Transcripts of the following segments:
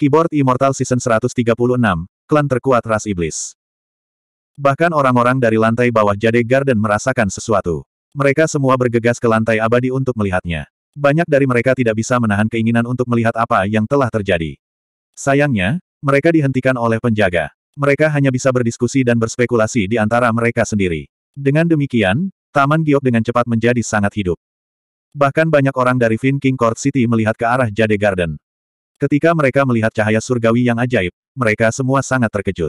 Keyboard Immortal Season 136, klan terkuat ras iblis. Bahkan orang-orang dari lantai bawah Jade Garden merasakan sesuatu. Mereka semua bergegas ke lantai abadi untuk melihatnya. Banyak dari mereka tidak bisa menahan keinginan untuk melihat apa yang telah terjadi. Sayangnya, mereka dihentikan oleh penjaga. Mereka hanya bisa berdiskusi dan berspekulasi di antara mereka sendiri. Dengan demikian, Taman Giok dengan cepat menjadi sangat hidup. Bahkan banyak orang dari Fin King Court City melihat ke arah Jade Garden. Ketika mereka melihat cahaya surgawi yang ajaib, mereka semua sangat terkejut.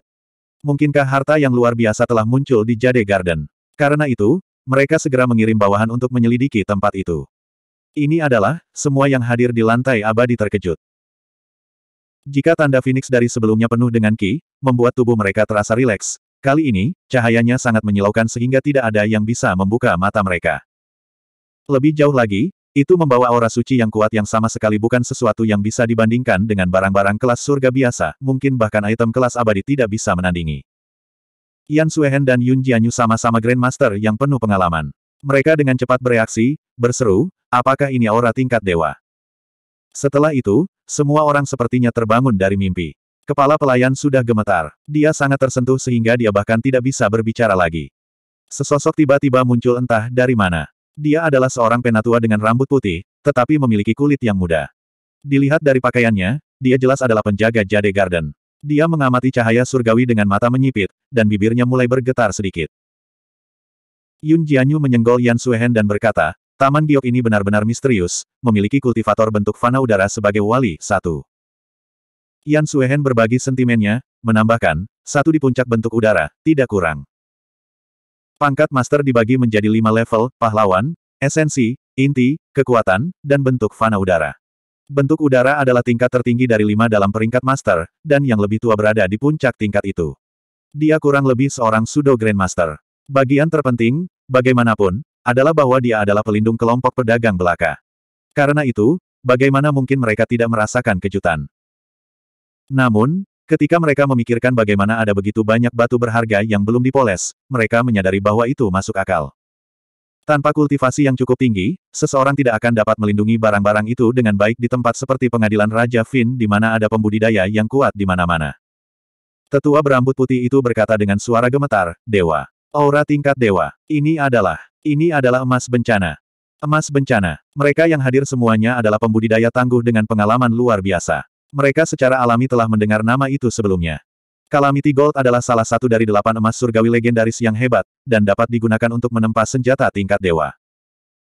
Mungkinkah harta yang luar biasa telah muncul di Jade Garden? Karena itu, mereka segera mengirim bawahan untuk menyelidiki tempat itu. Ini adalah, semua yang hadir di lantai abadi terkejut. Jika tanda Phoenix dari sebelumnya penuh dengan Ki, membuat tubuh mereka terasa rileks, kali ini, cahayanya sangat menyilaukan sehingga tidak ada yang bisa membuka mata mereka. Lebih jauh lagi, itu membawa aura suci yang kuat yang sama sekali bukan sesuatu yang bisa dibandingkan dengan barang-barang kelas surga biasa, mungkin bahkan item kelas abadi tidak bisa menandingi. Yan Suehen dan Yun Jianyu sama-sama Grandmaster yang penuh pengalaman. Mereka dengan cepat bereaksi, berseru, apakah ini aura tingkat dewa? Setelah itu, semua orang sepertinya terbangun dari mimpi. Kepala pelayan sudah gemetar. Dia sangat tersentuh sehingga dia bahkan tidak bisa berbicara lagi. Sesosok tiba-tiba muncul entah dari mana. Dia adalah seorang penatua dengan rambut putih, tetapi memiliki kulit yang muda. Dilihat dari pakaiannya, dia jelas adalah penjaga Jade Garden. Dia mengamati cahaya surgawi dengan mata menyipit, dan bibirnya mulai bergetar sedikit. Yun Jianyu menyenggol Yan Suehen dan berkata, Taman Giok ini benar-benar misterius, memiliki kultivator bentuk fana udara sebagai wali, satu. Yan Suehen berbagi sentimennya, menambahkan, satu di puncak bentuk udara, tidak kurang. Pangkat Master dibagi menjadi lima level, pahlawan, esensi, inti, kekuatan, dan bentuk fana udara. Bentuk udara adalah tingkat tertinggi dari lima dalam peringkat Master, dan yang lebih tua berada di puncak tingkat itu. Dia kurang lebih seorang pseudo Grandmaster. Bagian terpenting, bagaimanapun, adalah bahwa dia adalah pelindung kelompok pedagang belaka. Karena itu, bagaimana mungkin mereka tidak merasakan kejutan? Namun, Ketika mereka memikirkan bagaimana ada begitu banyak batu berharga yang belum dipoles, mereka menyadari bahwa itu masuk akal. Tanpa kultivasi yang cukup tinggi, seseorang tidak akan dapat melindungi barang-barang itu dengan baik di tempat seperti pengadilan Raja Fin di mana ada pembudidaya yang kuat di mana-mana. Tetua berambut putih itu berkata dengan suara gemetar, Dewa. Aura tingkat dewa. Ini adalah, ini adalah emas bencana. Emas bencana. Mereka yang hadir semuanya adalah pembudidaya tangguh dengan pengalaman luar biasa. Mereka secara alami telah mendengar nama itu sebelumnya. Kalamiti Gold adalah salah satu dari delapan emas surgawi legendaris yang hebat, dan dapat digunakan untuk menempa senjata tingkat dewa.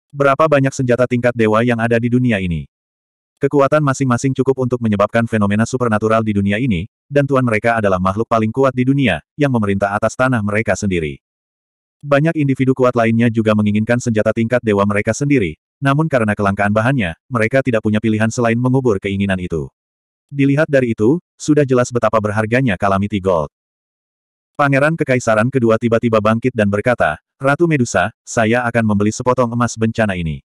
Berapa banyak senjata tingkat dewa yang ada di dunia ini? Kekuatan masing-masing cukup untuk menyebabkan fenomena supernatural di dunia ini, dan tuan mereka adalah makhluk paling kuat di dunia, yang memerintah atas tanah mereka sendiri. Banyak individu kuat lainnya juga menginginkan senjata tingkat dewa mereka sendiri, namun karena kelangkaan bahannya, mereka tidak punya pilihan selain mengubur keinginan itu. Dilihat dari itu, sudah jelas betapa berharganya Calamity Gold. Pangeran Kekaisaran kedua tiba-tiba bangkit dan berkata, Ratu Medusa, saya akan membeli sepotong emas bencana ini.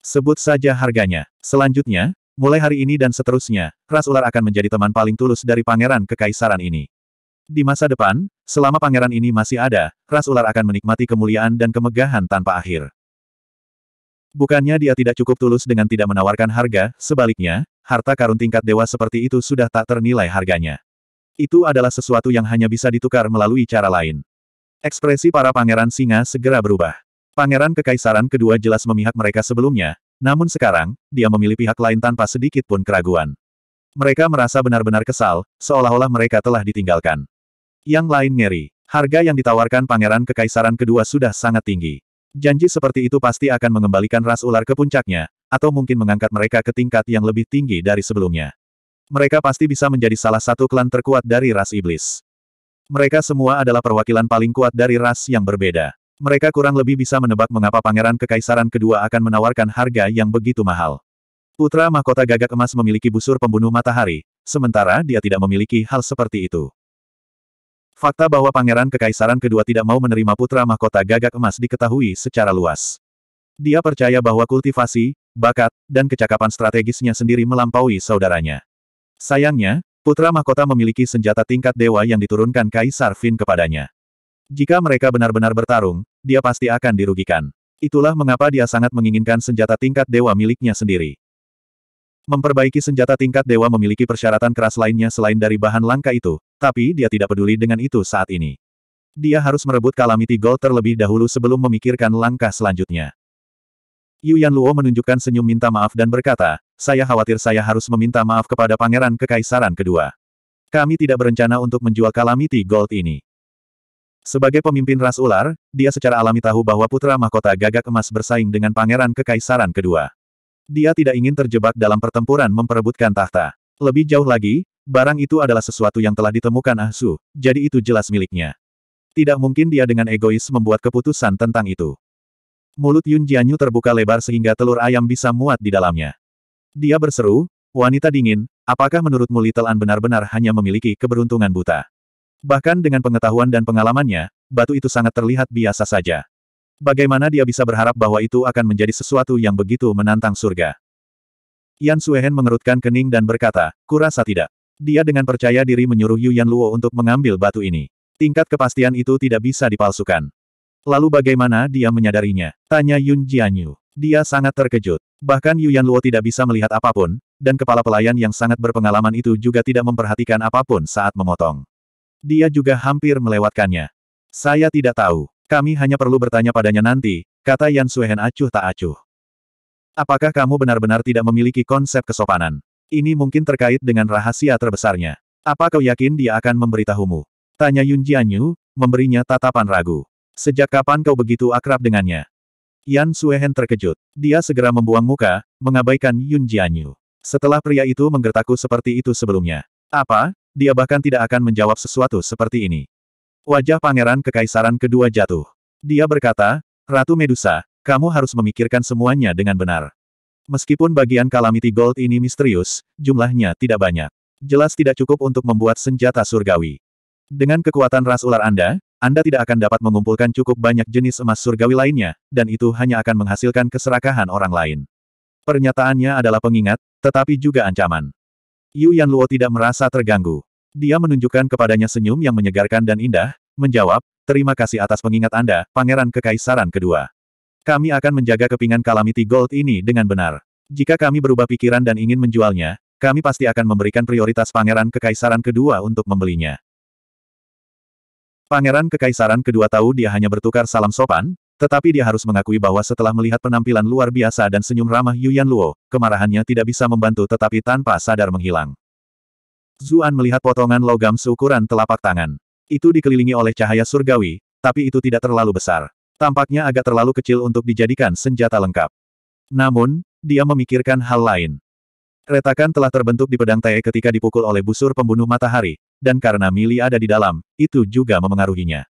Sebut saja harganya. Selanjutnya, mulai hari ini dan seterusnya, Ras Ular akan menjadi teman paling tulus dari Pangeran Kekaisaran ini. Di masa depan, selama pangeran ini masih ada, Ras Ular akan menikmati kemuliaan dan kemegahan tanpa akhir. Bukannya dia tidak cukup tulus dengan tidak menawarkan harga, sebaliknya, harta karun tingkat dewa seperti itu sudah tak ternilai harganya. Itu adalah sesuatu yang hanya bisa ditukar melalui cara lain. Ekspresi para pangeran singa segera berubah. Pangeran kekaisaran kedua jelas memihak mereka sebelumnya, namun sekarang, dia memilih pihak lain tanpa sedikit pun keraguan. Mereka merasa benar-benar kesal, seolah-olah mereka telah ditinggalkan. Yang lain ngeri, harga yang ditawarkan pangeran kekaisaran kedua sudah sangat tinggi. Janji seperti itu pasti akan mengembalikan ras ular ke puncaknya, atau mungkin mengangkat mereka ke tingkat yang lebih tinggi dari sebelumnya. Mereka pasti bisa menjadi salah satu klan terkuat dari ras iblis. Mereka semua adalah perwakilan paling kuat dari ras yang berbeda. Mereka kurang lebih bisa menebak mengapa pangeran kekaisaran kedua akan menawarkan harga yang begitu mahal. Putra mahkota gagak emas memiliki busur pembunuh matahari, sementara dia tidak memiliki hal seperti itu. Fakta bahwa pangeran kekaisaran kedua tidak mau menerima putra mahkota gagak emas diketahui secara luas. Dia percaya bahwa kultivasi, bakat, dan kecakapan strategisnya sendiri melampaui saudaranya. Sayangnya, Putra Mahkota memiliki senjata tingkat dewa yang diturunkan Kaisar Fin kepadanya. Jika mereka benar-benar bertarung, dia pasti akan dirugikan. Itulah mengapa dia sangat menginginkan senjata tingkat dewa miliknya sendiri. Memperbaiki senjata tingkat dewa memiliki persyaratan keras lainnya selain dari bahan langka itu, tapi dia tidak peduli dengan itu saat ini. Dia harus merebut Calamity Gold terlebih dahulu sebelum memikirkan langkah selanjutnya. Yu Yan Luo menunjukkan senyum minta maaf dan berkata, saya khawatir saya harus meminta maaf kepada pangeran kekaisaran kedua. Kami tidak berencana untuk menjual Kalamiti Gold ini. Sebagai pemimpin ras ular, dia secara alami tahu bahwa putra mahkota gagak emas bersaing dengan pangeran kekaisaran kedua. Dia tidak ingin terjebak dalam pertempuran memperebutkan tahta. Lebih jauh lagi, barang itu adalah sesuatu yang telah ditemukan Ahsu, jadi itu jelas miliknya. Tidak mungkin dia dengan egois membuat keputusan tentang itu. Mulut Yun Jianyu terbuka lebar sehingga telur ayam bisa muat di dalamnya. Dia berseru, wanita dingin, apakah menurutmu Little An benar-benar hanya memiliki keberuntungan buta? Bahkan dengan pengetahuan dan pengalamannya, batu itu sangat terlihat biasa saja. Bagaimana dia bisa berharap bahwa itu akan menjadi sesuatu yang begitu menantang surga? Yan Suehen mengerutkan kening dan berkata, kurasa tidak. Dia dengan percaya diri menyuruh Yu Yan Luo untuk mengambil batu ini. Tingkat kepastian itu tidak bisa dipalsukan. Lalu bagaimana dia menyadarinya? Tanya Yun Jianyu. Dia sangat terkejut. Bahkan Yuan Luo tidak bisa melihat apapun, dan kepala pelayan yang sangat berpengalaman itu juga tidak memperhatikan apapun saat memotong. Dia juga hampir melewatkannya. Saya tidak tahu. Kami hanya perlu bertanya padanya nanti, kata Yan Suhen acuh tak acuh. Apakah kamu benar-benar tidak memiliki konsep kesopanan? Ini mungkin terkait dengan rahasia terbesarnya. Apa kau yakin dia akan memberitahumu? Tanya Yun Jianyu, memberinya tatapan ragu. Sejak kapan kau begitu akrab dengannya? Yan Suehen terkejut. Dia segera membuang muka, mengabaikan Yun Jianyu. Setelah pria itu menggertakku seperti itu sebelumnya. Apa? Dia bahkan tidak akan menjawab sesuatu seperti ini. Wajah pangeran kekaisaran kedua jatuh. Dia berkata, Ratu Medusa, kamu harus memikirkan semuanya dengan benar. Meskipun bagian Calamity Gold ini misterius, jumlahnya tidak banyak. Jelas tidak cukup untuk membuat senjata surgawi. Dengan kekuatan ras ular Anda, anda tidak akan dapat mengumpulkan cukup banyak jenis emas surgawi lainnya, dan itu hanya akan menghasilkan keserakahan orang lain. Pernyataannya adalah pengingat, tetapi juga ancaman. Yu Yan Luo tidak merasa terganggu. Dia menunjukkan kepadanya senyum yang menyegarkan dan indah, menjawab, terima kasih atas pengingat Anda, Pangeran Kekaisaran kedua. Kami akan menjaga kepingan Kalamiti Gold ini dengan benar. Jika kami berubah pikiran dan ingin menjualnya, kami pasti akan memberikan prioritas Pangeran Kekaisaran kedua untuk membelinya. Pangeran Kekaisaran kedua tahu dia hanya bertukar salam sopan, tetapi dia harus mengakui bahwa setelah melihat penampilan luar biasa dan senyum ramah Yuan Luo, kemarahannya tidak bisa membantu tetapi tanpa sadar menghilang. Zuan melihat potongan logam seukuran telapak tangan. Itu dikelilingi oleh cahaya surgawi, tapi itu tidak terlalu besar. Tampaknya agak terlalu kecil untuk dijadikan senjata lengkap. Namun, dia memikirkan hal lain. Retakan telah terbentuk di pedang Tae ketika dipukul oleh busur pembunuh matahari, dan karena Mili ada di dalam, itu juga memengaruhinya.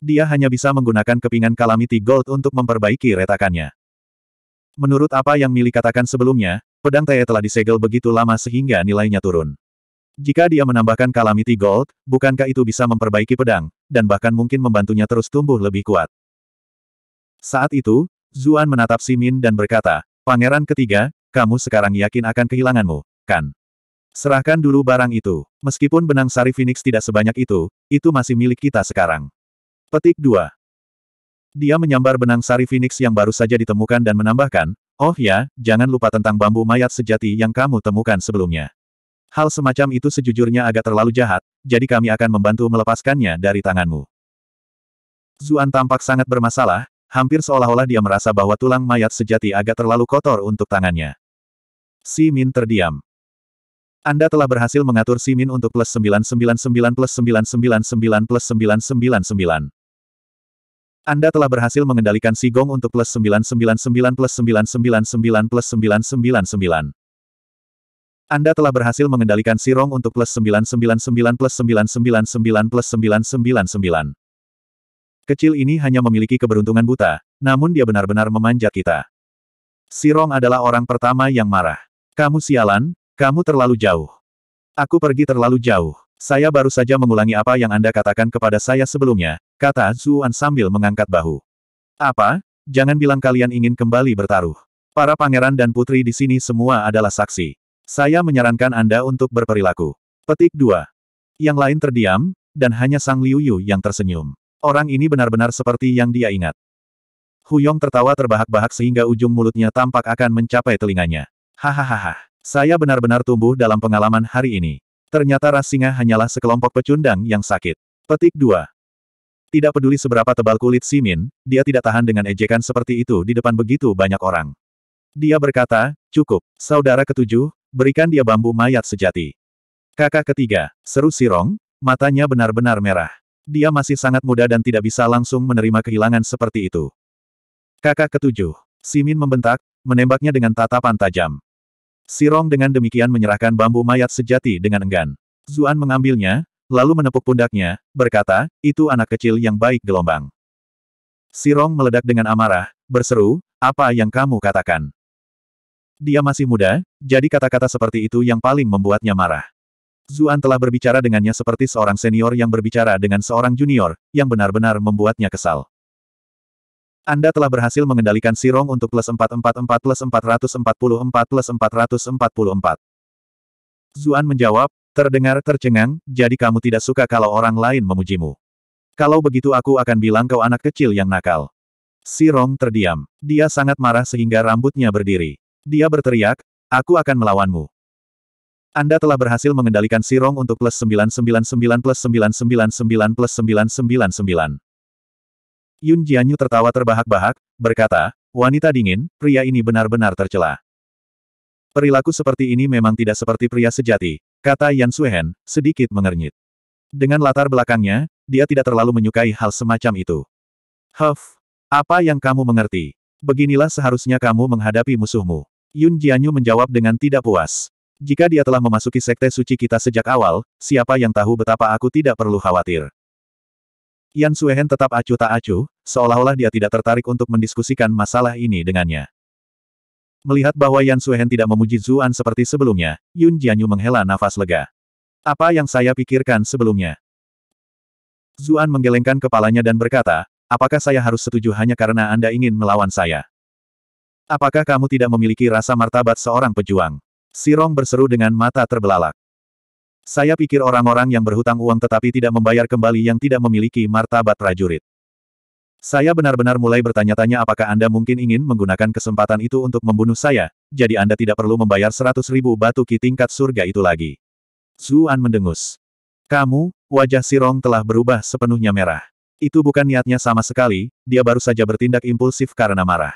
Dia hanya bisa menggunakan kepingan Calamity Gold untuk memperbaiki retakannya. Menurut apa yang Mili katakan sebelumnya, pedang Tae telah disegel begitu lama sehingga nilainya turun. Jika dia menambahkan Calamity Gold, bukankah itu bisa memperbaiki pedang, dan bahkan mungkin membantunya terus tumbuh lebih kuat. Saat itu, Zuan menatap Simin dan berkata, Pangeran ketiga, kamu sekarang yakin akan kehilanganmu, kan? Serahkan dulu barang itu. Meskipun benang sari Phoenix tidak sebanyak itu, itu masih milik kita sekarang. Petik 2. Dia menyambar benang sari Phoenix yang baru saja ditemukan dan menambahkan, Oh ya, jangan lupa tentang bambu mayat sejati yang kamu temukan sebelumnya. Hal semacam itu sejujurnya agak terlalu jahat, jadi kami akan membantu melepaskannya dari tanganmu. Zuan tampak sangat bermasalah, hampir seolah-olah dia merasa bahwa tulang mayat sejati agak terlalu kotor untuk tangannya. Si Min terdiam. Anda telah berhasil mengatur Simin untuk plus 999 plus 999 plus 999. Anda telah berhasil mengendalikan Sigong untuk plus 999 plus 999 plus 999. Anda telah berhasil mengendalikan Sirong untuk plus 999 plus 999 plus 999. Kecil ini hanya memiliki keberuntungan buta, namun dia benar-benar memanjat kita. Sirong adalah orang pertama yang marah. Kamu sialan, kamu terlalu jauh. Aku pergi terlalu jauh. Saya baru saja mengulangi apa yang Anda katakan kepada saya sebelumnya, kata Zuan sambil mengangkat bahu. Apa? Jangan bilang kalian ingin kembali bertaruh. Para pangeran dan putri di sini semua adalah saksi. Saya menyarankan Anda untuk berperilaku. Petik 2. Yang lain terdiam, dan hanya Sang Liu Yu yang tersenyum. Orang ini benar-benar seperti yang dia ingat. Huyong tertawa terbahak-bahak sehingga ujung mulutnya tampak akan mencapai telinganya. Hahaha. Saya benar-benar tumbuh dalam pengalaman hari ini. Ternyata ras singa hanyalah sekelompok pecundang yang sakit. Petik 2. Tidak peduli seberapa tebal kulit Simin, dia tidak tahan dengan ejekan seperti itu di depan begitu banyak orang. Dia berkata, cukup, saudara ketujuh, berikan dia bambu mayat sejati. Kakak ketiga, seru Sirong, matanya benar-benar merah. Dia masih sangat muda dan tidak bisa langsung menerima kehilangan seperti itu. Kakak ketujuh, Simin membentak, menembaknya dengan tatapan tajam. Sirong dengan demikian menyerahkan bambu mayat sejati dengan enggan. Zuan mengambilnya, lalu menepuk pundaknya, berkata, itu anak kecil yang baik gelombang. Sirong meledak dengan amarah, berseru, apa yang kamu katakan? Dia masih muda, jadi kata-kata seperti itu yang paling membuatnya marah. Zuan telah berbicara dengannya seperti seorang senior yang berbicara dengan seorang junior, yang benar-benar membuatnya kesal. Anda telah berhasil mengendalikan Sirong untuk plus 444 plus 444 plus 444. Zuan menjawab, terdengar tercengang, jadi kamu tidak suka kalau orang lain memujimu. Kalau begitu aku akan bilang kau anak kecil yang nakal. Sirong terdiam. Dia sangat marah sehingga rambutnya berdiri. Dia berteriak, aku akan melawanmu. Anda telah berhasil mengendalikan Sirong untuk plus 999 plus 999 plus 999. Yun Jianyu tertawa terbahak-bahak, berkata, wanita dingin, pria ini benar-benar tercela. Perilaku seperti ini memang tidak seperti pria sejati, kata Yan Suhen, sedikit mengernyit. Dengan latar belakangnya, dia tidak terlalu menyukai hal semacam itu. Huff, apa yang kamu mengerti? Beginilah seharusnya kamu menghadapi musuhmu. Yun Jianyu menjawab dengan tidak puas. Jika dia telah memasuki sekte suci kita sejak awal, siapa yang tahu betapa aku tidak perlu khawatir. Yan Suehen tetap acuh tak acuh, seolah-olah dia tidak tertarik untuk mendiskusikan masalah ini dengannya. Melihat bahwa Yan Suehen tidak memuji Zuan seperti sebelumnya, Yun Jianyu menghela nafas lega. Apa yang saya pikirkan sebelumnya? Zuan menggelengkan kepalanya dan berkata, apakah saya harus setuju hanya karena Anda ingin melawan saya? Apakah kamu tidak memiliki rasa martabat seorang pejuang? Sirong berseru dengan mata terbelalak. Saya pikir orang-orang yang berhutang uang tetapi tidak membayar kembali yang tidak memiliki martabat prajurit. Saya benar-benar mulai bertanya-tanya apakah Anda mungkin ingin menggunakan kesempatan itu untuk membunuh saya, jadi Anda tidak perlu membayar seratus ribu batu ki tingkat surga itu lagi. Zuan mendengus. Kamu, wajah Si Rong telah berubah sepenuhnya merah. Itu bukan niatnya sama sekali, dia baru saja bertindak impulsif karena marah.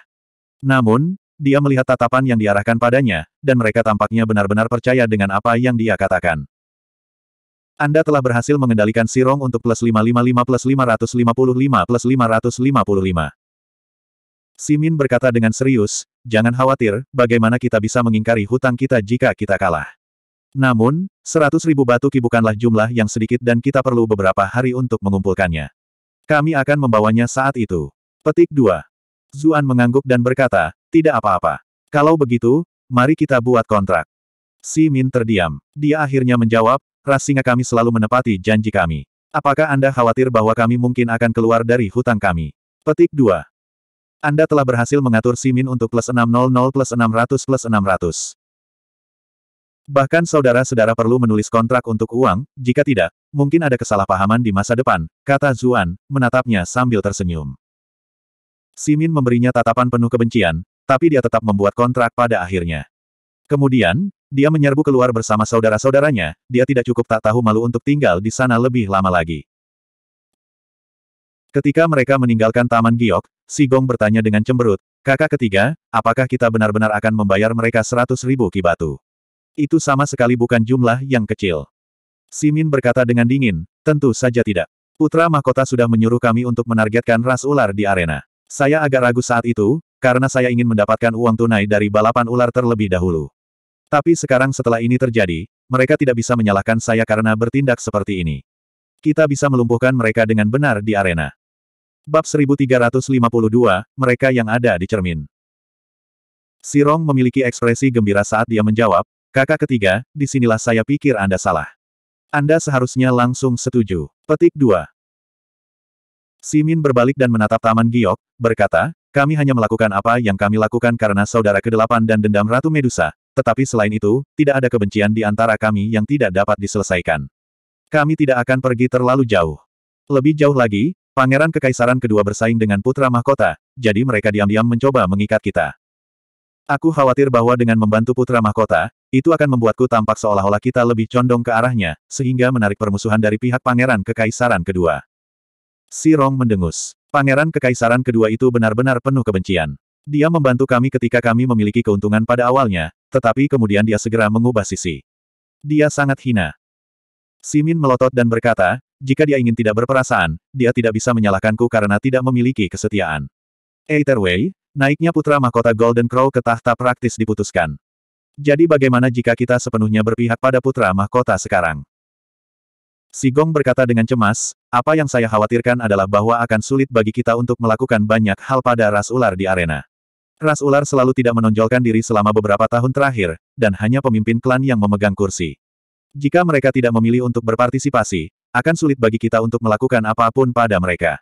Namun, dia melihat tatapan yang diarahkan padanya, dan mereka tampaknya benar-benar percaya dengan apa yang dia katakan. Anda telah berhasil mengendalikan Sirong untuk plus 555 plus 555 plus 555. Simin berkata dengan serius, jangan khawatir, bagaimana kita bisa mengingkari hutang kita jika kita kalah. Namun, 100 ribu batu ki bukanlah jumlah yang sedikit dan kita perlu beberapa hari untuk mengumpulkannya. Kami akan membawanya saat itu. Petik 2. Zuan mengangguk dan berkata, tidak apa-apa. Kalau begitu, mari kita buat kontrak. Si Min terdiam. Dia akhirnya menjawab, ras singa kami selalu menepati janji kami. Apakah Anda khawatir bahwa kami mungkin akan keluar dari hutang kami? Petik 2. Anda telah berhasil mengatur Simin untuk plus 600 plus 600 plus 600. Bahkan saudara-saudara perlu menulis kontrak untuk uang, jika tidak, mungkin ada kesalahpahaman di masa depan, kata Zuan, menatapnya sambil tersenyum. Simin memberinya tatapan penuh kebencian, tapi dia tetap membuat kontrak pada akhirnya. Kemudian, dia menyerbu keluar bersama saudara-saudaranya, dia tidak cukup tak tahu malu untuk tinggal di sana lebih lama lagi. Ketika mereka meninggalkan Taman Giok, Si Gong bertanya dengan cemberut, Kakak ketiga, apakah kita benar-benar akan membayar mereka seratus ribu kibatu? Itu sama sekali bukan jumlah yang kecil. Simin berkata dengan dingin, tentu saja tidak. Putra Mahkota sudah menyuruh kami untuk menargetkan ras ular di arena. Saya agak ragu saat itu, karena saya ingin mendapatkan uang tunai dari balapan ular terlebih dahulu. Tapi sekarang setelah ini terjadi, mereka tidak bisa menyalahkan saya karena bertindak seperti ini. Kita bisa melumpuhkan mereka dengan benar di arena. Bab 1352, mereka yang ada di cermin. Si Rong memiliki ekspresi gembira saat dia menjawab, kakak ketiga, disinilah saya pikir Anda salah. Anda seharusnya langsung setuju. Petik 2. Simin berbalik dan menatap Taman Giok, berkata, kami hanya melakukan apa yang kami lakukan karena saudara kedelapan dan dendam Ratu Medusa, tetapi selain itu, tidak ada kebencian di antara kami yang tidak dapat diselesaikan. Kami tidak akan pergi terlalu jauh. Lebih jauh lagi, pangeran kekaisaran kedua bersaing dengan putra mahkota, jadi mereka diam-diam mencoba mengikat kita. Aku khawatir bahwa dengan membantu putra mahkota, itu akan membuatku tampak seolah-olah kita lebih condong ke arahnya, sehingga menarik permusuhan dari pihak pangeran kekaisaran kedua. Si Rong mendengus. Pangeran kekaisaran kedua itu benar-benar penuh kebencian. Dia membantu kami ketika kami memiliki keuntungan pada awalnya, tetapi kemudian dia segera mengubah sisi. Dia sangat hina. Simin melotot dan berkata, jika dia ingin tidak berperasaan, dia tidak bisa menyalahkanku karena tidak memiliki kesetiaan. Either naiknya putra mahkota Golden Crow ke tahta praktis diputuskan. Jadi bagaimana jika kita sepenuhnya berpihak pada putra mahkota sekarang? Sigong berkata dengan cemas, apa yang saya khawatirkan adalah bahwa akan sulit bagi kita untuk melakukan banyak hal pada ras ular di arena. Ras ular selalu tidak menonjolkan diri selama beberapa tahun terakhir, dan hanya pemimpin klan yang memegang kursi. Jika mereka tidak memilih untuk berpartisipasi, akan sulit bagi kita untuk melakukan apapun pada mereka.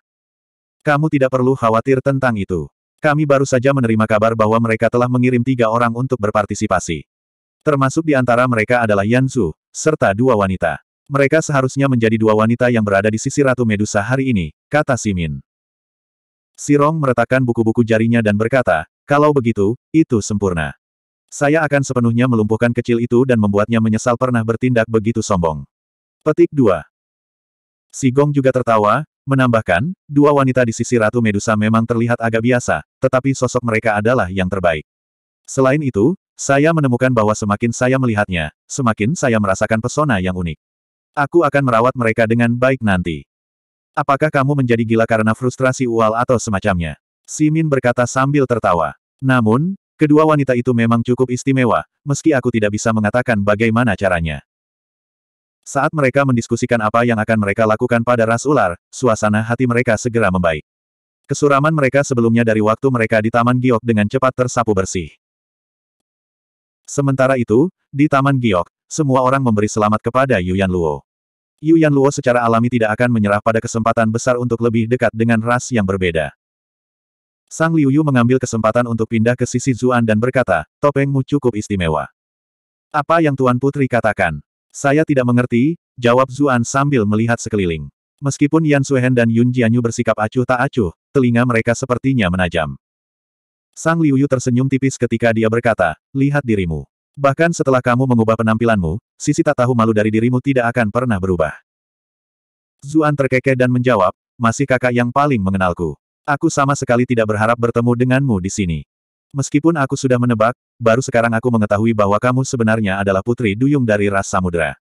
Kamu tidak perlu khawatir tentang itu. Kami baru saja menerima kabar bahwa mereka telah mengirim tiga orang untuk berpartisipasi. Termasuk di antara mereka adalah Yansu, serta dua wanita. Mereka seharusnya menjadi dua wanita yang berada di sisi Ratu Medusa hari ini, kata Simin. Sirong meretakkan buku-buku jarinya dan berkata, kalau begitu, itu sempurna. Saya akan sepenuhnya melumpuhkan kecil itu dan membuatnya menyesal pernah bertindak begitu sombong. Petik 2. Si Gong juga tertawa, menambahkan, dua wanita di sisi Ratu Medusa memang terlihat agak biasa, tetapi sosok mereka adalah yang terbaik. Selain itu, saya menemukan bahwa semakin saya melihatnya, semakin saya merasakan pesona yang unik. Aku akan merawat mereka dengan baik nanti. Apakah kamu menjadi gila karena frustrasi ual atau semacamnya? Simin berkata sambil tertawa. Namun, kedua wanita itu memang cukup istimewa, meski aku tidak bisa mengatakan bagaimana caranya. Saat mereka mendiskusikan apa yang akan mereka lakukan pada ras ular, suasana hati mereka segera membaik. Kesuraman mereka sebelumnya dari waktu mereka di Taman Giok dengan cepat tersapu bersih. Sementara itu, di Taman Giok, semua orang memberi selamat kepada Yuan Luo. Yuan Luo secara alami tidak akan menyerah pada kesempatan besar untuk lebih dekat dengan ras yang berbeda. Sang Liuyu mengambil kesempatan untuk pindah ke sisi Zuan dan berkata, topengmu cukup istimewa. Apa yang Tuan Putri katakan? Saya tidak mengerti, jawab Zuan sambil melihat sekeliling. Meskipun Yan Suhen dan Yun Jianyu bersikap acuh tak acuh, telinga mereka sepertinya menajam. Sang Liuyu tersenyum tipis ketika dia berkata, lihat dirimu. Bahkan setelah kamu mengubah penampilanmu, sisi tak tahu malu dari dirimu tidak akan pernah berubah. Zuan terkekeh dan menjawab, masih kakak yang paling mengenalku. Aku sama sekali tidak berharap bertemu denganmu di sini. Meskipun aku sudah menebak, baru sekarang aku mengetahui bahwa kamu sebenarnya adalah putri duyung dari ras samudera.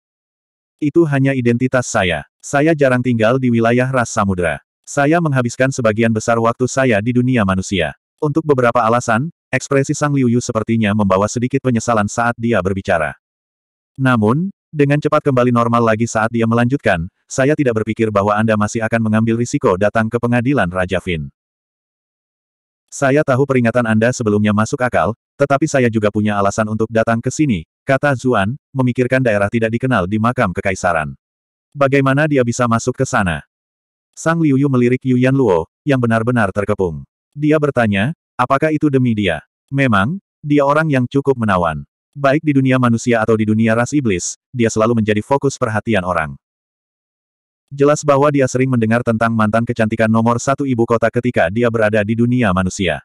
Itu hanya identitas saya. Saya jarang tinggal di wilayah ras samudera. Saya menghabiskan sebagian besar waktu saya di dunia manusia. Untuk beberapa alasan, ekspresi Sang Liu Yu sepertinya membawa sedikit penyesalan saat dia berbicara. Namun, dengan cepat kembali normal lagi saat dia melanjutkan, saya tidak berpikir bahwa Anda masih akan mengambil risiko datang ke pengadilan Raja Fin. Saya tahu peringatan Anda sebelumnya masuk akal, tetapi saya juga punya alasan untuk datang ke sini, kata Zuan, memikirkan daerah tidak dikenal di makam kekaisaran. Bagaimana dia bisa masuk ke sana? Sang Liuyu melirik Yuyan Luo, yang benar-benar terkepung. Dia bertanya, apakah itu demi dia? Memang, dia orang yang cukup menawan. Baik di dunia manusia atau di dunia ras iblis, dia selalu menjadi fokus perhatian orang. Jelas bahwa dia sering mendengar tentang mantan kecantikan nomor satu ibu kota ketika dia berada di dunia manusia.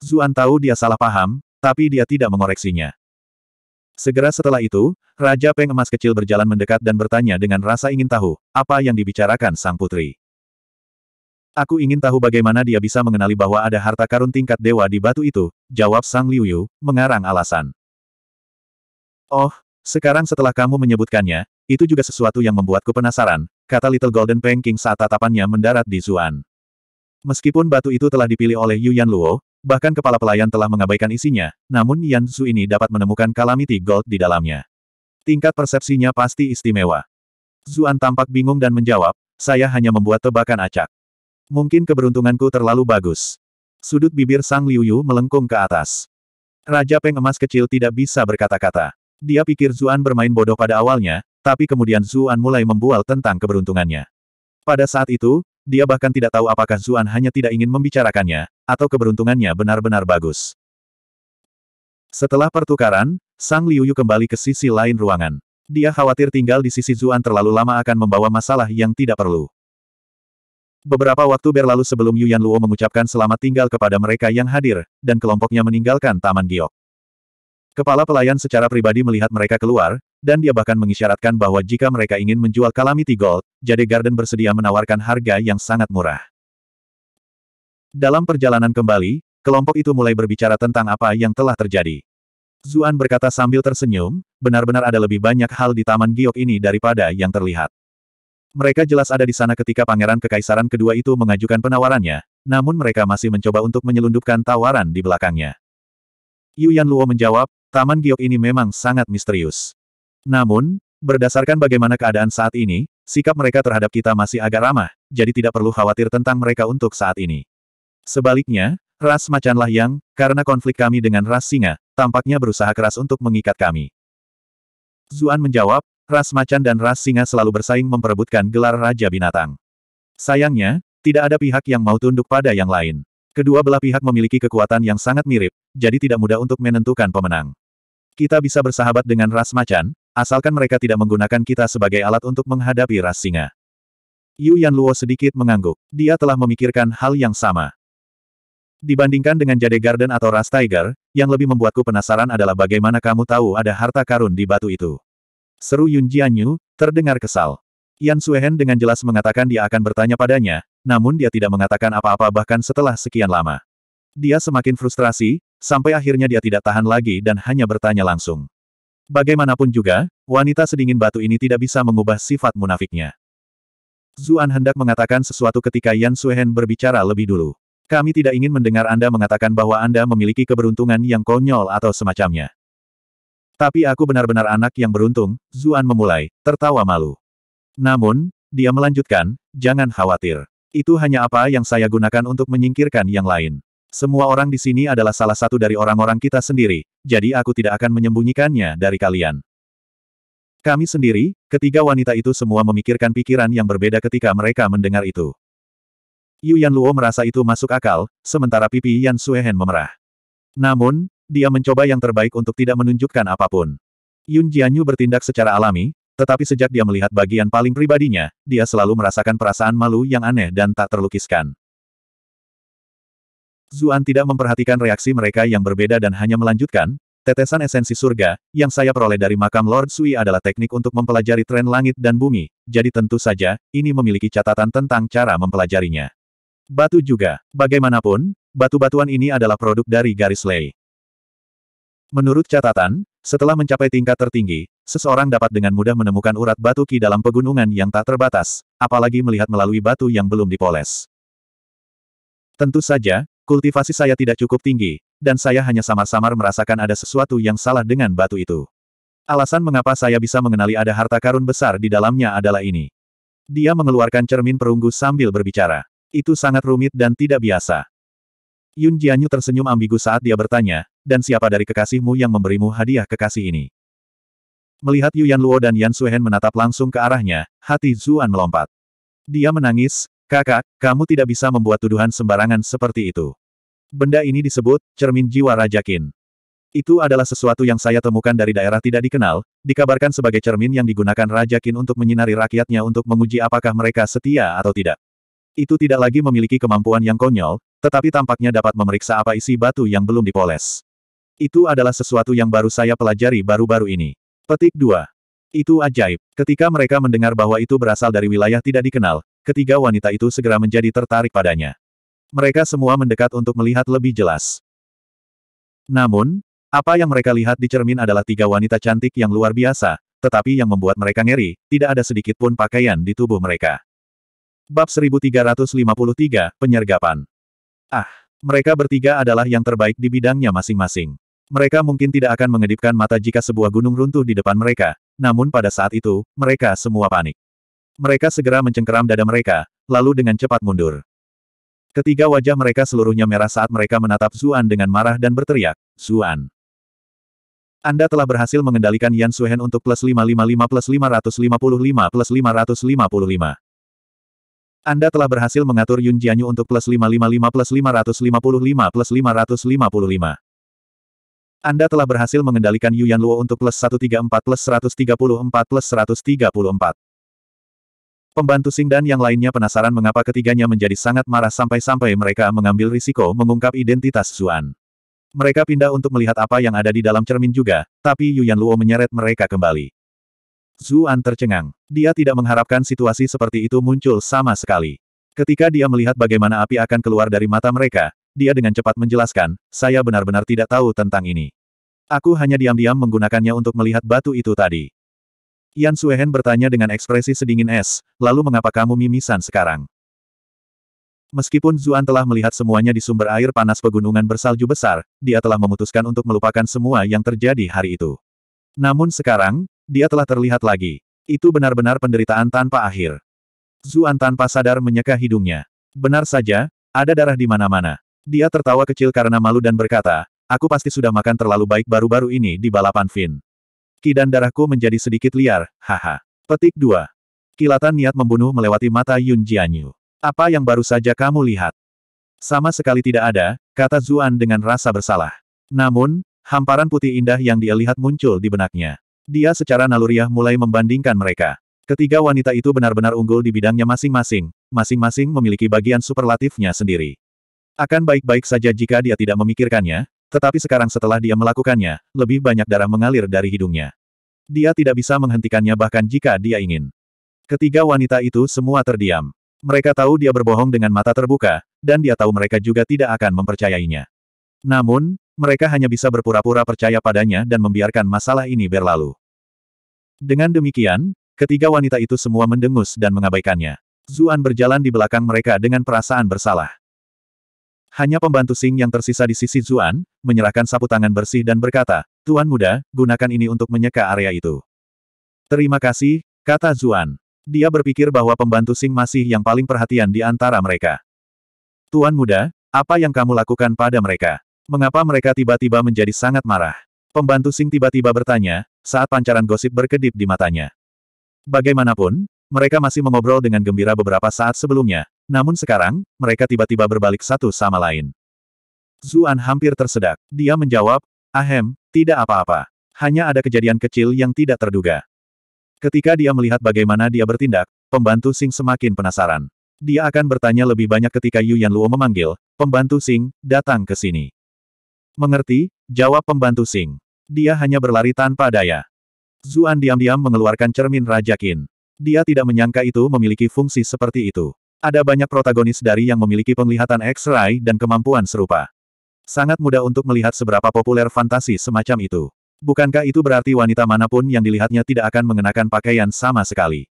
Zuan tahu dia salah paham, tapi dia tidak mengoreksinya. Segera setelah itu, Raja Peng Emas kecil berjalan mendekat dan bertanya dengan rasa ingin tahu, apa yang dibicarakan sang putri. Aku ingin tahu bagaimana dia bisa mengenali bahwa ada harta karun tingkat dewa di batu itu, jawab Sang Liuyu, mengarang alasan. Oh, sekarang setelah kamu menyebutkannya, itu juga sesuatu yang membuatku penasaran, kata Little Golden Panking saat tatapannya mendarat di Zuan. Meskipun batu itu telah dipilih oleh Yu Luo, bahkan kepala pelayan telah mengabaikan isinya, namun Yan Zhu ini dapat menemukan Calamity Gold di dalamnya. Tingkat persepsinya pasti istimewa. Zuan tampak bingung dan menjawab, saya hanya membuat tebakan acak. Mungkin keberuntunganku terlalu bagus. Sudut bibir Sang Liuyu melengkung ke atas. Raja Peng emas kecil tidak bisa berkata-kata. Dia pikir Zuan bermain bodoh pada awalnya, tapi kemudian Zuan mulai membual tentang keberuntungannya. Pada saat itu, dia bahkan tidak tahu apakah Zuan hanya tidak ingin membicarakannya, atau keberuntungannya benar-benar bagus. Setelah pertukaran, Sang Liuyu kembali ke sisi lain ruangan. Dia khawatir tinggal di sisi Zuan terlalu lama akan membawa masalah yang tidak perlu. Beberapa waktu berlalu sebelum Yuan Luo mengucapkan selamat tinggal kepada mereka yang hadir, dan kelompoknya meninggalkan Taman Giok. Kepala pelayan secara pribadi melihat mereka keluar, dan dia bahkan mengisyaratkan bahwa jika mereka ingin menjual Calamity Gold, Jade Garden bersedia menawarkan harga yang sangat murah. Dalam perjalanan kembali, kelompok itu mulai berbicara tentang apa yang telah terjadi. Zuan berkata sambil tersenyum, benar-benar ada lebih banyak hal di Taman Giok ini daripada yang terlihat. Mereka jelas ada di sana ketika pangeran kekaisaran kedua itu mengajukan penawarannya, namun mereka masih mencoba untuk menyelundupkan tawaran di belakangnya. Yu Yan Luo menjawab, Taman Giok ini memang sangat misterius. Namun, berdasarkan bagaimana keadaan saat ini, sikap mereka terhadap kita masih agak ramah, jadi tidak perlu khawatir tentang mereka untuk saat ini. Sebaliknya, ras macanlah yang, karena konflik kami dengan ras singa, tampaknya berusaha keras untuk mengikat kami. Zuan menjawab, ras macan dan ras singa selalu bersaing memperebutkan gelar Raja Binatang. Sayangnya, tidak ada pihak yang mau tunduk pada yang lain. Kedua belah pihak memiliki kekuatan yang sangat mirip, jadi tidak mudah untuk menentukan pemenang. Kita bisa bersahabat dengan ras macan, asalkan mereka tidak menggunakan kita sebagai alat untuk menghadapi ras singa. Yu Yan Luo sedikit mengangguk. Dia telah memikirkan hal yang sama. Dibandingkan dengan Jade Garden atau Ras Tiger, yang lebih membuatku penasaran adalah bagaimana kamu tahu ada harta karun di batu itu. Seru Yun Jianyu, terdengar kesal. Yan Suehen dengan jelas mengatakan dia akan bertanya padanya, namun dia tidak mengatakan apa-apa bahkan setelah sekian lama. Dia semakin frustrasi, sampai akhirnya dia tidak tahan lagi dan hanya bertanya langsung. Bagaimanapun juga, wanita sedingin batu ini tidak bisa mengubah sifat munafiknya. Zuan hendak mengatakan sesuatu ketika Yan Suhen berbicara lebih dulu. Kami tidak ingin mendengar Anda mengatakan bahwa Anda memiliki keberuntungan yang konyol atau semacamnya. Tapi aku benar-benar anak yang beruntung, Zuan memulai, tertawa malu. Namun, dia melanjutkan, jangan khawatir. Itu hanya apa yang saya gunakan untuk menyingkirkan yang lain. Semua orang di sini adalah salah satu dari orang-orang kita sendiri, jadi aku tidak akan menyembunyikannya dari kalian. Kami sendiri, ketiga wanita itu semua memikirkan pikiran yang berbeda ketika mereka mendengar itu. Yu Yan Luo merasa itu masuk akal, sementara pipi Yan Suehen memerah. Namun, dia mencoba yang terbaik untuk tidak menunjukkan apapun. Yun Jianyu bertindak secara alami, tetapi sejak dia melihat bagian paling pribadinya, dia selalu merasakan perasaan malu yang aneh dan tak terlukiskan. Zuan tidak memperhatikan reaksi mereka yang berbeda dan hanya melanjutkan, tetesan esensi surga, yang saya peroleh dari makam Lord Sui adalah teknik untuk mempelajari tren langit dan bumi, jadi tentu saja, ini memiliki catatan tentang cara mempelajarinya. Batu juga. Bagaimanapun, batu-batuan ini adalah produk dari garis lei. Menurut catatan, setelah mencapai tingkat tertinggi, seseorang dapat dengan mudah menemukan urat batu ki dalam pegunungan yang tak terbatas, apalagi melihat melalui batu yang belum dipoles. Tentu saja, Kultivasi saya tidak cukup tinggi, dan saya hanya samar-samar merasakan ada sesuatu yang salah dengan batu itu. Alasan mengapa saya bisa mengenali ada harta karun besar di dalamnya adalah ini. Dia mengeluarkan cermin perunggu sambil berbicara. Itu sangat rumit dan tidak biasa. Yun Jianyu tersenyum ambigu saat dia bertanya, dan siapa dari kekasihmu yang memberimu hadiah kekasih ini? Melihat Yu Yan Luo dan Yan Suhen menatap langsung ke arahnya, hati Zuan melompat. Dia menangis, Kakak, kamu tidak bisa membuat tuduhan sembarangan seperti itu. Benda ini disebut, cermin jiwa Raja Qin. Itu adalah sesuatu yang saya temukan dari daerah tidak dikenal, dikabarkan sebagai cermin yang digunakan Raja Qin untuk menyinari rakyatnya untuk menguji apakah mereka setia atau tidak. Itu tidak lagi memiliki kemampuan yang konyol, tetapi tampaknya dapat memeriksa apa isi batu yang belum dipoles. Itu adalah sesuatu yang baru saya pelajari baru-baru ini. Petik 2. Itu ajaib. Ketika mereka mendengar bahwa itu berasal dari wilayah tidak dikenal, ketiga wanita itu segera menjadi tertarik padanya. Mereka semua mendekat untuk melihat lebih jelas. Namun, apa yang mereka lihat di cermin adalah tiga wanita cantik yang luar biasa, tetapi yang membuat mereka ngeri, tidak ada sedikit pun pakaian di tubuh mereka. Bab 1353, Penyergapan Ah, mereka bertiga adalah yang terbaik di bidangnya masing-masing. Mereka mungkin tidak akan mengedipkan mata jika sebuah gunung runtuh di depan mereka, namun pada saat itu, mereka semua panik. Mereka segera mencengkeram dada mereka, lalu dengan cepat mundur. Ketiga wajah mereka seluruhnya merah saat mereka menatap Zuan dengan marah dan berteriak, Zuan. Anda telah berhasil mengendalikan Yan Suhen untuk plus 555 plus 555 plus 555. Anda telah berhasil mengatur Yun Jianyu untuk plus 555 plus 555 plus 555. Anda telah berhasil mengendalikan Yuan Luo untuk plus 134 plus 134 plus 134. Pembantu Sing dan yang lainnya penasaran mengapa ketiganya menjadi sangat marah sampai-sampai mereka mengambil risiko mengungkap identitas Zuan. Mereka pindah untuk melihat apa yang ada di dalam cermin juga, tapi Yuan Luo menyeret mereka kembali. Zuan tercengang. Dia tidak mengharapkan situasi seperti itu muncul sama sekali. Ketika dia melihat bagaimana api akan keluar dari mata mereka, dia dengan cepat menjelaskan, saya benar-benar tidak tahu tentang ini. Aku hanya diam-diam menggunakannya untuk melihat batu itu tadi. Yan Suehen bertanya dengan ekspresi sedingin es, lalu mengapa kamu mimisan sekarang? Meskipun Zuan telah melihat semuanya di sumber air panas pegunungan bersalju besar, dia telah memutuskan untuk melupakan semua yang terjadi hari itu. Namun sekarang, dia telah terlihat lagi. Itu benar-benar penderitaan tanpa akhir. Zuan tanpa sadar menyeka hidungnya. Benar saja, ada darah di mana-mana. Dia tertawa kecil karena malu dan berkata, aku pasti sudah makan terlalu baik baru-baru ini di balapan Finn. Ki dan darahku menjadi sedikit liar, haha. Petik 2. Kilatan niat membunuh melewati mata Yun Jianyu. Apa yang baru saja kamu lihat? Sama sekali tidak ada, kata Zuan dengan rasa bersalah. Namun, hamparan putih indah yang dia lihat muncul di benaknya. Dia secara naluriah mulai membandingkan mereka. Ketiga wanita itu benar-benar unggul di bidangnya masing-masing, masing-masing memiliki bagian superlatifnya sendiri. Akan baik-baik saja jika dia tidak memikirkannya, tetapi sekarang setelah dia melakukannya, lebih banyak darah mengalir dari hidungnya. Dia tidak bisa menghentikannya bahkan jika dia ingin. Ketiga wanita itu semua terdiam. Mereka tahu dia berbohong dengan mata terbuka, dan dia tahu mereka juga tidak akan mempercayainya. Namun, mereka hanya bisa berpura-pura percaya padanya dan membiarkan masalah ini berlalu. Dengan demikian, ketiga wanita itu semua mendengus dan mengabaikannya. Zuan berjalan di belakang mereka dengan perasaan bersalah. Hanya pembantu Sing yang tersisa di sisi Zuan, menyerahkan sapu tangan bersih dan berkata, Tuan muda, gunakan ini untuk menyeka area itu. Terima kasih, kata Zuan. Dia berpikir bahwa pembantu Sing masih yang paling perhatian di antara mereka. Tuan muda, apa yang kamu lakukan pada mereka? Mengapa mereka tiba-tiba menjadi sangat marah? Pembantu Sing tiba-tiba bertanya, saat pancaran gosip berkedip di matanya. Bagaimanapun, mereka masih mengobrol dengan gembira beberapa saat sebelumnya, namun sekarang, mereka tiba-tiba berbalik satu sama lain. Zuan hampir tersedak. Dia menjawab, Ahem, tidak apa-apa. Hanya ada kejadian kecil yang tidak terduga. Ketika dia melihat bagaimana dia bertindak, pembantu Sing semakin penasaran. Dia akan bertanya lebih banyak ketika Yu Yan Luo memanggil, pembantu Sing, datang ke sini. Mengerti? Jawab pembantu Sing. Dia hanya berlari tanpa daya. Zuan diam-diam mengeluarkan cermin Raja Qin. Dia tidak menyangka itu memiliki fungsi seperti itu. Ada banyak protagonis dari yang memiliki penglihatan X-ray dan kemampuan serupa. Sangat mudah untuk melihat seberapa populer fantasi semacam itu. Bukankah itu berarti wanita manapun yang dilihatnya tidak akan mengenakan pakaian sama sekali?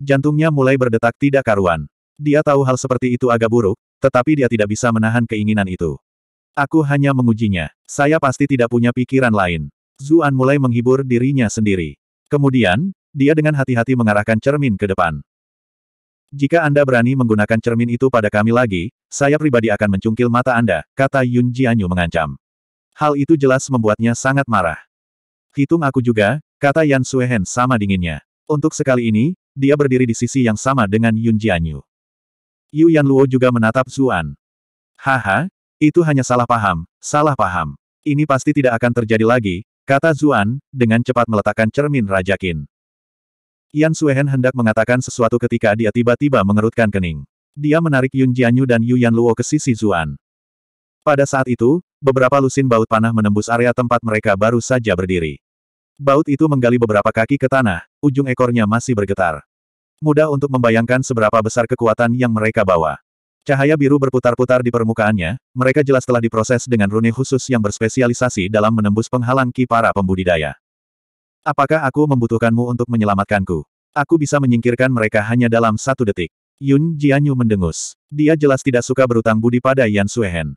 Jantungnya mulai berdetak tidak karuan. Dia tahu hal seperti itu agak buruk, tetapi dia tidak bisa menahan keinginan itu. Aku hanya mengujinya. Saya pasti tidak punya pikiran lain. Zuan mulai menghibur dirinya sendiri. Kemudian, dia dengan hati-hati mengarahkan cermin ke depan. Jika Anda berani menggunakan cermin itu pada kami lagi, saya pribadi akan mencungkil mata Anda, kata Yun Jianyu mengancam. Hal itu jelas membuatnya sangat marah. Hitung aku juga, kata Yan Suehen sama dinginnya. Untuk sekali ini, dia berdiri di sisi yang sama dengan Yun Jianyu. Yu Yan Luo juga menatap Zuan. Haha, itu hanya salah paham, salah paham. Ini pasti tidak akan terjadi lagi, kata Zuan, dengan cepat meletakkan cermin Raja Qin. Yan Suehen hendak mengatakan sesuatu ketika dia tiba-tiba mengerutkan kening. Dia menarik Yun Jianyu dan Yu Yan Luo ke sisi Zuan. Pada saat itu, beberapa lusin baut panah menembus area tempat mereka baru saja berdiri. Baut itu menggali beberapa kaki ke tanah, ujung ekornya masih bergetar. Mudah untuk membayangkan seberapa besar kekuatan yang mereka bawa. Cahaya biru berputar-putar di permukaannya, mereka jelas telah diproses dengan rune khusus yang berspesialisasi dalam menembus penghalang ki para pembudidaya. Apakah aku membutuhkanmu untuk menyelamatkanku? Aku bisa menyingkirkan mereka hanya dalam satu detik. Yun Jianyu mendengus. Dia jelas tidak suka berutang budi pada Yan Suehen.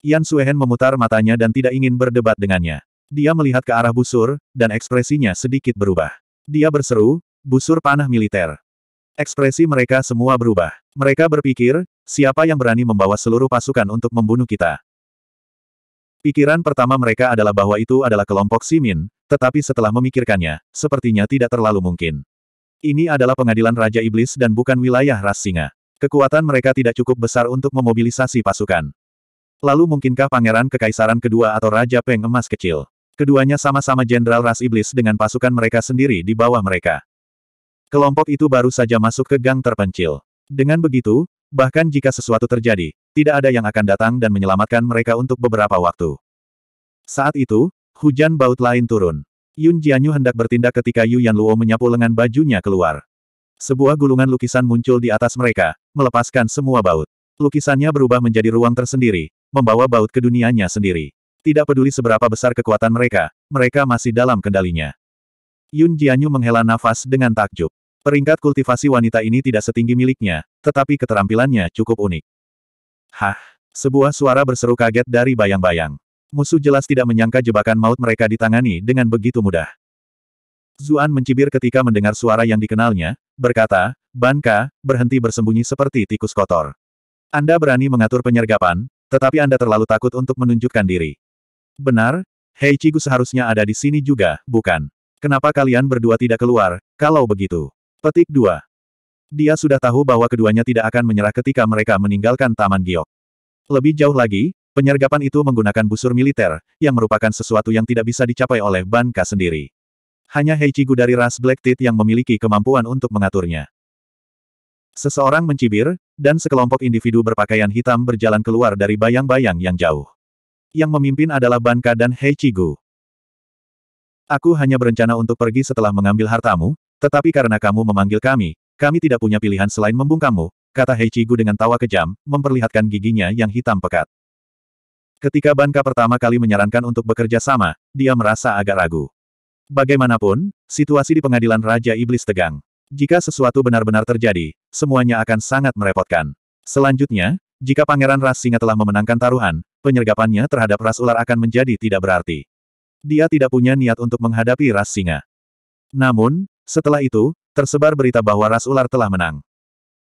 Yan Suehen memutar matanya dan tidak ingin berdebat dengannya. Dia melihat ke arah busur, dan ekspresinya sedikit berubah. Dia berseru, busur panah militer. Ekspresi mereka semua berubah. Mereka berpikir, siapa yang berani membawa seluruh pasukan untuk membunuh kita? Pikiran pertama mereka adalah bahwa itu adalah kelompok Simin, tetapi setelah memikirkannya, sepertinya tidak terlalu mungkin. Ini adalah pengadilan Raja Iblis dan bukan wilayah ras singa. Kekuatan mereka tidak cukup besar untuk memobilisasi pasukan. Lalu mungkinkah pangeran kekaisaran kedua atau Raja Peng emas kecil? Keduanya sama-sama jenderal ras iblis dengan pasukan mereka sendiri di bawah mereka. Kelompok itu baru saja masuk ke gang terpencil. Dengan begitu, bahkan jika sesuatu terjadi, tidak ada yang akan datang dan menyelamatkan mereka untuk beberapa waktu. Saat itu, Hujan baut lain turun. Yun Jianyu hendak bertindak ketika Yu Yan Luo menyapu lengan bajunya keluar. Sebuah gulungan lukisan muncul di atas mereka, melepaskan semua baut. Lukisannya berubah menjadi ruang tersendiri, membawa baut ke dunianya sendiri. Tidak peduli seberapa besar kekuatan mereka, mereka masih dalam kendalinya. Yun Jianyu menghela nafas dengan takjub. Peringkat kultivasi wanita ini tidak setinggi miliknya, tetapi keterampilannya cukup unik. Hah! Sebuah suara berseru kaget dari bayang-bayang musuh jelas tidak menyangka jebakan maut mereka ditangani dengan begitu mudah. Zuan mencibir ketika mendengar suara yang dikenalnya, berkata, Banka, berhenti bersembunyi seperti tikus kotor. Anda berani mengatur penyergapan, tetapi Anda terlalu takut untuk menunjukkan diri. Benar, Hei Cigu seharusnya ada di sini juga, bukan? Kenapa kalian berdua tidak keluar, kalau begitu? Petik 2. Dia sudah tahu bahwa keduanya tidak akan menyerah ketika mereka meninggalkan Taman Giok. Lebih jauh lagi, Penyergapan itu menggunakan busur militer, yang merupakan sesuatu yang tidak bisa dicapai oleh Banka sendiri. Hanya Heichigu dari ras Black Teeth yang memiliki kemampuan untuk mengaturnya. Seseorang mencibir, dan sekelompok individu berpakaian hitam berjalan keluar dari bayang-bayang yang jauh. Yang memimpin adalah Banka dan Heichigu. Aku hanya berencana untuk pergi setelah mengambil hartamu, tetapi karena kamu memanggil kami, kami tidak punya pilihan selain membungkamu, kata Heichigu dengan tawa kejam, memperlihatkan giginya yang hitam pekat. Ketika Banka pertama kali menyarankan untuk bekerja sama, dia merasa agak ragu. Bagaimanapun, situasi di pengadilan Raja Iblis tegang. Jika sesuatu benar-benar terjadi, semuanya akan sangat merepotkan. Selanjutnya, jika Pangeran Ras Singa telah memenangkan taruhan, penyergapannya terhadap ras ular akan menjadi tidak berarti. Dia tidak punya niat untuk menghadapi ras singa. Namun, setelah itu, tersebar berita bahwa ras ular telah menang.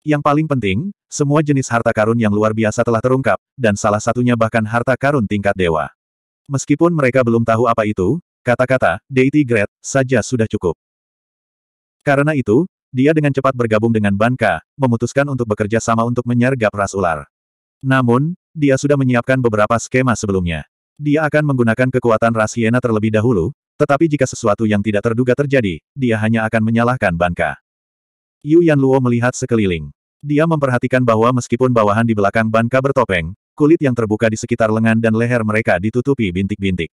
Yang paling penting, semua jenis harta karun yang luar biasa telah terungkap, dan salah satunya bahkan harta karun tingkat dewa. Meskipun mereka belum tahu apa itu, kata-kata, Deity Great, saja sudah cukup. Karena itu, dia dengan cepat bergabung dengan Banka, memutuskan untuk bekerja sama untuk menyergap ras ular. Namun, dia sudah menyiapkan beberapa skema sebelumnya. Dia akan menggunakan kekuatan ras hiena terlebih dahulu, tetapi jika sesuatu yang tidak terduga terjadi, dia hanya akan menyalahkan Banka. Yu Luo melihat sekeliling. Dia memperhatikan bahwa meskipun bawahan di belakang bangka bertopeng, kulit yang terbuka di sekitar lengan dan leher mereka ditutupi bintik-bintik.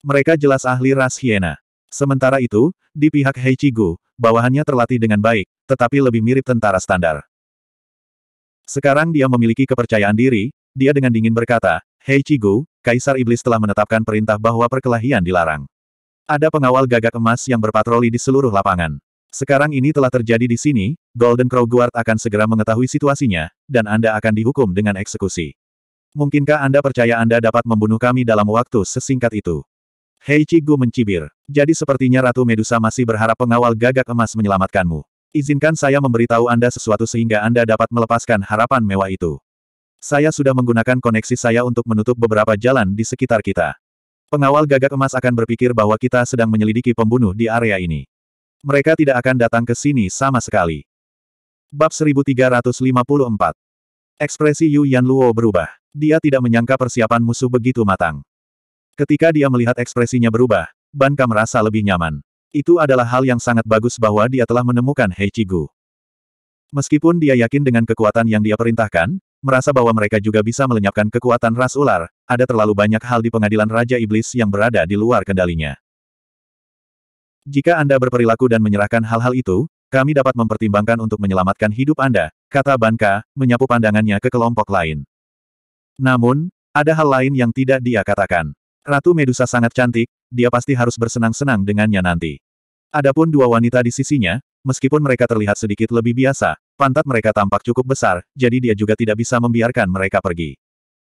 Mereka jelas ahli ras hiena. Sementara itu, di pihak Hei Chigu, bawahannya terlatih dengan baik, tetapi lebih mirip tentara standar. Sekarang dia memiliki kepercayaan diri, dia dengan dingin berkata, Hei Cigu, Kaisar Iblis telah menetapkan perintah bahwa perkelahian dilarang. Ada pengawal gagak emas yang berpatroli di seluruh lapangan. Sekarang ini telah terjadi di sini, Golden Crow Guard akan segera mengetahui situasinya, dan Anda akan dihukum dengan eksekusi. Mungkinkah Anda percaya Anda dapat membunuh kami dalam waktu sesingkat itu? Hei Cigu mencibir. Jadi sepertinya Ratu Medusa masih berharap pengawal gagak emas menyelamatkanmu. Izinkan saya memberitahu Anda sesuatu sehingga Anda dapat melepaskan harapan mewah itu. Saya sudah menggunakan koneksi saya untuk menutup beberapa jalan di sekitar kita. Pengawal gagak emas akan berpikir bahwa kita sedang menyelidiki pembunuh di area ini. Mereka tidak akan datang ke sini sama sekali. Bab 1354 Ekspresi Yu Yan Luo berubah. Dia tidak menyangka persiapan musuh begitu matang. Ketika dia melihat ekspresinya berubah, Ban Ka merasa lebih nyaman. Itu adalah hal yang sangat bagus bahwa dia telah menemukan Hei Chigu. Meskipun dia yakin dengan kekuatan yang dia perintahkan, merasa bahwa mereka juga bisa melenyapkan kekuatan ras ular, ada terlalu banyak hal di pengadilan Raja Iblis yang berada di luar kendalinya. Jika Anda berperilaku dan menyerahkan hal-hal itu, kami dapat mempertimbangkan untuk menyelamatkan hidup Anda, kata Banka, menyapu pandangannya ke kelompok lain. Namun, ada hal lain yang tidak dia katakan. Ratu Medusa sangat cantik, dia pasti harus bersenang-senang dengannya nanti. Adapun dua wanita di sisinya, meskipun mereka terlihat sedikit lebih biasa, pantat mereka tampak cukup besar, jadi dia juga tidak bisa membiarkan mereka pergi.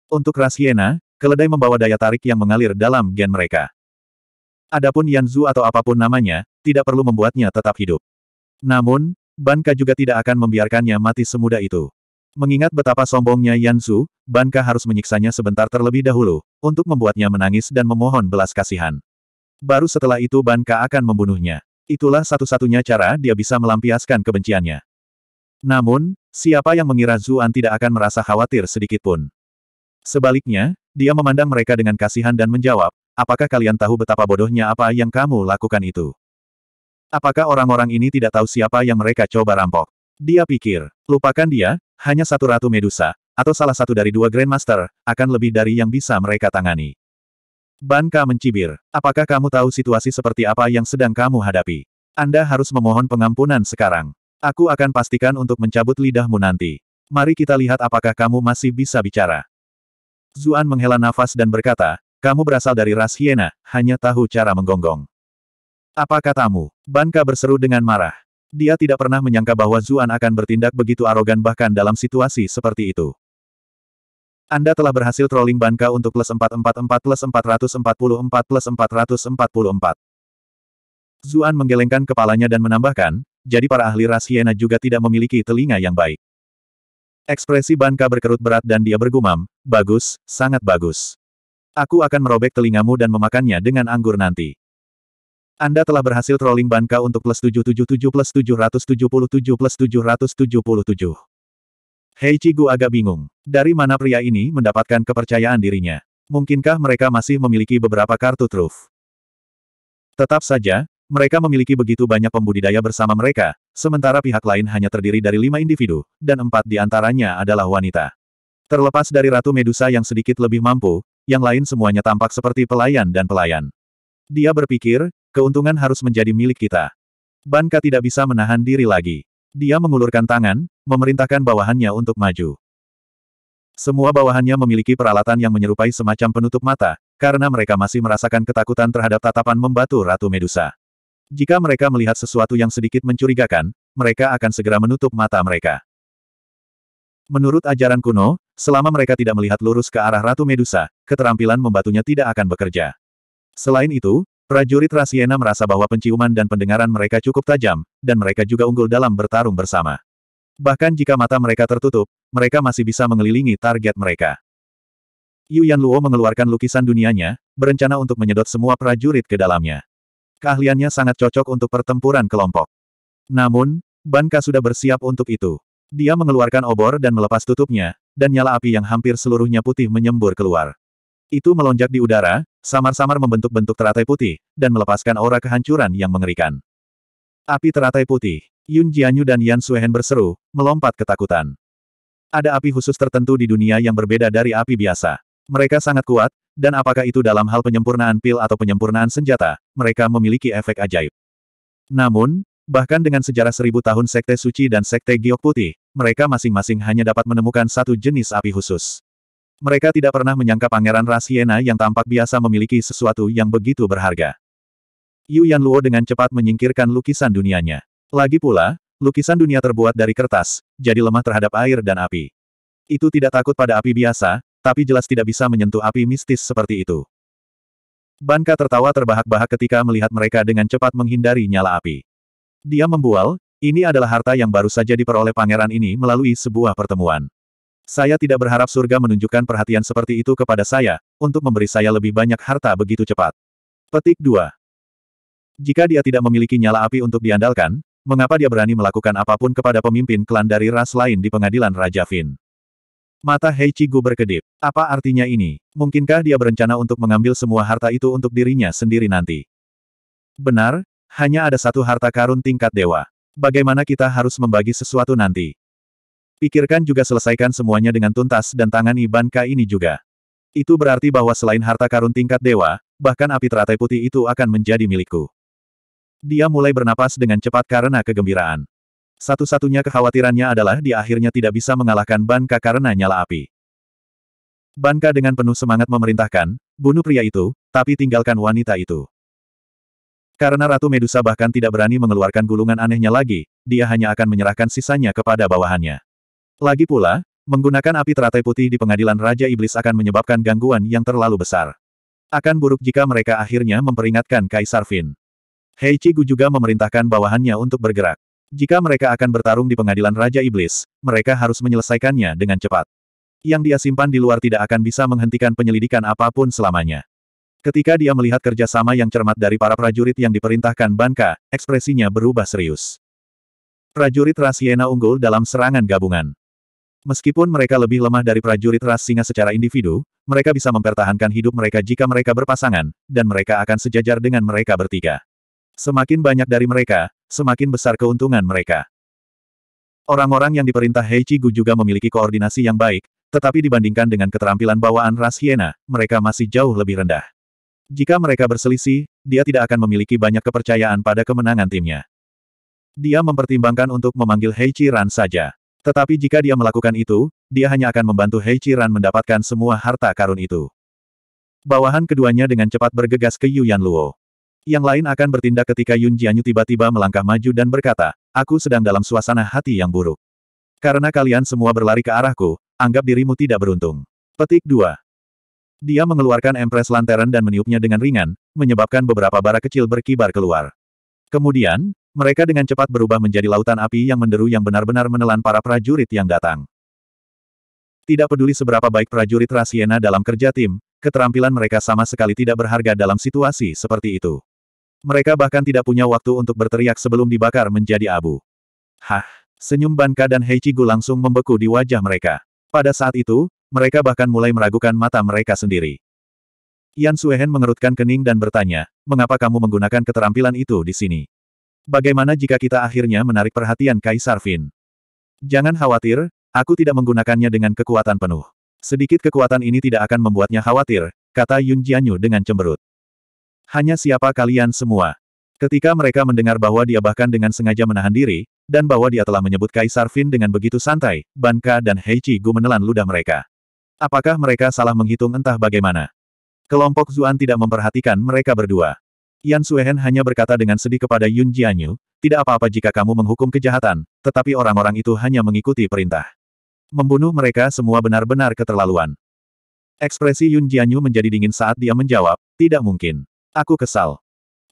Untuk ras hiena, keledai membawa daya tarik yang mengalir dalam gen mereka. Adapun Yanzu atau apapun namanya, tidak perlu membuatnya tetap hidup. Namun, Banka juga tidak akan membiarkannya mati semudah itu. Mengingat betapa sombongnya Yanzu, Banka harus menyiksanya sebentar terlebih dahulu, untuk membuatnya menangis dan memohon belas kasihan. Baru setelah itu Banka akan membunuhnya. Itulah satu-satunya cara dia bisa melampiaskan kebenciannya. Namun, siapa yang mengira Zuan tidak akan merasa khawatir sedikitpun. Sebaliknya, dia memandang mereka dengan kasihan dan menjawab, apakah kalian tahu betapa bodohnya apa yang kamu lakukan itu? Apakah orang-orang ini tidak tahu siapa yang mereka coba rampok? Dia pikir, lupakan dia, hanya satu Ratu Medusa, atau salah satu dari dua Grandmaster, akan lebih dari yang bisa mereka tangani. Banka mencibir, apakah kamu tahu situasi seperti apa yang sedang kamu hadapi? Anda harus memohon pengampunan sekarang. Aku akan pastikan untuk mencabut lidahmu nanti. Mari kita lihat apakah kamu masih bisa bicara. Zuan menghela nafas dan berkata, kamu berasal dari ras hiena, hanya tahu cara menggonggong. Apa katamu? Banka berseru dengan marah. Dia tidak pernah menyangka bahwa Zuan akan bertindak begitu arogan bahkan dalam situasi seperti itu. Anda telah berhasil trolling Banka untuk plus 444 plus 444 plus 444. Zuan menggelengkan kepalanya dan menambahkan, jadi para ahli ras hiena juga tidak memiliki telinga yang baik. Ekspresi Banka berkerut berat dan dia bergumam, bagus, sangat bagus. Aku akan merobek telingamu dan memakannya dengan anggur nanti. Anda telah berhasil trolling Banka untuk plus 777 plus 777 plus 777. Hei Cigu agak bingung. Dari mana pria ini mendapatkan kepercayaan dirinya? Mungkinkah mereka masih memiliki beberapa kartu truf? Tetap saja, mereka memiliki begitu banyak pembudidaya bersama mereka, sementara pihak lain hanya terdiri dari lima individu, dan empat di antaranya adalah wanita. Terlepas dari Ratu Medusa yang sedikit lebih mampu, yang lain semuanya tampak seperti pelayan dan pelayan. Dia berpikir, keuntungan harus menjadi milik kita. Banka tidak bisa menahan diri lagi. Dia mengulurkan tangan, memerintahkan bawahannya untuk maju. Semua bawahannya memiliki peralatan yang menyerupai semacam penutup mata, karena mereka masih merasakan ketakutan terhadap tatapan membatu Ratu Medusa. Jika mereka melihat sesuatu yang sedikit mencurigakan, mereka akan segera menutup mata mereka. Menurut ajaran kuno, selama mereka tidak melihat lurus ke arah Ratu Medusa, keterampilan membatunya tidak akan bekerja. Selain itu, prajurit Rasiena merasa bahwa penciuman dan pendengaran mereka cukup tajam, dan mereka juga unggul dalam bertarung bersama. Bahkan jika mata mereka tertutup, mereka masih bisa mengelilingi target mereka. Yu Yan Luo mengeluarkan lukisan dunianya, berencana untuk menyedot semua prajurit ke dalamnya. Keahliannya sangat cocok untuk pertempuran kelompok. Namun, Banka sudah bersiap untuk itu. Dia mengeluarkan obor dan melepas tutupnya, dan nyala api yang hampir seluruhnya putih menyembur keluar. Itu melonjak di udara, samar-samar membentuk bentuk teratai putih, dan melepaskan aura kehancuran yang mengerikan. Api teratai putih. Yun Jianyu dan Yan Suhen berseru, melompat ketakutan. Ada api khusus tertentu di dunia yang berbeda dari api biasa. Mereka sangat kuat, dan apakah itu dalam hal penyempurnaan pil atau penyempurnaan senjata, mereka memiliki efek ajaib. Namun, bahkan dengan sejarah seribu tahun Sekte Suci dan Sekte Giok Putih, mereka masing-masing hanya dapat menemukan satu jenis api khusus. Mereka tidak pernah menyangka Pangeran Rasiena yang tampak biasa memiliki sesuatu yang begitu berharga. Yu Yan Luo dengan cepat menyingkirkan lukisan dunianya. Lagi pula, lukisan dunia terbuat dari kertas, jadi lemah terhadap air dan api. Itu tidak takut pada api biasa, tapi jelas tidak bisa menyentuh api mistis seperti itu. Banka tertawa terbahak-bahak ketika melihat mereka dengan cepat menghindari nyala api. Dia membual, ini adalah harta yang baru saja diperoleh pangeran ini melalui sebuah pertemuan. Saya tidak berharap surga menunjukkan perhatian seperti itu kepada saya, untuk memberi saya lebih banyak harta begitu cepat. Petik 2. Jika dia tidak memiliki nyala api untuk diandalkan, mengapa dia berani melakukan apapun kepada pemimpin klan dari ras lain di pengadilan Raja Fin? Mata Heichigu berkedip. Apa artinya ini? Mungkinkah dia berencana untuk mengambil semua harta itu untuk dirinya sendiri nanti? Benar, hanya ada satu harta karun tingkat dewa. Bagaimana kita harus membagi sesuatu nanti? Pikirkan juga selesaikan semuanya dengan tuntas dan tangan Iban K ini juga. Itu berarti bahwa selain harta karun tingkat dewa, bahkan api teratai putih itu akan menjadi milikku. Dia mulai bernapas dengan cepat karena kegembiraan. Satu-satunya kekhawatirannya adalah dia akhirnya tidak bisa mengalahkan Banka karena nyala api. Banka dengan penuh semangat memerintahkan, bunuh pria itu, tapi tinggalkan wanita itu. Karena Ratu Medusa bahkan tidak berani mengeluarkan gulungan anehnya lagi, dia hanya akan menyerahkan sisanya kepada bawahannya. Lagi pula, menggunakan api teratai putih di pengadilan Raja Iblis akan menyebabkan gangguan yang terlalu besar. Akan buruk jika mereka akhirnya memperingatkan Kaisar Fin. Gu juga memerintahkan bawahannya untuk bergerak. Jika mereka akan bertarung di pengadilan Raja Iblis, mereka harus menyelesaikannya dengan cepat. Yang dia simpan di luar tidak akan bisa menghentikan penyelidikan apapun selamanya. Ketika dia melihat kerjasama yang cermat dari para prajurit yang diperintahkan Banka, ekspresinya berubah serius. Prajurit Rasiena unggul dalam serangan gabungan. Meskipun mereka lebih lemah dari prajurit ras singa secara individu, mereka bisa mempertahankan hidup mereka jika mereka berpasangan, dan mereka akan sejajar dengan mereka bertiga. Semakin banyak dari mereka, semakin besar keuntungan mereka. Orang-orang yang diperintah Hei Gu juga memiliki koordinasi yang baik, tetapi dibandingkan dengan keterampilan bawaan ras hiena, mereka masih jauh lebih rendah. Jika mereka berselisih, dia tidak akan memiliki banyak kepercayaan pada kemenangan timnya. Dia mempertimbangkan untuk memanggil Heichi Ran saja. Tetapi jika dia melakukan itu, dia hanya akan membantu Hei Chiran mendapatkan semua harta karun itu. Bawahan keduanya dengan cepat bergegas ke Yuyan Luo. Yang lain akan bertindak ketika Yun Jianyu tiba-tiba melangkah maju dan berkata, aku sedang dalam suasana hati yang buruk. Karena kalian semua berlari ke arahku, anggap dirimu tidak beruntung. Petik 2. Dia mengeluarkan Empress Lantern dan meniupnya dengan ringan, menyebabkan beberapa bara kecil berkibar keluar. Kemudian, mereka dengan cepat berubah menjadi lautan api yang menderu yang benar-benar menelan para prajurit yang datang. Tidak peduli seberapa baik prajurit Rasiena dalam kerja tim, keterampilan mereka sama sekali tidak berharga dalam situasi seperti itu. Mereka bahkan tidak punya waktu untuk berteriak sebelum dibakar menjadi abu. Hah! Senyum Banka dan Heichigu langsung membeku di wajah mereka. Pada saat itu, mereka bahkan mulai meragukan mata mereka sendiri. Yan Suehen mengerutkan kening dan bertanya, mengapa kamu menggunakan keterampilan itu di sini? Bagaimana jika kita akhirnya menarik perhatian Kaisar Vin? Jangan khawatir, aku tidak menggunakannya dengan kekuatan penuh. Sedikit kekuatan ini tidak akan membuatnya khawatir, kata Yun Jianyu dengan cemberut. Hanya siapa kalian semua? Ketika mereka mendengar bahwa dia bahkan dengan sengaja menahan diri, dan bahwa dia telah menyebut Kaisar Vin dengan begitu santai, Banka dan Hei Chi Gu menelan ludah mereka. Apakah mereka salah menghitung entah bagaimana? Kelompok Zuan tidak memperhatikan mereka berdua. Yan Suehen hanya berkata dengan sedih kepada Yun Jianyu, tidak apa-apa jika kamu menghukum kejahatan, tetapi orang-orang itu hanya mengikuti perintah. Membunuh mereka semua benar-benar keterlaluan. Ekspresi Yun Jianyu menjadi dingin saat dia menjawab, tidak mungkin. Aku kesal.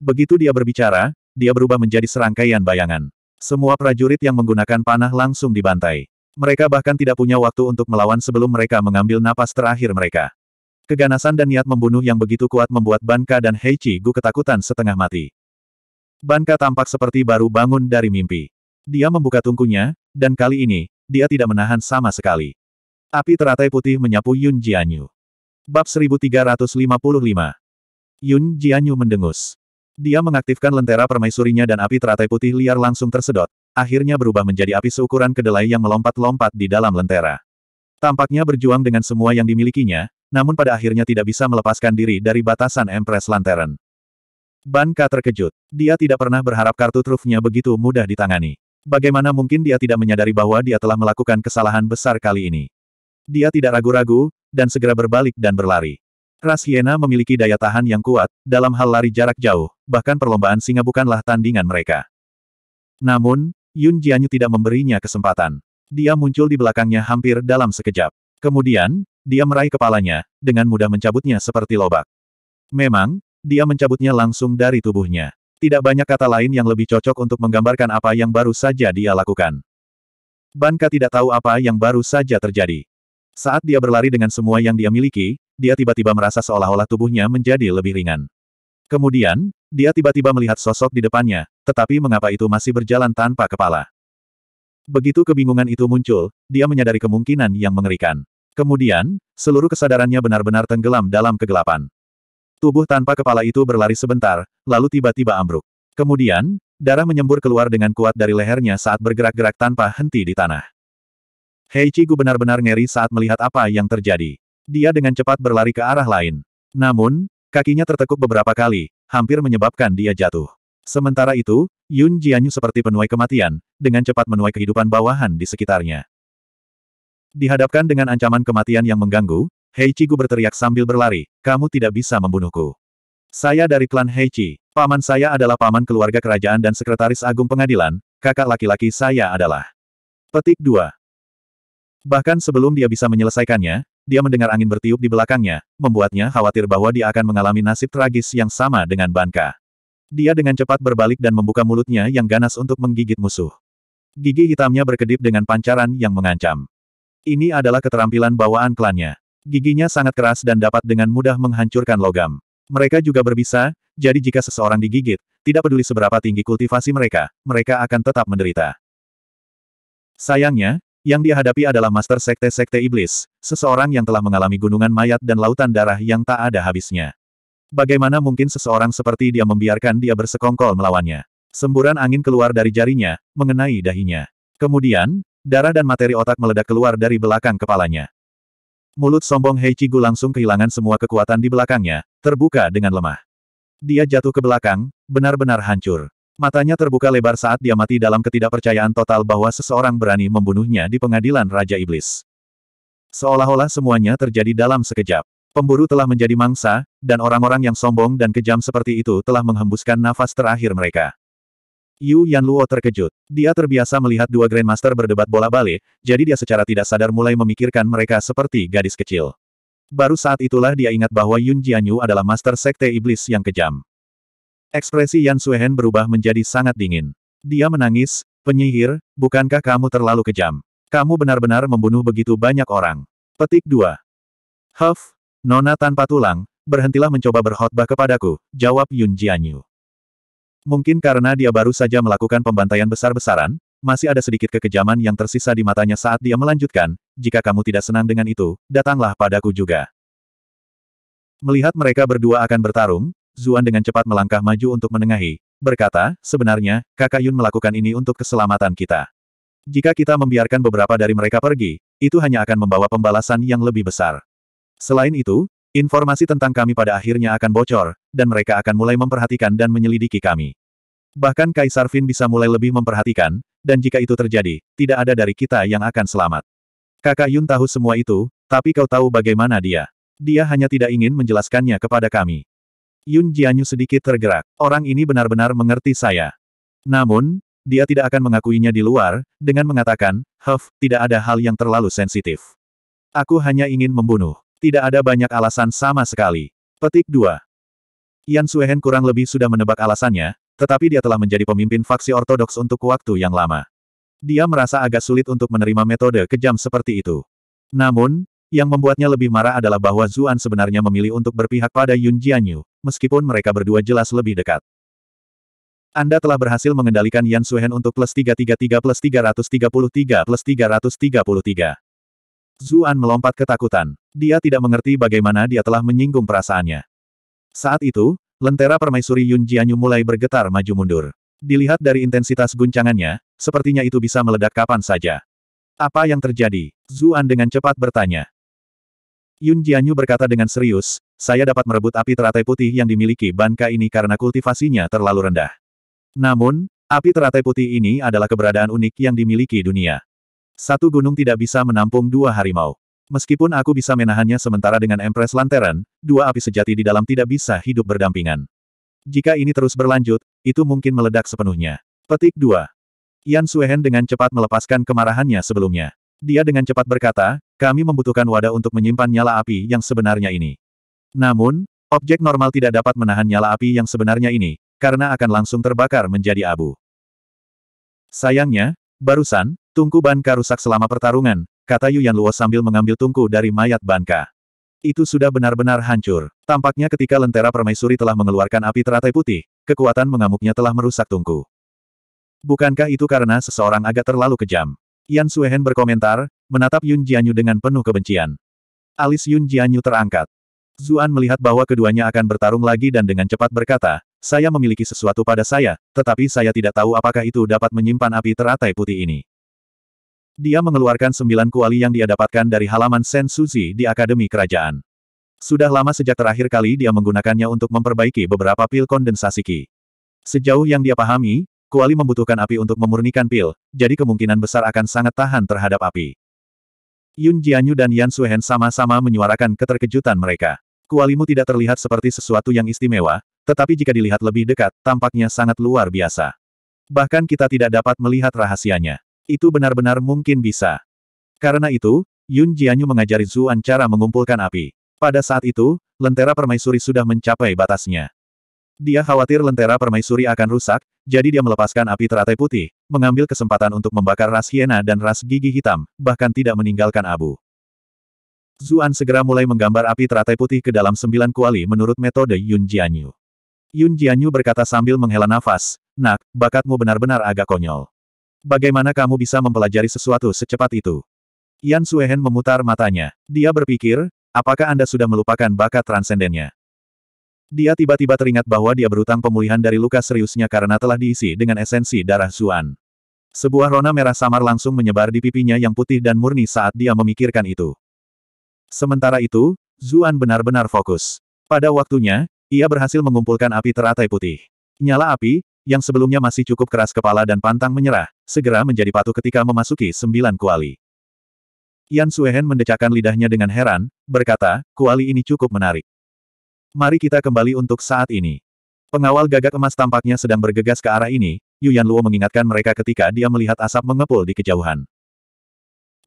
Begitu dia berbicara, dia berubah menjadi serangkaian bayangan. Semua prajurit yang menggunakan panah langsung dibantai. Mereka bahkan tidak punya waktu untuk melawan sebelum mereka mengambil napas terakhir mereka. Keganasan dan niat membunuh yang begitu kuat membuat Banka dan Heichi Gu ketakutan setengah mati. Banka tampak seperti baru bangun dari mimpi. Dia membuka tungkunya, dan kali ini, dia tidak menahan sama sekali. Api teratai putih menyapu Yun Jianyu. Bab 1355 Yun Jianyu mendengus. Dia mengaktifkan lentera permaisurinya dan api teratai putih liar langsung tersedot, akhirnya berubah menjadi api seukuran kedelai yang melompat-lompat di dalam lentera. Tampaknya berjuang dengan semua yang dimilikinya, namun pada akhirnya tidak bisa melepaskan diri dari batasan Empress Lantern. Banka terkejut. Dia tidak pernah berharap kartu trufnya begitu mudah ditangani. Bagaimana mungkin dia tidak menyadari bahwa dia telah melakukan kesalahan besar kali ini. Dia tidak ragu-ragu, dan segera berbalik dan berlari. Ras hiena memiliki daya tahan yang kuat, dalam hal lari jarak jauh, bahkan perlombaan singa bukanlah tandingan mereka. Namun, Yun Jianyu tidak memberinya kesempatan. Dia muncul di belakangnya hampir dalam sekejap. Kemudian, dia meraih kepalanya, dengan mudah mencabutnya seperti lobak. Memang, dia mencabutnya langsung dari tubuhnya. Tidak banyak kata lain yang lebih cocok untuk menggambarkan apa yang baru saja dia lakukan. Banka tidak tahu apa yang baru saja terjadi. Saat dia berlari dengan semua yang dia miliki, dia tiba-tiba merasa seolah-olah tubuhnya menjadi lebih ringan. Kemudian, dia tiba-tiba melihat sosok di depannya, tetapi mengapa itu masih berjalan tanpa kepala. Begitu kebingungan itu muncul, dia menyadari kemungkinan yang mengerikan. Kemudian, seluruh kesadarannya benar-benar tenggelam dalam kegelapan. Tubuh tanpa kepala itu berlari sebentar, lalu tiba-tiba ambruk. Kemudian, darah menyembur keluar dengan kuat dari lehernya saat bergerak-gerak tanpa henti di tanah. Hei Chigu benar-benar ngeri saat melihat apa yang terjadi. Dia dengan cepat berlari ke arah lain. Namun, kakinya tertekuk beberapa kali, hampir menyebabkan dia jatuh. Sementara itu, Yun Jianyu seperti penuai kematian, dengan cepat menuai kehidupan bawahan di sekitarnya. Dihadapkan dengan ancaman kematian yang mengganggu, Hei Chigu berteriak sambil berlari, kamu tidak bisa membunuhku. Saya dari klan Hei Chi, Paman saya adalah paman keluarga kerajaan dan sekretaris agung pengadilan, kakak laki-laki saya adalah. Petik 2. Bahkan sebelum dia bisa menyelesaikannya, dia mendengar angin bertiup di belakangnya, membuatnya khawatir bahwa dia akan mengalami nasib tragis yang sama dengan Banka. Dia dengan cepat berbalik dan membuka mulutnya yang ganas untuk menggigit musuh. Gigi hitamnya berkedip dengan pancaran yang mengancam. Ini adalah keterampilan bawaan klannya. Giginya sangat keras dan dapat dengan mudah menghancurkan logam. Mereka juga berbisa, jadi jika seseorang digigit, tidak peduli seberapa tinggi kultivasi mereka, mereka akan tetap menderita. Sayangnya, yang dihadapi adalah master sekte-sekte iblis, seseorang yang telah mengalami gunungan mayat dan lautan darah yang tak ada habisnya. Bagaimana mungkin seseorang seperti dia membiarkan dia bersekongkol melawannya? Semburan angin keluar dari jarinya, mengenai dahinya. Kemudian, Darah dan materi otak meledak keluar dari belakang kepalanya. Mulut sombong Hei Chigu langsung kehilangan semua kekuatan di belakangnya, terbuka dengan lemah. Dia jatuh ke belakang, benar-benar hancur. Matanya terbuka lebar saat dia mati dalam ketidakpercayaan total bahwa seseorang berani membunuhnya di pengadilan Raja Iblis. Seolah-olah semuanya terjadi dalam sekejap. Pemburu telah menjadi mangsa, dan orang-orang yang sombong dan kejam seperti itu telah menghembuskan nafas terakhir mereka. Yu Yanluo terkejut. Dia terbiasa melihat dua Grandmaster berdebat bola balik, jadi dia secara tidak sadar mulai memikirkan mereka seperti gadis kecil. Baru saat itulah dia ingat bahwa Yun Jianyu adalah Master Sekte Iblis yang kejam. Ekspresi Yan Suehen berubah menjadi sangat dingin. Dia menangis, penyihir, bukankah kamu terlalu kejam? Kamu benar-benar membunuh begitu banyak orang. Petik 2. Huff, Nona tanpa tulang, berhentilah mencoba berkhotbah kepadaku, jawab Yun Jianyu. Mungkin karena dia baru saja melakukan pembantaian besar-besaran, masih ada sedikit kekejaman yang tersisa di matanya saat dia melanjutkan, jika kamu tidak senang dengan itu, datanglah padaku juga. Melihat mereka berdua akan bertarung, Zuan dengan cepat melangkah maju untuk menengahi, berkata, sebenarnya, kakak Yun melakukan ini untuk keselamatan kita. Jika kita membiarkan beberapa dari mereka pergi, itu hanya akan membawa pembalasan yang lebih besar. Selain itu, informasi tentang kami pada akhirnya akan bocor, dan mereka akan mulai memperhatikan dan menyelidiki kami. Bahkan Kaisar Fin bisa mulai lebih memperhatikan, dan jika itu terjadi, tidak ada dari kita yang akan selamat. Kakak Yun tahu semua itu, tapi kau tahu bagaimana dia. Dia hanya tidak ingin menjelaskannya kepada kami. Yun Jianyu sedikit tergerak. Orang ini benar-benar mengerti saya. Namun, dia tidak akan mengakuinya di luar, dengan mengatakan, Huff, tidak ada hal yang terlalu sensitif. Aku hanya ingin membunuh. Tidak ada banyak alasan sama sekali. Petik 2. Yan Suehen kurang lebih sudah menebak alasannya, tetapi dia telah menjadi pemimpin faksi ortodoks untuk waktu yang lama. Dia merasa agak sulit untuk menerima metode kejam seperti itu. Namun, yang membuatnya lebih marah adalah bahwa Zuan sebenarnya memilih untuk berpihak pada Yun Jianyu, meskipun mereka berdua jelas lebih dekat. Anda telah berhasil mengendalikan Yan Suhen untuk plus 333 plus 333 plus 333. Zuan melompat ketakutan. Dia tidak mengerti bagaimana dia telah menyinggung perasaannya. Saat itu, Lentera permaisuri Yun Jianyu mulai bergetar maju mundur. Dilihat dari intensitas guncangannya, sepertinya itu bisa meledak kapan saja. Apa yang terjadi? Zuan dengan cepat bertanya. Yun Jianyu berkata dengan serius, saya dapat merebut api teratai putih yang dimiliki Banka ini karena kultivasinya terlalu rendah. Namun, api teratai putih ini adalah keberadaan unik yang dimiliki dunia. Satu gunung tidak bisa menampung dua harimau. Meskipun aku bisa menahannya sementara dengan Empress Lantern, dua api sejati di dalam tidak bisa hidup berdampingan. Jika ini terus berlanjut, itu mungkin meledak sepenuhnya. Petik 2. Yan Suehen dengan cepat melepaskan kemarahannya sebelumnya. Dia dengan cepat berkata, kami membutuhkan wadah untuk menyimpan nyala api yang sebenarnya ini. Namun, objek normal tidak dapat menahan nyala api yang sebenarnya ini, karena akan langsung terbakar menjadi abu. Sayangnya, barusan, tungku ban rusak selama pertarungan, kata yang Luo sambil mengambil tungku dari mayat Banka. Itu sudah benar-benar hancur. Tampaknya ketika lentera permaisuri telah mengeluarkan api teratai putih, kekuatan mengamuknya telah merusak tungku. Bukankah itu karena seseorang agak terlalu kejam? Yan Suehen berkomentar, menatap Yun Jianyu dengan penuh kebencian. Alis Yun Jianyu terangkat. Zuan melihat bahwa keduanya akan bertarung lagi dan dengan cepat berkata, saya memiliki sesuatu pada saya, tetapi saya tidak tahu apakah itu dapat menyimpan api teratai putih ini. Dia mengeluarkan sembilan kuali yang dia dapatkan dari halaman Sen Suzi di Akademi Kerajaan. Sudah lama sejak terakhir kali dia menggunakannya untuk memperbaiki beberapa pil kondensasi Qi. Sejauh yang dia pahami, kuali membutuhkan api untuk memurnikan pil, jadi kemungkinan besar akan sangat tahan terhadap api. Yun Jianyu dan Yan Suhen sama-sama menyuarakan keterkejutan mereka. Kualimu tidak terlihat seperti sesuatu yang istimewa, tetapi jika dilihat lebih dekat, tampaknya sangat luar biasa. Bahkan kita tidak dapat melihat rahasianya. Itu benar-benar mungkin bisa. Karena itu, Yun Jianyu mengajari Zuan cara mengumpulkan api. Pada saat itu, lentera permaisuri sudah mencapai batasnya. Dia khawatir lentera permaisuri akan rusak, jadi dia melepaskan api teratai putih, mengambil kesempatan untuk membakar ras hiena dan ras gigi hitam, bahkan tidak meninggalkan abu. Zuan segera mulai menggambar api teratai putih ke dalam sembilan kuali menurut metode Yun Jianyu. Yun Jianyu berkata sambil menghela nafas, Nak, bakatmu benar-benar agak konyol. Bagaimana kamu bisa mempelajari sesuatu secepat itu? Yan Suehen memutar matanya. Dia berpikir, apakah Anda sudah melupakan bakat transendennya? Dia tiba-tiba teringat bahwa dia berutang pemulihan dari luka seriusnya karena telah diisi dengan esensi darah Zuan. Sebuah rona merah samar langsung menyebar di pipinya yang putih dan murni saat dia memikirkan itu. Sementara itu, Zuan benar-benar fokus. Pada waktunya, ia berhasil mengumpulkan api teratai putih. Nyala api, yang sebelumnya masih cukup keras kepala dan pantang menyerah, segera menjadi patuh ketika memasuki sembilan kuali. Yan Suehen mendecakkan lidahnya dengan heran, berkata, kuali ini cukup menarik. Mari kita kembali untuk saat ini. Pengawal gagak emas tampaknya sedang bergegas ke arah ini, Yu Yan Luo mengingatkan mereka ketika dia melihat asap mengepul di kejauhan.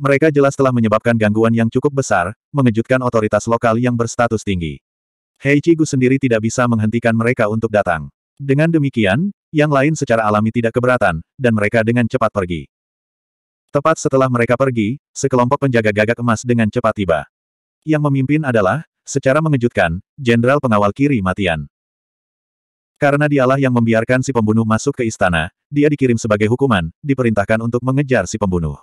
Mereka jelas telah menyebabkan gangguan yang cukup besar, mengejutkan otoritas lokal yang berstatus tinggi. Hei Chigu sendiri tidak bisa menghentikan mereka untuk datang. Dengan demikian, yang lain secara alami tidak keberatan, dan mereka dengan cepat pergi. Tepat setelah mereka pergi, sekelompok penjaga gagak emas dengan cepat tiba. Yang memimpin adalah, secara mengejutkan, Jenderal Pengawal Kiri Matian. Karena dialah yang membiarkan si pembunuh masuk ke istana, dia dikirim sebagai hukuman, diperintahkan untuk mengejar si pembunuh.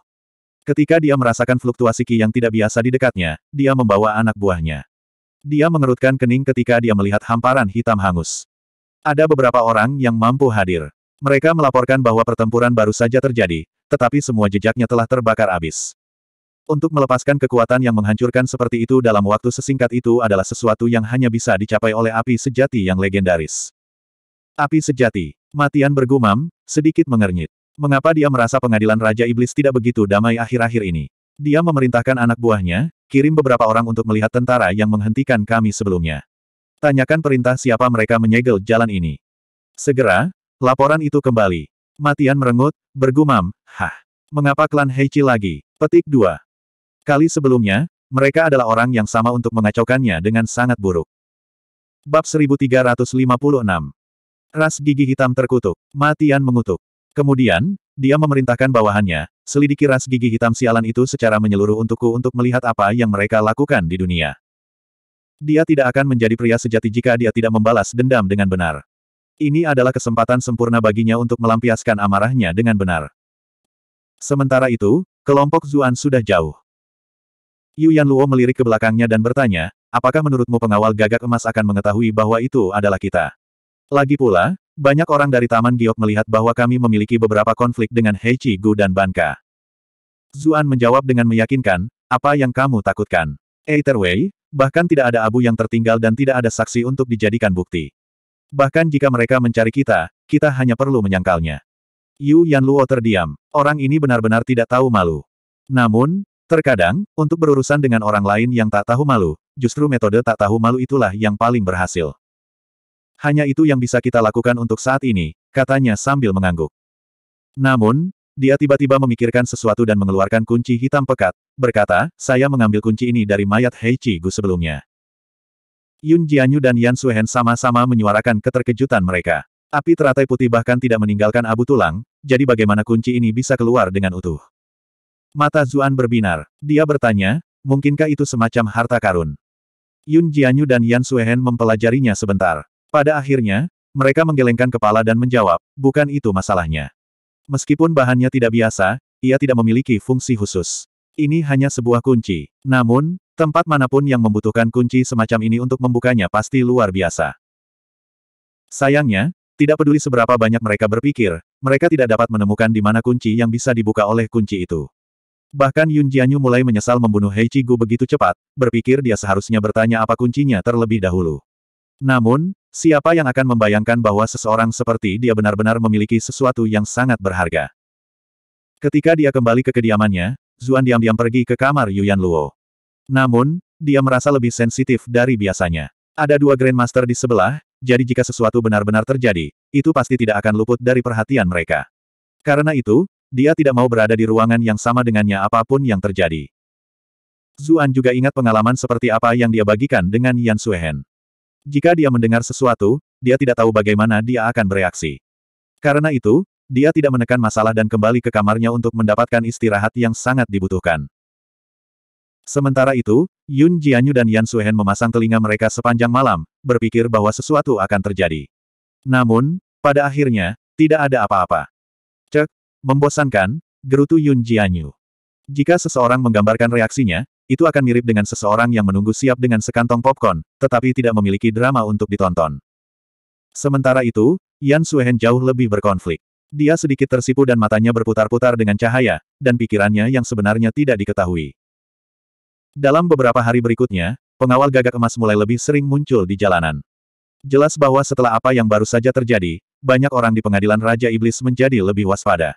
Ketika dia merasakan fluktuasi ki yang tidak biasa di dekatnya, dia membawa anak buahnya. Dia mengerutkan kening ketika dia melihat hamparan hitam hangus. Ada beberapa orang yang mampu hadir. Mereka melaporkan bahwa pertempuran baru saja terjadi, tetapi semua jejaknya telah terbakar habis. Untuk melepaskan kekuatan yang menghancurkan seperti itu dalam waktu sesingkat itu adalah sesuatu yang hanya bisa dicapai oleh api sejati yang legendaris. Api sejati. Matian bergumam, sedikit mengernyit. Mengapa dia merasa pengadilan Raja Iblis tidak begitu damai akhir-akhir ini? Dia memerintahkan anak buahnya, kirim beberapa orang untuk melihat tentara yang menghentikan kami sebelumnya. Tanyakan perintah siapa mereka menyegel jalan ini. Segera, laporan itu kembali. Matian merengut, bergumam, hah. Mengapa klan Heichi lagi? Petik 2. Kali sebelumnya, mereka adalah orang yang sama untuk mengacaukannya dengan sangat buruk. Bab 1356 Ras gigi hitam terkutuk. Matian mengutuk. Kemudian, dia memerintahkan bawahannya, selidiki ras gigi hitam sialan itu secara menyeluruh untukku untuk melihat apa yang mereka lakukan di dunia. Dia tidak akan menjadi pria sejati jika dia tidak membalas dendam dengan benar. Ini adalah kesempatan sempurna baginya untuk melampiaskan amarahnya dengan benar. Sementara itu, kelompok Zuan sudah jauh. Yu Luo melirik ke belakangnya dan bertanya, apakah menurutmu pengawal gagak emas akan mengetahui bahwa itu adalah kita? Lagi pula, banyak orang dari Taman Giok melihat bahwa kami memiliki beberapa konflik dengan Hei Chi Gu dan Banka. Zuan menjawab dengan meyakinkan, apa yang kamu takutkan? Eiterwei, Bahkan tidak ada abu yang tertinggal dan tidak ada saksi untuk dijadikan bukti. Bahkan jika mereka mencari kita, kita hanya perlu menyangkalnya. Yu Yan Luo terdiam. Orang ini benar-benar tidak tahu malu. Namun, terkadang, untuk berurusan dengan orang lain yang tak tahu malu, justru metode tak tahu malu itulah yang paling berhasil. Hanya itu yang bisa kita lakukan untuk saat ini, katanya sambil mengangguk. Namun, dia tiba-tiba memikirkan sesuatu dan mengeluarkan kunci hitam pekat, berkata, saya mengambil kunci ini dari mayat Hei Chi Gu sebelumnya. Yun Jianyu dan Yan Suhen sama-sama menyuarakan keterkejutan mereka. Api teratai putih bahkan tidak meninggalkan abu tulang, jadi bagaimana kunci ini bisa keluar dengan utuh? Mata Zuan berbinar. Dia bertanya, mungkinkah itu semacam harta karun? Yun Jianyu dan Yan Suhen mempelajarinya sebentar. Pada akhirnya, mereka menggelengkan kepala dan menjawab, bukan itu masalahnya. Meskipun bahannya tidak biasa, ia tidak memiliki fungsi khusus. Ini hanya sebuah kunci. Namun, tempat manapun yang membutuhkan kunci semacam ini untuk membukanya pasti luar biasa. Sayangnya, tidak peduli seberapa banyak mereka berpikir, mereka tidak dapat menemukan di mana kunci yang bisa dibuka oleh kunci itu. Bahkan Yun Jianyu mulai menyesal membunuh Hei Chigu begitu cepat, berpikir dia seharusnya bertanya apa kuncinya terlebih dahulu. Namun, siapa yang akan membayangkan bahwa seseorang seperti dia benar-benar memiliki sesuatu yang sangat berharga. Ketika dia kembali ke kediamannya, Zuan diam-diam pergi ke kamar Yuan Luo. Namun, dia merasa lebih sensitif dari biasanya. Ada dua Grandmaster di sebelah, jadi jika sesuatu benar-benar terjadi, itu pasti tidak akan luput dari perhatian mereka. Karena itu, dia tidak mau berada di ruangan yang sama dengannya apapun yang terjadi. Zuan juga ingat pengalaman seperti apa yang dia bagikan dengan Yan Suehen. Jika dia mendengar sesuatu, dia tidak tahu bagaimana dia akan bereaksi. Karena itu, dia tidak menekan masalah dan kembali ke kamarnya untuk mendapatkan istirahat yang sangat dibutuhkan. Sementara itu, Yun Jianyu dan Yan Suhen memasang telinga mereka sepanjang malam, berpikir bahwa sesuatu akan terjadi. Namun, pada akhirnya, tidak ada apa-apa. Cek, membosankan, gerutu Yun Jianyu. Jika seseorang menggambarkan reaksinya, itu akan mirip dengan seseorang yang menunggu siap dengan sekantong popcorn, tetapi tidak memiliki drama untuk ditonton. Sementara itu, Yan Suhen jauh lebih berkonflik. Dia sedikit tersipu dan matanya berputar-putar dengan cahaya, dan pikirannya yang sebenarnya tidak diketahui. Dalam beberapa hari berikutnya, pengawal gagak emas mulai lebih sering muncul di jalanan. Jelas bahwa setelah apa yang baru saja terjadi, banyak orang di pengadilan Raja Iblis menjadi lebih waspada.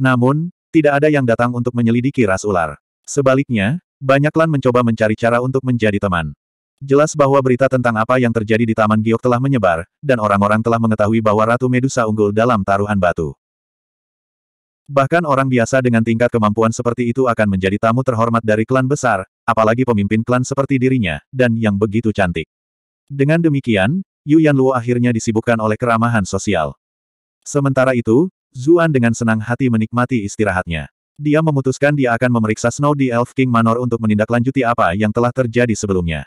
Namun, tidak ada yang datang untuk menyelidiki ras ular. Sebaliknya, banyak klan mencoba mencari cara untuk menjadi teman. Jelas bahwa berita tentang apa yang terjadi di Taman Giok telah menyebar, dan orang-orang telah mengetahui bahwa Ratu Medusa unggul dalam taruhan batu. Bahkan orang biasa dengan tingkat kemampuan seperti itu akan menjadi tamu terhormat dari klan besar, apalagi pemimpin klan seperti dirinya, dan yang begitu cantik. Dengan demikian, Yu Yan Luo akhirnya disibukkan oleh keramahan sosial. Sementara itu, Zuan dengan senang hati menikmati istirahatnya. Dia memutuskan dia akan memeriksa Snow di Elf King Manor untuk menindaklanjuti apa yang telah terjadi sebelumnya.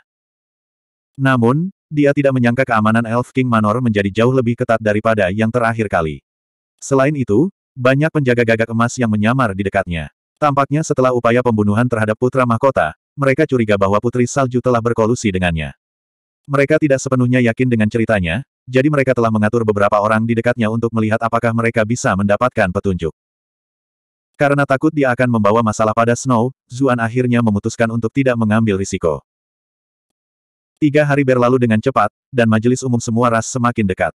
Namun, dia tidak menyangka keamanan Elf King Manor menjadi jauh lebih ketat daripada yang terakhir kali. Selain itu, banyak penjaga gagak emas yang menyamar di dekatnya. Tampaknya setelah upaya pembunuhan terhadap putra mahkota, mereka curiga bahwa putri salju telah berkolusi dengannya. Mereka tidak sepenuhnya yakin dengan ceritanya, jadi mereka telah mengatur beberapa orang di dekatnya untuk melihat apakah mereka bisa mendapatkan petunjuk. Karena takut dia akan membawa masalah pada Snow, Zuan akhirnya memutuskan untuk tidak mengambil risiko. Tiga hari berlalu dengan cepat, dan majelis umum semua ras semakin dekat.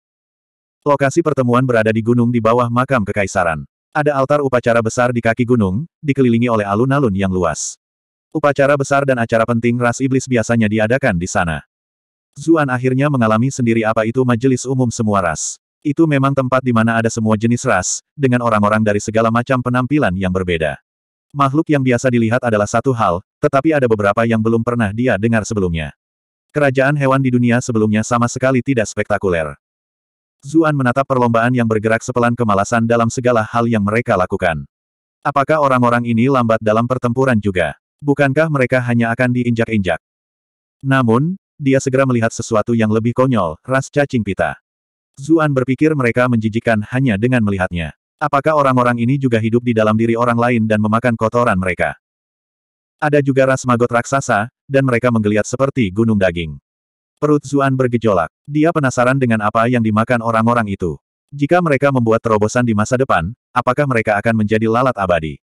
Lokasi pertemuan berada di gunung di bawah makam kekaisaran. Ada altar upacara besar di kaki gunung, dikelilingi oleh alun-alun yang luas. Upacara besar dan acara penting ras iblis biasanya diadakan di sana. Zuan akhirnya mengalami sendiri apa itu majelis umum semua ras. Itu memang tempat di mana ada semua jenis ras, dengan orang-orang dari segala macam penampilan yang berbeda. Makhluk yang biasa dilihat adalah satu hal, tetapi ada beberapa yang belum pernah dia dengar sebelumnya. Kerajaan hewan di dunia sebelumnya sama sekali tidak spektakuler. Zuan menatap perlombaan yang bergerak sepelan kemalasan dalam segala hal yang mereka lakukan. Apakah orang-orang ini lambat dalam pertempuran juga? Bukankah mereka hanya akan diinjak-injak? Namun, dia segera melihat sesuatu yang lebih konyol, ras cacing pita. Zuan berpikir mereka menjijikan hanya dengan melihatnya. Apakah orang-orang ini juga hidup di dalam diri orang lain dan memakan kotoran mereka? Ada juga ras magot raksasa, dan mereka menggeliat seperti gunung daging. Perut Zuan bergejolak. Dia penasaran dengan apa yang dimakan orang-orang itu. Jika mereka membuat terobosan di masa depan, apakah mereka akan menjadi lalat abadi?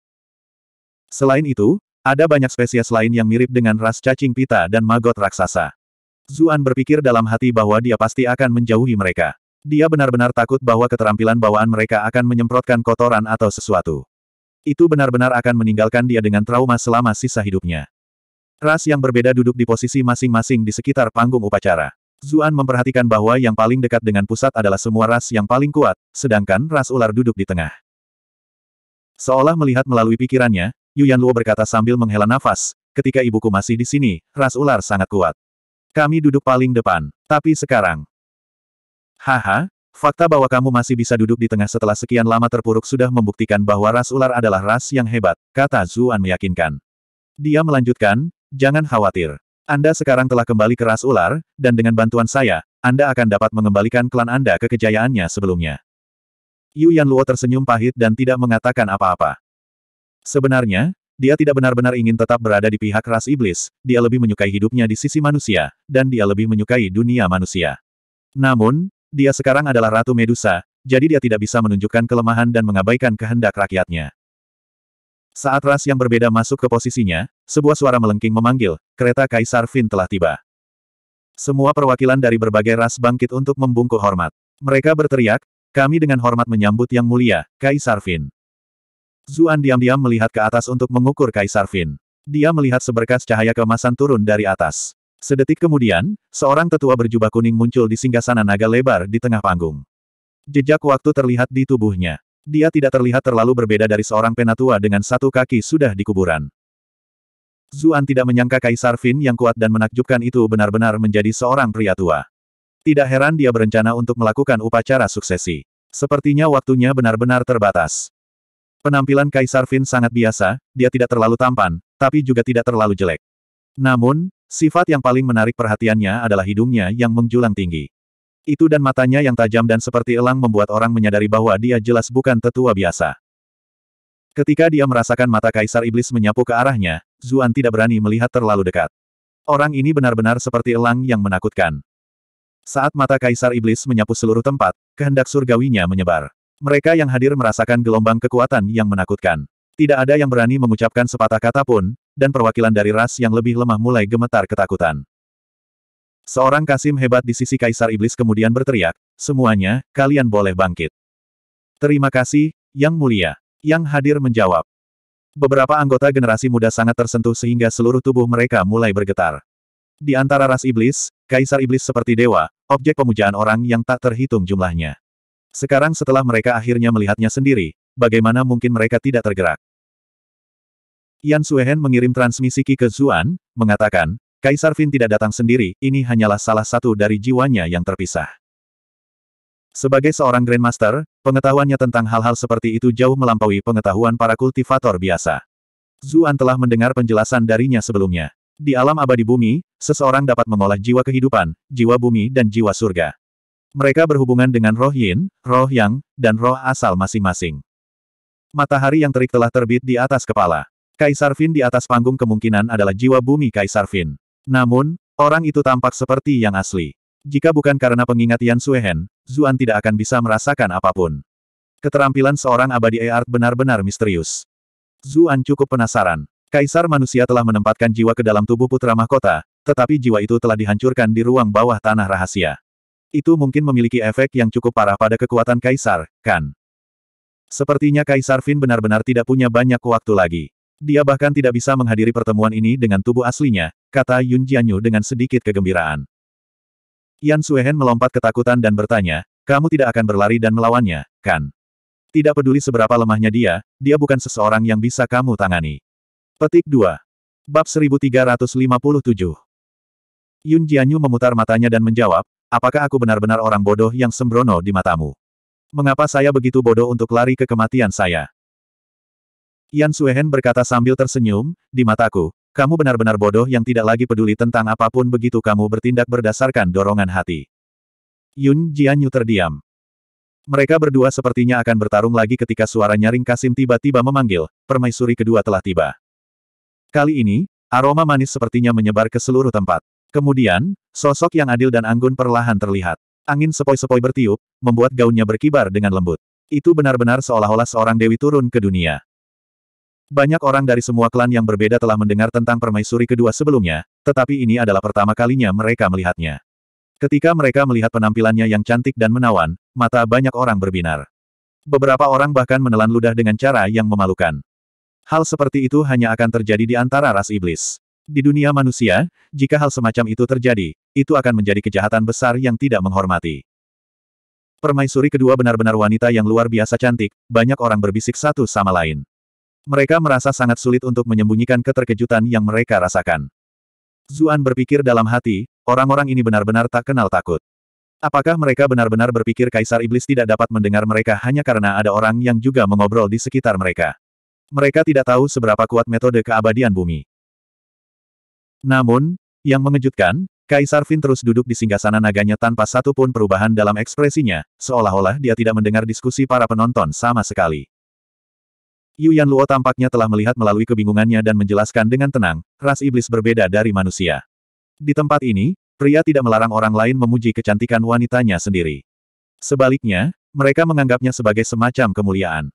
Selain itu, ada banyak spesies lain yang mirip dengan ras cacing pita dan magot raksasa. Zuan berpikir dalam hati bahwa dia pasti akan menjauhi mereka. Dia benar-benar takut bahwa keterampilan bawaan mereka akan menyemprotkan kotoran atau sesuatu. Itu benar-benar akan meninggalkan dia dengan trauma selama sisa hidupnya. Ras yang berbeda duduk di posisi masing-masing di sekitar panggung upacara. Zuan memperhatikan bahwa yang paling dekat dengan pusat adalah semua ras yang paling kuat, sedangkan ras ular duduk di tengah. Seolah melihat melalui pikirannya, Yuan Luo berkata sambil menghela nafas, ketika ibuku masih di sini, ras ular sangat kuat. Kami duduk paling depan, tapi sekarang... Haha, Fakta bahwa kamu masih bisa duduk di tengah setelah sekian lama terpuruk sudah membuktikan bahwa ras ular adalah ras yang hebat, kata Zuan meyakinkan. Dia melanjutkan, jangan khawatir. Anda sekarang telah kembali ke ras ular, dan dengan bantuan saya, Anda akan dapat mengembalikan klan Anda ke kejayaannya sebelumnya. Yu Luo tersenyum pahit dan tidak mengatakan apa-apa. Sebenarnya, dia tidak benar-benar ingin tetap berada di pihak ras iblis, dia lebih menyukai hidupnya di sisi manusia, dan dia lebih menyukai dunia manusia. Namun, dia sekarang adalah Ratu Medusa, jadi dia tidak bisa menunjukkan kelemahan dan mengabaikan kehendak rakyatnya. Saat ras yang berbeda masuk ke posisinya, sebuah suara melengking memanggil, kereta Kaisar Finn telah tiba. Semua perwakilan dari berbagai ras bangkit untuk membungkuk hormat. Mereka berteriak, kami dengan hormat menyambut Yang Mulia, Kaisar Finn. Zuan diam-diam melihat ke atas untuk mengukur Kaisar Finn. Dia melihat seberkas cahaya kemasan turun dari atas. Sedetik kemudian, seorang tetua berjubah kuning muncul di singgasana naga lebar di tengah panggung. Jejak waktu terlihat di tubuhnya. Dia tidak terlihat terlalu berbeda dari seorang penatua dengan satu kaki sudah di kuburan. Zuan tidak menyangka Kaisar Fin yang kuat dan menakjubkan itu benar-benar menjadi seorang pria tua. Tidak heran dia berencana untuk melakukan upacara suksesi. Sepertinya waktunya benar-benar terbatas. Penampilan Kaisar Fin sangat biasa, dia tidak terlalu tampan, tapi juga tidak terlalu jelek. Namun, Sifat yang paling menarik perhatiannya adalah hidungnya yang menjulang tinggi. Itu dan matanya yang tajam dan seperti elang membuat orang menyadari bahwa dia jelas bukan tetua biasa. Ketika dia merasakan mata kaisar iblis menyapu ke arahnya, Zuan tidak berani melihat terlalu dekat. Orang ini benar-benar seperti elang yang menakutkan. Saat mata kaisar iblis menyapu seluruh tempat, kehendak surgawinya menyebar. Mereka yang hadir merasakan gelombang kekuatan yang menakutkan. Tidak ada yang berani mengucapkan sepatah kata pun, dan perwakilan dari ras yang lebih lemah mulai gemetar ketakutan. Seorang Kasim hebat di sisi Kaisar Iblis kemudian berteriak, semuanya, kalian boleh bangkit. Terima kasih, Yang Mulia. Yang hadir menjawab. Beberapa anggota generasi muda sangat tersentuh sehingga seluruh tubuh mereka mulai bergetar. Di antara ras iblis, kaisar iblis seperti dewa, objek pemujaan orang yang tak terhitung jumlahnya. Sekarang setelah mereka akhirnya melihatnya sendiri, bagaimana mungkin mereka tidak tergerak? Yan Suehen mengirim transmisi Ki ke Zuan, mengatakan, Kaisar Vin tidak datang sendiri, ini hanyalah salah satu dari jiwanya yang terpisah. Sebagai seorang Grandmaster, pengetahuannya tentang hal-hal seperti itu jauh melampaui pengetahuan para kultivator biasa. Zuan telah mendengar penjelasan darinya sebelumnya. Di alam abadi bumi, seseorang dapat mengolah jiwa kehidupan, jiwa bumi dan jiwa surga. Mereka berhubungan dengan roh yin, roh yang, dan roh asal masing-masing. Matahari yang terik telah terbit di atas kepala. Kaisar Vin di atas panggung kemungkinan adalah jiwa bumi Kaisar Vin. Namun, orang itu tampak seperti yang asli. Jika bukan karena pengingat Yan Suehen, Zuan tidak akan bisa merasakan apapun. Keterampilan seorang abadi Eart benar-benar misterius. Zuan cukup penasaran. Kaisar manusia telah menempatkan jiwa ke dalam tubuh putra mahkota, tetapi jiwa itu telah dihancurkan di ruang bawah tanah rahasia. Itu mungkin memiliki efek yang cukup parah pada kekuatan Kaisar, kan? Sepertinya Kaisar Vin benar-benar tidak punya banyak waktu lagi. Dia bahkan tidak bisa menghadiri pertemuan ini dengan tubuh aslinya, kata Yun Jianyu dengan sedikit kegembiraan. Yan Suehen melompat ketakutan dan bertanya, kamu tidak akan berlari dan melawannya, kan? Tidak peduli seberapa lemahnya dia, dia bukan seseorang yang bisa kamu tangani. Petik 2. Bab 1357 Yun Jianyu memutar matanya dan menjawab, apakah aku benar-benar orang bodoh yang sembrono di matamu? Mengapa saya begitu bodoh untuk lari ke kematian saya? Yan Suehen berkata sambil tersenyum, di mataku, kamu benar-benar bodoh yang tidak lagi peduli tentang apapun begitu kamu bertindak berdasarkan dorongan hati. Yun Jianyu terdiam. Mereka berdua sepertinya akan bertarung lagi ketika suara nyaring Kasim tiba-tiba memanggil, permaisuri kedua telah tiba. Kali ini, aroma manis sepertinya menyebar ke seluruh tempat. Kemudian, sosok yang adil dan anggun perlahan terlihat. Angin sepoi-sepoi bertiup, membuat gaunnya berkibar dengan lembut. Itu benar-benar seolah-olah seorang dewi turun ke dunia. Banyak orang dari semua klan yang berbeda telah mendengar tentang permaisuri kedua sebelumnya, tetapi ini adalah pertama kalinya mereka melihatnya. Ketika mereka melihat penampilannya yang cantik dan menawan, mata banyak orang berbinar. Beberapa orang bahkan menelan ludah dengan cara yang memalukan. Hal seperti itu hanya akan terjadi di antara ras iblis. Di dunia manusia, jika hal semacam itu terjadi, itu akan menjadi kejahatan besar yang tidak menghormati. Permaisuri kedua benar-benar wanita yang luar biasa cantik, banyak orang berbisik satu sama lain. Mereka merasa sangat sulit untuk menyembunyikan keterkejutan yang mereka rasakan. Zuan berpikir dalam hati, orang-orang ini benar-benar tak kenal takut. Apakah mereka benar-benar berpikir Kaisar Iblis tidak dapat mendengar mereka hanya karena ada orang yang juga mengobrol di sekitar mereka? Mereka tidak tahu seberapa kuat metode keabadian bumi. Namun, yang mengejutkan, Kaisar Vin terus duduk di singgasana naganya tanpa satupun perubahan dalam ekspresinya, seolah-olah dia tidak mendengar diskusi para penonton sama sekali. Yu Yan Luo tampaknya telah melihat melalui kebingungannya dan menjelaskan dengan tenang, ras iblis berbeda dari manusia. Di tempat ini, pria tidak melarang orang lain memuji kecantikan wanitanya sendiri. Sebaliknya, mereka menganggapnya sebagai semacam kemuliaan.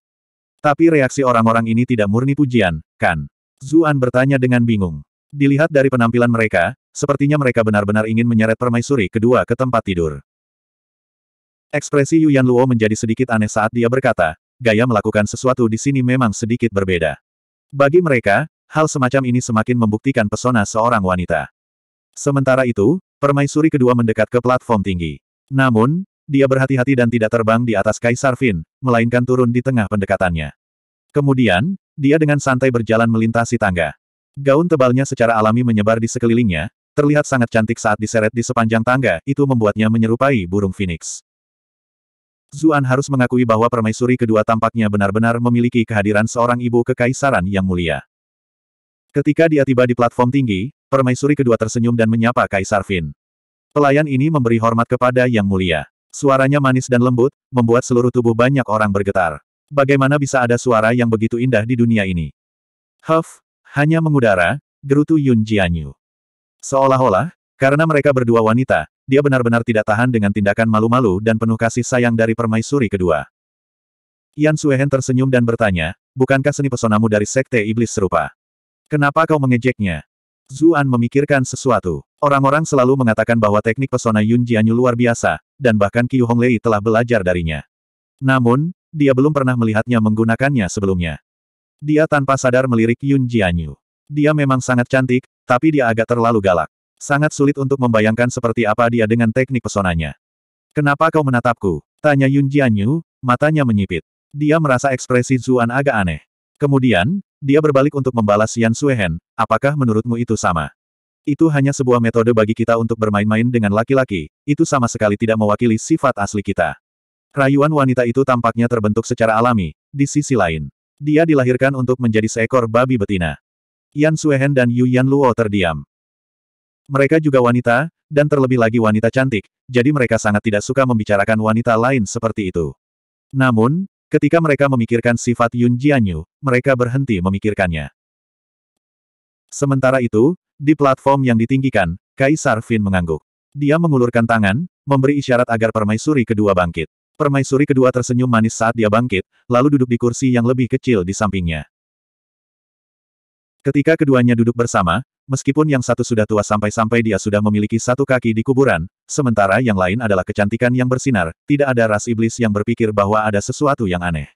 Tapi reaksi orang-orang ini tidak murni pujian, kan? Zuan bertanya dengan bingung. Dilihat dari penampilan mereka, sepertinya mereka benar-benar ingin menyeret permaisuri kedua ke tempat tidur. Ekspresi Yuan Luo menjadi sedikit aneh saat dia berkata, gaya melakukan sesuatu di sini memang sedikit berbeda. Bagi mereka, hal semacam ini semakin membuktikan pesona seorang wanita. Sementara itu, permaisuri kedua mendekat ke platform tinggi. Namun, dia berhati-hati dan tidak terbang di atas Kaisar Fin, melainkan turun di tengah pendekatannya. Kemudian, dia dengan santai berjalan melintasi tangga. Gaun tebalnya secara alami menyebar di sekelilingnya, terlihat sangat cantik saat diseret di sepanjang tangga, itu membuatnya menyerupai burung phoenix. Zuan harus mengakui bahwa permaisuri kedua tampaknya benar-benar memiliki kehadiran seorang ibu kekaisaran yang mulia. Ketika dia tiba di platform tinggi, permaisuri kedua tersenyum dan menyapa Kaisar Fin. Pelayan ini memberi hormat kepada Yang Mulia. Suaranya manis dan lembut, membuat seluruh tubuh banyak orang bergetar. Bagaimana bisa ada suara yang begitu indah di dunia ini? Huff, hanya mengudara, gerutu Yun Jianyu. Seolah-olah, karena mereka berdua wanita, dia benar-benar tidak tahan dengan tindakan malu-malu dan penuh kasih sayang dari permaisuri kedua. Yan Suehen tersenyum dan bertanya, bukankah seni pesonamu dari sekte iblis serupa? Kenapa kau mengejeknya? Zuan memikirkan sesuatu. Orang-orang selalu mengatakan bahwa teknik pesona Yun Jianyu luar biasa, dan bahkan Qiu Honglei telah belajar darinya. Namun, dia belum pernah melihatnya menggunakannya sebelumnya. Dia tanpa sadar melirik Yun Jianyu. Dia memang sangat cantik, tapi dia agak terlalu galak. Sangat sulit untuk membayangkan seperti apa dia dengan teknik pesonanya. Kenapa kau menatapku? Tanya Yun Jianyu, matanya menyipit. Dia merasa ekspresi Zuan agak aneh. Kemudian, dia berbalik untuk membalas Yan Suehen, apakah menurutmu itu sama? Itu hanya sebuah metode bagi kita untuk bermain-main dengan laki-laki, itu sama sekali tidak mewakili sifat asli kita. Rayuan wanita itu tampaknya terbentuk secara alami, di sisi lain. Dia dilahirkan untuk menjadi seekor babi betina. Yan Suehen dan Yu Yan Luo terdiam. Mereka juga wanita, dan terlebih lagi wanita cantik, jadi mereka sangat tidak suka membicarakan wanita lain seperti itu. Namun, ketika mereka memikirkan sifat Yun Jianyu, mereka berhenti memikirkannya. Sementara itu, di platform yang ditinggikan, Kaisar Fin mengangguk. Dia mengulurkan tangan, memberi isyarat agar permaisuri kedua bangkit. Permaisuri kedua tersenyum manis saat dia bangkit, lalu duduk di kursi yang lebih kecil di sampingnya. Ketika keduanya duduk bersama, meskipun yang satu sudah tua sampai-sampai dia sudah memiliki satu kaki di kuburan, sementara yang lain adalah kecantikan yang bersinar, tidak ada ras iblis yang berpikir bahwa ada sesuatu yang aneh.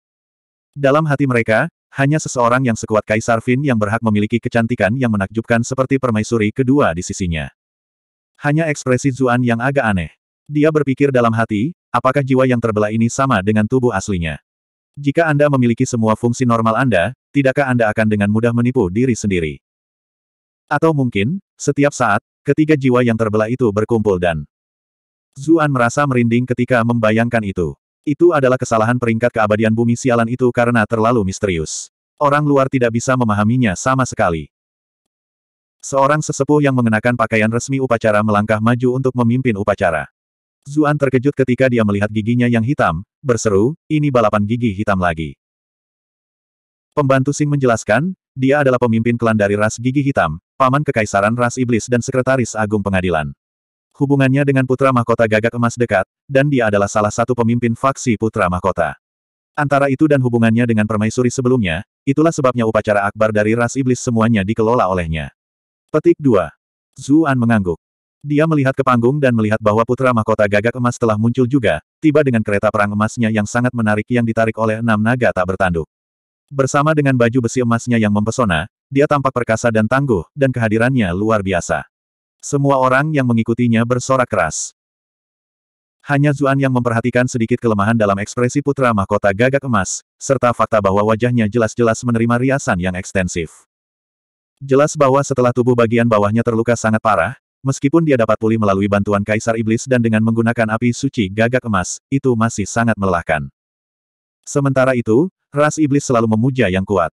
Dalam hati mereka, hanya seseorang yang sekuat Kaisar Fin yang berhak memiliki kecantikan yang menakjubkan seperti permaisuri kedua di sisinya. Hanya ekspresi Zuan yang agak aneh. Dia berpikir dalam hati, apakah jiwa yang terbelah ini sama dengan tubuh aslinya? Jika Anda memiliki semua fungsi normal Anda, tidakkah Anda akan dengan mudah menipu diri sendiri? Atau mungkin, setiap saat, ketiga jiwa yang terbelah itu berkumpul dan Zuan merasa merinding ketika membayangkan itu. Itu adalah kesalahan peringkat keabadian bumi sialan itu karena terlalu misterius. Orang luar tidak bisa memahaminya sama sekali. Seorang sesepuh yang mengenakan pakaian resmi upacara melangkah maju untuk memimpin upacara. Zuan terkejut ketika dia melihat giginya yang hitam, berseru, ini balapan gigi hitam lagi. Pembantu Sing menjelaskan, dia adalah pemimpin klan dari ras gigi hitam, paman kekaisaran ras iblis dan sekretaris agung pengadilan. Hubungannya dengan putra mahkota gagak emas dekat, dan dia adalah salah satu pemimpin faksi putra mahkota. Antara itu dan hubungannya dengan permaisuri sebelumnya, itulah sebabnya upacara akbar dari ras iblis semuanya dikelola olehnya. Petik 2. Zuan mengangguk. Dia melihat ke panggung dan melihat bahwa putra mahkota gagak emas telah muncul juga, tiba dengan kereta perang emasnya yang sangat menarik yang ditarik oleh enam naga tak bertanduk. Bersama dengan baju besi emasnya yang mempesona, dia tampak perkasa dan tangguh, dan kehadirannya luar biasa. Semua orang yang mengikutinya bersorak keras. Hanya Zuan yang memperhatikan sedikit kelemahan dalam ekspresi putra mahkota gagak emas, serta fakta bahwa wajahnya jelas-jelas menerima riasan yang ekstensif. Jelas bahwa setelah tubuh bagian bawahnya terluka sangat parah, meskipun dia dapat pulih melalui bantuan Kaisar Iblis dan dengan menggunakan api suci gagak emas, itu masih sangat melelahkan. Sementara itu, Ras iblis selalu memuja yang kuat.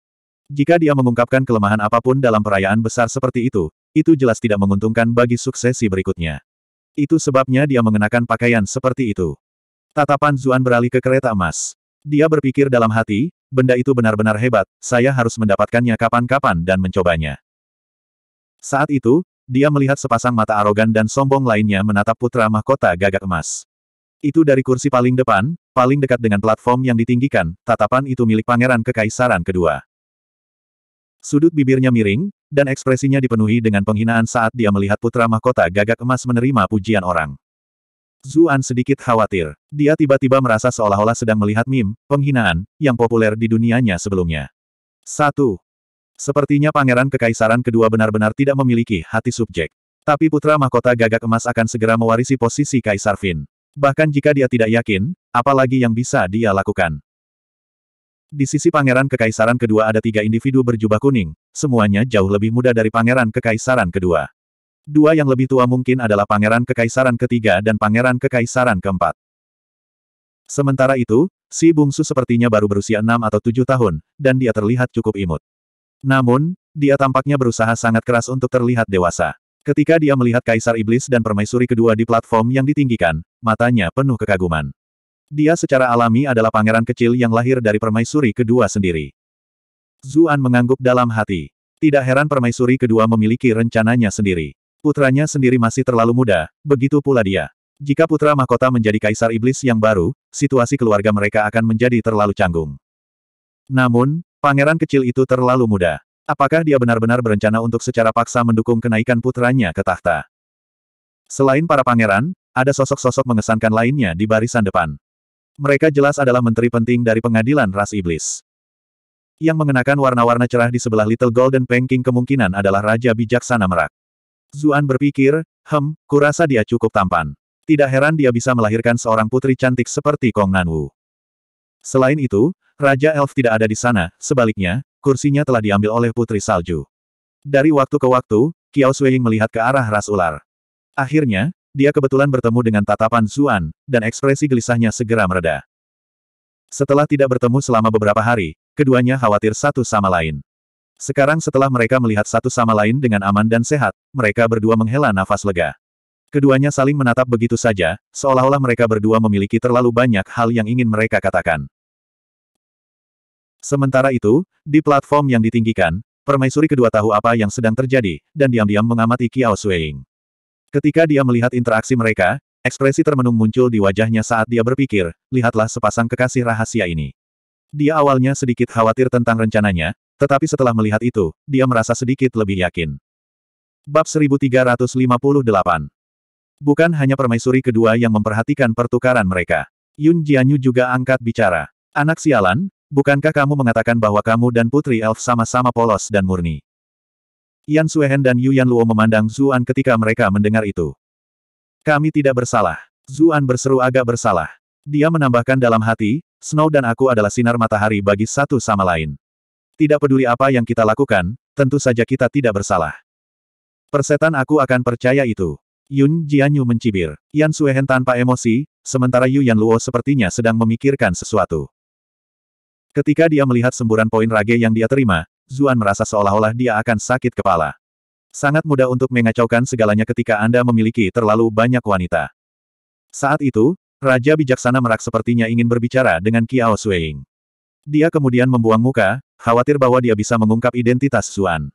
Jika dia mengungkapkan kelemahan apapun dalam perayaan besar seperti itu, itu jelas tidak menguntungkan bagi suksesi berikutnya. Itu sebabnya dia mengenakan pakaian seperti itu. Tatapan Zuan beralih ke kereta emas. Dia berpikir dalam hati, benda itu benar-benar hebat, saya harus mendapatkannya kapan-kapan dan mencobanya. Saat itu, dia melihat sepasang mata arogan dan sombong lainnya menatap putra mahkota gagak emas. Itu dari kursi paling depan, paling dekat dengan platform yang ditinggikan, tatapan itu milik pangeran kekaisaran kedua. Sudut bibirnya miring, dan ekspresinya dipenuhi dengan penghinaan saat dia melihat putra mahkota gagak emas menerima pujian orang. Zuan sedikit khawatir. Dia tiba-tiba merasa seolah-olah sedang melihat mim penghinaan, yang populer di dunianya sebelumnya. 1. Sepertinya pangeran kekaisaran kedua benar-benar tidak memiliki hati subjek. Tapi putra mahkota gagak emas akan segera mewarisi posisi Kaisar Vin. Bahkan jika dia tidak yakin, apalagi yang bisa dia lakukan. Di sisi pangeran kekaisaran kedua ada tiga individu berjubah kuning, semuanya jauh lebih muda dari pangeran kekaisaran kedua. Dua yang lebih tua mungkin adalah pangeran kekaisaran ketiga dan pangeran kekaisaran keempat. Sementara itu, si bungsu sepertinya baru berusia enam atau tujuh tahun, dan dia terlihat cukup imut. Namun, dia tampaknya berusaha sangat keras untuk terlihat dewasa. Ketika dia melihat Kaisar Iblis dan Permaisuri kedua di platform yang ditinggikan, matanya penuh kekaguman. Dia secara alami adalah pangeran kecil yang lahir dari Permaisuri kedua sendiri. Zuan mengangguk dalam hati. Tidak heran Permaisuri kedua memiliki rencananya sendiri. Putranya sendiri masih terlalu muda, begitu pula dia. Jika putra mahkota menjadi kaisar iblis yang baru, situasi keluarga mereka akan menjadi terlalu canggung. Namun, pangeran kecil itu terlalu muda. Apakah dia benar-benar berencana untuk secara paksa mendukung kenaikan putranya ke tahta? Selain para pangeran, ada sosok-sosok mengesankan lainnya di barisan depan. Mereka jelas adalah menteri penting dari pengadilan ras iblis. Yang mengenakan warna-warna cerah di sebelah Little Golden Panking kemungkinan adalah Raja Bijaksana Merak. Zuan berpikir, hem, kurasa dia cukup tampan. Tidak heran dia bisa melahirkan seorang putri cantik seperti Kong Nanwu. Selain itu, Raja Elf tidak ada di sana, sebaliknya, kursinya telah diambil oleh Putri Salju. Dari waktu ke waktu, Kiao Suying melihat ke arah ras ular. Akhirnya, dia kebetulan bertemu dengan tatapan Zuan, dan ekspresi gelisahnya segera mereda. Setelah tidak bertemu selama beberapa hari, keduanya khawatir satu sama lain. Sekarang setelah mereka melihat satu sama lain dengan aman dan sehat, mereka berdua menghela nafas lega. Keduanya saling menatap begitu saja, seolah-olah mereka berdua memiliki terlalu banyak hal yang ingin mereka katakan. Sementara itu, di platform yang ditinggikan, permaisuri kedua tahu apa yang sedang terjadi, dan diam-diam mengamati Kiao Suing. Ketika dia melihat interaksi mereka, ekspresi termenung muncul di wajahnya saat dia berpikir, lihatlah sepasang kekasih rahasia ini. Dia awalnya sedikit khawatir tentang rencananya, tetapi setelah melihat itu, dia merasa sedikit lebih yakin. Bab 1358 Bukan hanya permaisuri kedua yang memperhatikan pertukaran mereka. Yun Jianyu juga angkat bicara. Anak sialan, Bukankah kamu mengatakan bahwa kamu dan Putri Elf sama-sama polos dan murni? Yan Suehen dan Yu Yan Luo memandang Zuan ketika mereka mendengar itu. Kami tidak bersalah. Zuan berseru agak bersalah. Dia menambahkan dalam hati, Snow dan aku adalah sinar matahari bagi satu sama lain. Tidak peduli apa yang kita lakukan, tentu saja kita tidak bersalah. Persetan aku akan percaya itu. Yun Jianyu mencibir. Yan Suehen tanpa emosi, sementara Yu Yan Luo sepertinya sedang memikirkan sesuatu. Ketika dia melihat semburan poin rage yang dia terima, Zuan merasa seolah-olah dia akan sakit kepala. Sangat mudah untuk mengacaukan segalanya ketika Anda memiliki terlalu banyak wanita. Saat itu, Raja Bijaksana Merak sepertinya ingin berbicara dengan Kiao Sueing. Dia kemudian membuang muka, khawatir bahwa dia bisa mengungkap identitas Zuan.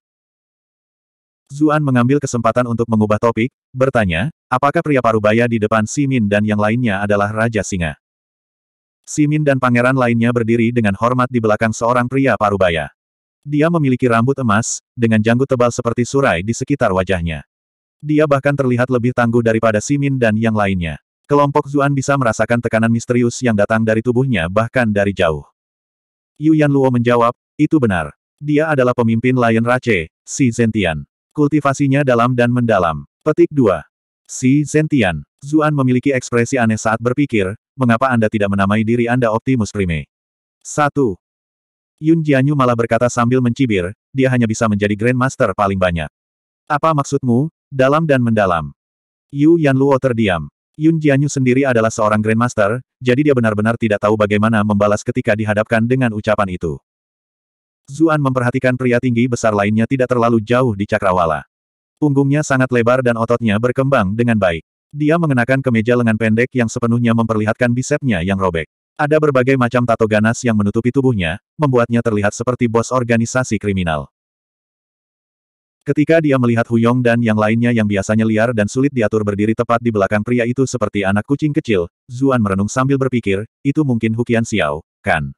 Zuan mengambil kesempatan untuk mengubah topik, bertanya, apakah pria parubaya di depan Simin dan yang lainnya adalah Raja Singa? Simin dan pangeran lainnya berdiri dengan hormat di belakang seorang pria parubaya. Dia memiliki rambut emas, dengan janggut tebal seperti surai di sekitar wajahnya. Dia bahkan terlihat lebih tangguh daripada Simin dan yang lainnya. Kelompok Zuan bisa merasakan tekanan misterius yang datang dari tubuhnya bahkan dari jauh. Yu Yan Luo menjawab, itu benar. Dia adalah pemimpin Lion Rache, Si Zentian. Kultivasinya dalam dan mendalam. Petik 2. Si Zentian, Zuan memiliki ekspresi aneh saat berpikir, mengapa Anda tidak menamai diri Anda Optimus Prime? 1. Yun Jianyu malah berkata sambil mencibir, dia hanya bisa menjadi Grandmaster paling banyak. Apa maksudmu, dalam dan mendalam? Yu Yan Luo terdiam. Yun Jianyu sendiri adalah seorang Grandmaster, jadi dia benar-benar tidak tahu bagaimana membalas ketika dihadapkan dengan ucapan itu. Zuan memperhatikan pria tinggi besar lainnya tidak terlalu jauh di Cakrawala. Punggungnya sangat lebar dan ototnya berkembang dengan baik. Dia mengenakan kemeja lengan pendek yang sepenuhnya memperlihatkan bisepnya yang robek. Ada berbagai macam tato ganas yang menutupi tubuhnya, membuatnya terlihat seperti bos organisasi kriminal. Ketika dia melihat Huyong dan yang lainnya yang biasanya liar dan sulit diatur berdiri tepat di belakang pria itu seperti anak kucing kecil, Zuan merenung sambil berpikir, itu mungkin Hukian Xiao, kan?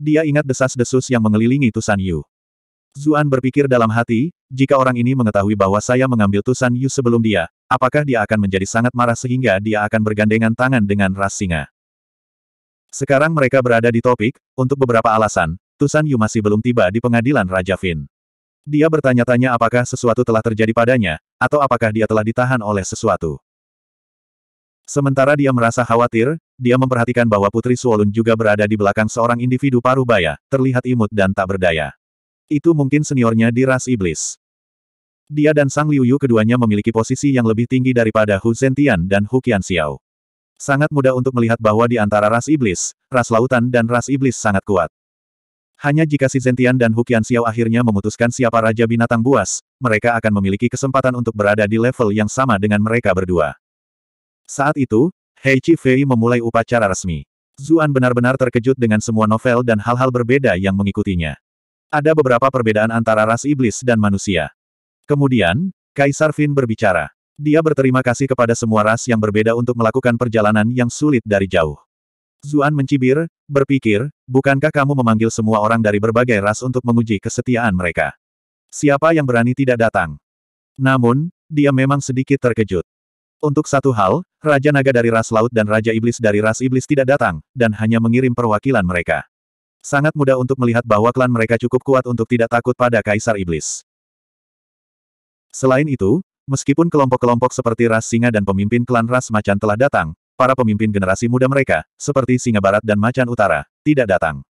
Dia ingat desas-desus yang mengelilingi Tusan Yu. Zuan berpikir dalam hati, jika orang ini mengetahui bahwa saya mengambil Tusan Yu sebelum dia, apakah dia akan menjadi sangat marah sehingga dia akan bergandengan tangan dengan ras singa. Sekarang mereka berada di topik, untuk beberapa alasan, Tusan Yu masih belum tiba di pengadilan Raja Fin. Dia bertanya-tanya apakah sesuatu telah terjadi padanya, atau apakah dia telah ditahan oleh sesuatu. Sementara dia merasa khawatir, dia memperhatikan bahwa Putri Suolun juga berada di belakang seorang individu paruh baya, terlihat imut dan tak berdaya. Itu mungkin seniornya di ras iblis. Dia dan Sang Liuyu keduanya memiliki posisi yang lebih tinggi daripada Hu Zentian dan Hu Qianxiao. Sangat mudah untuk melihat bahwa di antara ras iblis, ras lautan dan ras iblis sangat kuat. Hanya jika si Zentian dan Hu Qianxiao akhirnya memutuskan siapa Raja Binatang Buas, mereka akan memiliki kesempatan untuk berada di level yang sama dengan mereka berdua. Saat itu, Hei Chi Fei memulai upacara resmi. Zuan benar-benar terkejut dengan semua novel dan hal-hal berbeda yang mengikutinya. Ada beberapa perbedaan antara ras iblis dan manusia. Kemudian, Kaisar Finn berbicara. Dia berterima kasih kepada semua ras yang berbeda untuk melakukan perjalanan yang sulit dari jauh. Zuan mencibir, berpikir, bukankah kamu memanggil semua orang dari berbagai ras untuk menguji kesetiaan mereka? Siapa yang berani tidak datang? Namun, dia memang sedikit terkejut. Untuk satu hal, Raja Naga dari ras laut dan Raja Iblis dari ras iblis tidak datang, dan hanya mengirim perwakilan mereka. Sangat mudah untuk melihat bahwa klan mereka cukup kuat untuk tidak takut pada Kaisar Iblis. Selain itu, meskipun kelompok-kelompok seperti ras singa dan pemimpin klan ras macan telah datang, para pemimpin generasi muda mereka, seperti singa barat dan macan utara, tidak datang.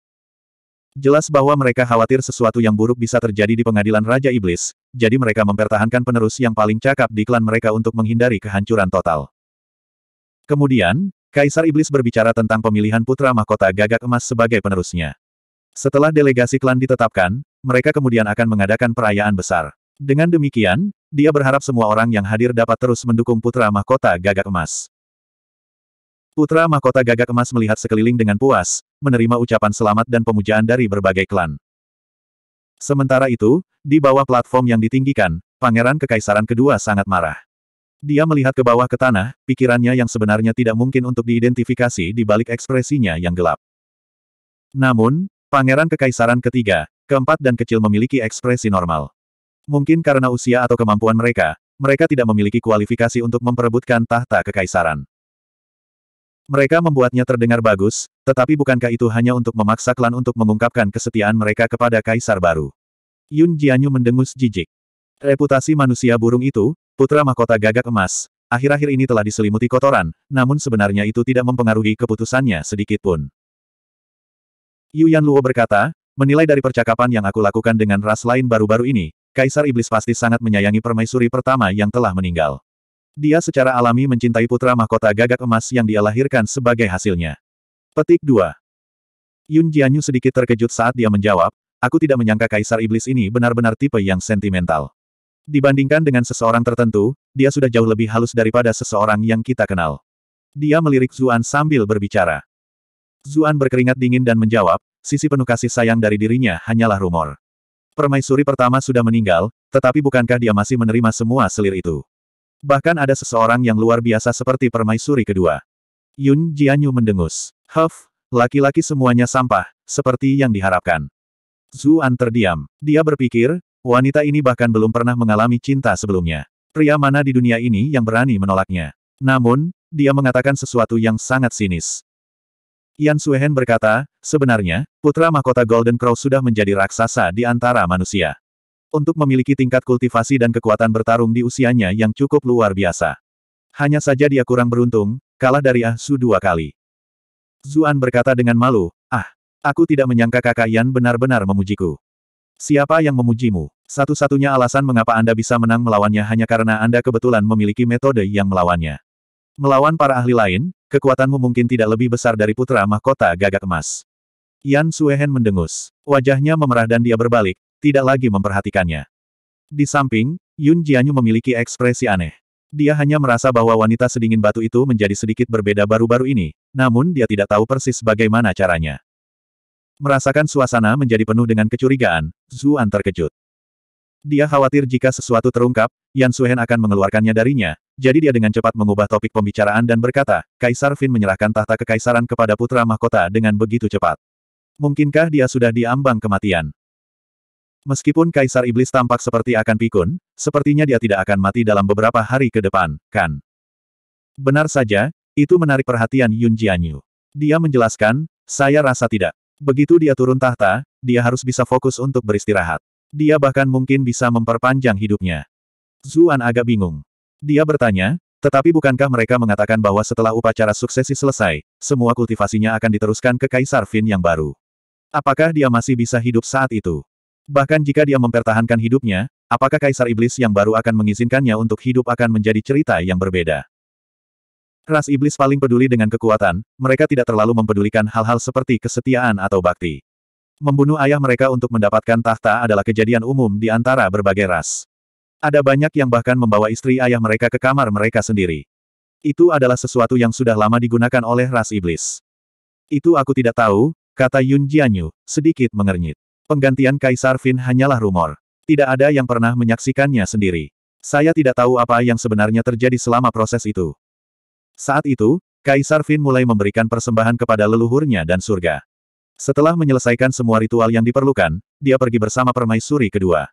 Jelas bahwa mereka khawatir sesuatu yang buruk bisa terjadi di pengadilan Raja Iblis, jadi mereka mempertahankan penerus yang paling cakap di klan mereka untuk menghindari kehancuran total. Kemudian, Kaisar Iblis berbicara tentang pemilihan putra mahkota gagak emas sebagai penerusnya. Setelah delegasi klan ditetapkan, mereka kemudian akan mengadakan perayaan besar. Dengan demikian, dia berharap semua orang yang hadir dapat terus mendukung putra mahkota gagak emas. Putra mahkota gagak emas melihat sekeliling dengan puas, menerima ucapan selamat dan pemujaan dari berbagai klan. Sementara itu, di bawah platform yang ditinggikan, pangeran kekaisaran kedua sangat marah. Dia melihat ke bawah ke tanah, pikirannya yang sebenarnya tidak mungkin untuk diidentifikasi di balik ekspresinya yang gelap. Namun, pangeran kekaisaran ketiga, keempat dan kecil memiliki ekspresi normal. Mungkin karena usia atau kemampuan mereka, mereka tidak memiliki kualifikasi untuk memperebutkan tahta kekaisaran. Mereka membuatnya terdengar bagus, tetapi bukankah itu hanya untuk memaksa klan untuk mengungkapkan kesetiaan mereka kepada kaisar baru? Yun Jianyu mendengus jijik. Reputasi manusia burung itu, Putra mahkota gagak emas, akhir-akhir ini telah diselimuti kotoran, namun sebenarnya itu tidak mempengaruhi keputusannya sedikitpun. Yuan Luo berkata, menilai dari percakapan yang aku lakukan dengan ras lain baru-baru ini, Kaisar Iblis pasti sangat menyayangi permaisuri pertama yang telah meninggal. Dia secara alami mencintai putra mahkota gagak emas yang dia lahirkan sebagai hasilnya. Petik 2. Yun Jianyu sedikit terkejut saat dia menjawab, aku tidak menyangka kaisar iblis ini benar-benar tipe yang sentimental. Dibandingkan dengan seseorang tertentu, dia sudah jauh lebih halus daripada seseorang yang kita kenal. Dia melirik Zuan sambil berbicara. Zuan berkeringat dingin dan menjawab, sisi penuh kasih sayang dari dirinya hanyalah rumor. Permaisuri pertama sudah meninggal, tetapi bukankah dia masih menerima semua selir itu? Bahkan ada seseorang yang luar biasa seperti permaisuri kedua. Yun Jianyu mendengus. Huff, laki-laki semuanya sampah, seperti yang diharapkan. Zuan terdiam. Dia berpikir, Wanita ini bahkan belum pernah mengalami cinta sebelumnya. Pria mana di dunia ini yang berani menolaknya? Namun, dia mengatakan sesuatu yang sangat sinis. Yan Suehen berkata, sebenarnya, putra mahkota Golden Crow sudah menjadi raksasa di antara manusia. Untuk memiliki tingkat kultivasi dan kekuatan bertarung di usianya yang cukup luar biasa. Hanya saja dia kurang beruntung, kalah dari Ah Su dua kali. Zuan berkata dengan malu, ah, aku tidak menyangka kakak Yan benar-benar memujiku. Siapa yang memujimu? Satu-satunya alasan mengapa Anda bisa menang melawannya hanya karena Anda kebetulan memiliki metode yang melawannya. Melawan para ahli lain, kekuatanmu mungkin tidak lebih besar dari putra mahkota gagak emas. Yan Suehen mendengus. Wajahnya memerah dan dia berbalik, tidak lagi memperhatikannya. Di samping, Yun Jianyu memiliki ekspresi aneh. Dia hanya merasa bahwa wanita sedingin batu itu menjadi sedikit berbeda baru-baru ini, namun dia tidak tahu persis bagaimana caranya. Merasakan suasana menjadi penuh dengan kecurigaan, Zuan terkejut. Dia khawatir jika sesuatu terungkap, Yan Suhen akan mengeluarkannya darinya, jadi dia dengan cepat mengubah topik pembicaraan dan berkata, Kaisar Fin menyerahkan tahta kekaisaran kepada putra mahkota dengan begitu cepat. Mungkinkah dia sudah diambang kematian? Meskipun Kaisar Iblis tampak seperti akan pikun, sepertinya dia tidak akan mati dalam beberapa hari ke depan, kan? Benar saja, itu menarik perhatian Yun Jianyu. Dia menjelaskan, saya rasa tidak. Begitu dia turun tahta, dia harus bisa fokus untuk beristirahat. Dia bahkan mungkin bisa memperpanjang hidupnya. Zuan agak bingung. Dia bertanya, tetapi bukankah mereka mengatakan bahwa setelah upacara suksesi selesai, semua kultivasinya akan diteruskan ke Kaisar Fin yang baru? Apakah dia masih bisa hidup saat itu? Bahkan jika dia mempertahankan hidupnya, apakah Kaisar Iblis yang baru akan mengizinkannya untuk hidup akan menjadi cerita yang berbeda? Ras iblis paling peduli dengan kekuatan, mereka tidak terlalu mempedulikan hal-hal seperti kesetiaan atau bakti. Membunuh ayah mereka untuk mendapatkan tahta adalah kejadian umum di antara berbagai ras. Ada banyak yang bahkan membawa istri ayah mereka ke kamar mereka sendiri. Itu adalah sesuatu yang sudah lama digunakan oleh ras iblis. Itu aku tidak tahu, kata Yun Jianyu, sedikit mengernyit. Penggantian Kaisar Fin hanyalah rumor. Tidak ada yang pernah menyaksikannya sendiri. Saya tidak tahu apa yang sebenarnya terjadi selama proses itu. Saat itu, Kaisar Fin mulai memberikan persembahan kepada leluhurnya dan surga. Setelah menyelesaikan semua ritual yang diperlukan, dia pergi bersama permaisuri kedua.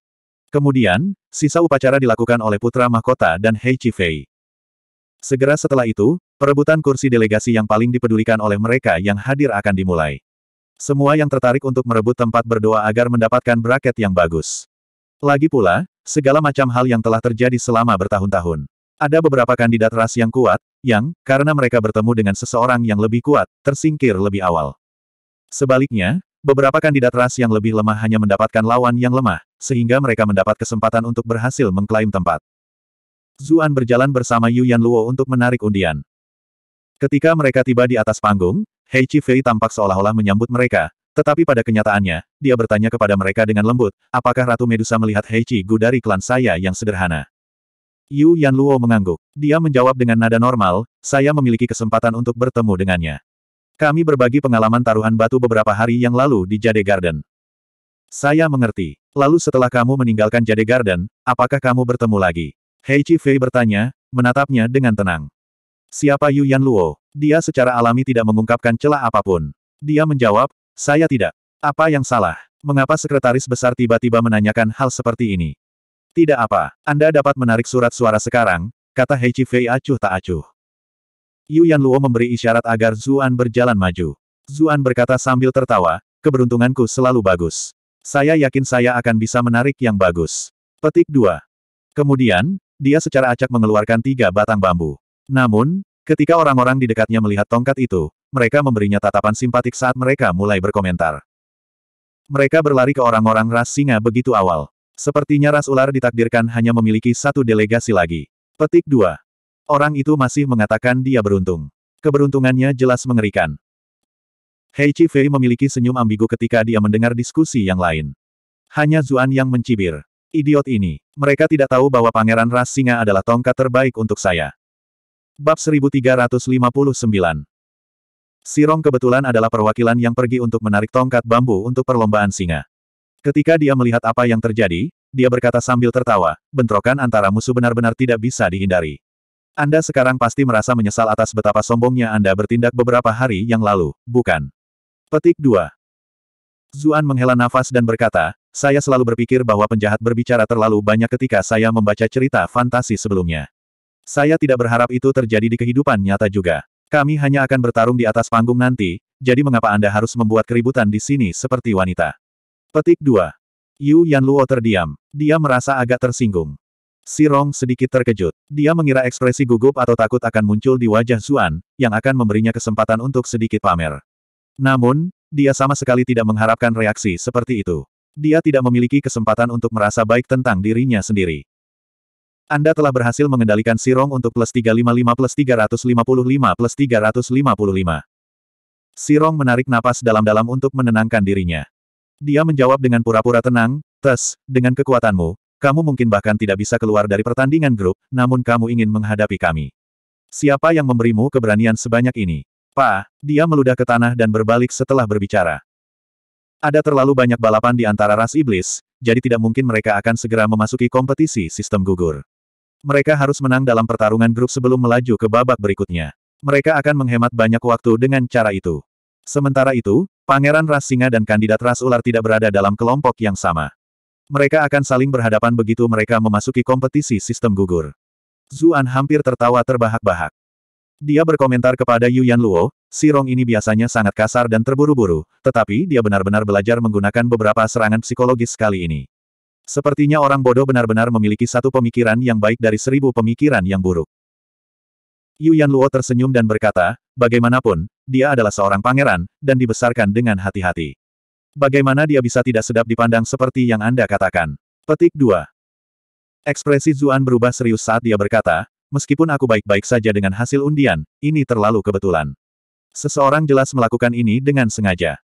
Kemudian, sisa upacara dilakukan oleh putra mahkota dan Hei Chi Fei. Segera setelah itu, perebutan kursi delegasi yang paling dipedulikan oleh mereka yang hadir akan dimulai. Semua yang tertarik untuk merebut tempat berdoa agar mendapatkan braket yang bagus. Lagi pula, segala macam hal yang telah terjadi selama bertahun-tahun. Ada beberapa kandidat ras yang kuat, yang, karena mereka bertemu dengan seseorang yang lebih kuat, tersingkir lebih awal. Sebaliknya, beberapa kandidat ras yang lebih lemah hanya mendapatkan lawan yang lemah, sehingga mereka mendapat kesempatan untuk berhasil mengklaim tempat. Zuan berjalan bersama Yu Yan Luo untuk menarik undian. Ketika mereka tiba di atas panggung, Hei Chi Fei tampak seolah-olah menyambut mereka, tetapi pada kenyataannya, dia bertanya kepada mereka dengan lembut, apakah Ratu Medusa melihat Hei Chi Gu dari klan saya yang sederhana? Yu Yanluo mengangguk. Dia menjawab dengan nada normal, saya memiliki kesempatan untuk bertemu dengannya. Kami berbagi pengalaman taruhan batu beberapa hari yang lalu di Jade Garden. Saya mengerti. Lalu setelah kamu meninggalkan Jade Garden, apakah kamu bertemu lagi? Hei Chi Fei bertanya, menatapnya dengan tenang. Siapa Yu Yanluo? Dia secara alami tidak mengungkapkan celah apapun. Dia menjawab, saya tidak. Apa yang salah? Mengapa sekretaris besar tiba-tiba menanyakan hal seperti ini? Tidak apa, Anda dapat menarik surat suara sekarang, kata Hei Fei acuh tak acuh. Yu Yan Luo memberi isyarat agar Zuan berjalan maju. Zuan berkata sambil tertawa, keberuntunganku selalu bagus. Saya yakin saya akan bisa menarik yang bagus. Petik 2. Kemudian, dia secara acak mengeluarkan tiga batang bambu. Namun, ketika orang-orang di dekatnya melihat tongkat itu, mereka memberinya tatapan simpatik saat mereka mulai berkomentar. Mereka berlari ke orang-orang ras singa begitu awal. Sepertinya ras ular ditakdirkan hanya memiliki satu delegasi lagi. Petik 2. Orang itu masih mengatakan dia beruntung. Keberuntungannya jelas mengerikan. Hei Chi Fei memiliki senyum ambigu ketika dia mendengar diskusi yang lain. Hanya Zuan yang mencibir. Idiot ini. Mereka tidak tahu bahwa pangeran ras singa adalah tongkat terbaik untuk saya. Bab 1359 Sirong kebetulan adalah perwakilan yang pergi untuk menarik tongkat bambu untuk perlombaan singa. Ketika dia melihat apa yang terjadi, dia berkata sambil tertawa, bentrokan antara musuh benar-benar tidak bisa dihindari. Anda sekarang pasti merasa menyesal atas betapa sombongnya Anda bertindak beberapa hari yang lalu, bukan? Petik 2. Zuan menghela nafas dan berkata, saya selalu berpikir bahwa penjahat berbicara terlalu banyak ketika saya membaca cerita fantasi sebelumnya. Saya tidak berharap itu terjadi di kehidupan nyata juga. Kami hanya akan bertarung di atas panggung nanti, jadi mengapa Anda harus membuat keributan di sini seperti wanita? Petik 2. Yu Yanluo terdiam. Dia merasa agak tersinggung. Si Rong sedikit terkejut. Dia mengira ekspresi gugup atau takut akan muncul di wajah Zuan, yang akan memberinya kesempatan untuk sedikit pamer. Namun, dia sama sekali tidak mengharapkan reaksi seperti itu. Dia tidak memiliki kesempatan untuk merasa baik tentang dirinya sendiri. Anda telah berhasil mengendalikan Si Rong untuk plus 355 plus 355 plus 355. Rong menarik napas dalam-dalam untuk menenangkan dirinya. Dia menjawab dengan pura-pura tenang, Tes, dengan kekuatanmu, kamu mungkin bahkan tidak bisa keluar dari pertandingan grup, namun kamu ingin menghadapi kami. Siapa yang memberimu keberanian sebanyak ini? Pa, dia meludah ke tanah dan berbalik setelah berbicara. Ada terlalu banyak balapan di antara ras iblis, jadi tidak mungkin mereka akan segera memasuki kompetisi sistem gugur. Mereka harus menang dalam pertarungan grup sebelum melaju ke babak berikutnya. Mereka akan menghemat banyak waktu dengan cara itu. Sementara itu, Pangeran ras singa dan kandidat ras ular tidak berada dalam kelompok yang sama. Mereka akan saling berhadapan begitu mereka memasuki kompetisi sistem gugur. Zuan hampir tertawa terbahak-bahak. Dia berkomentar kepada Yu Yan Luo, si Rong ini biasanya sangat kasar dan terburu-buru, tetapi dia benar-benar belajar menggunakan beberapa serangan psikologis kali ini. Sepertinya orang bodoh benar-benar memiliki satu pemikiran yang baik dari seribu pemikiran yang buruk. Yu Yan Luo tersenyum dan berkata, bagaimanapun, dia adalah seorang pangeran, dan dibesarkan dengan hati-hati. Bagaimana dia bisa tidak sedap dipandang seperti yang Anda katakan? Petik 2. Ekspresi Zuan berubah serius saat dia berkata, meskipun aku baik-baik saja dengan hasil undian, ini terlalu kebetulan. Seseorang jelas melakukan ini dengan sengaja.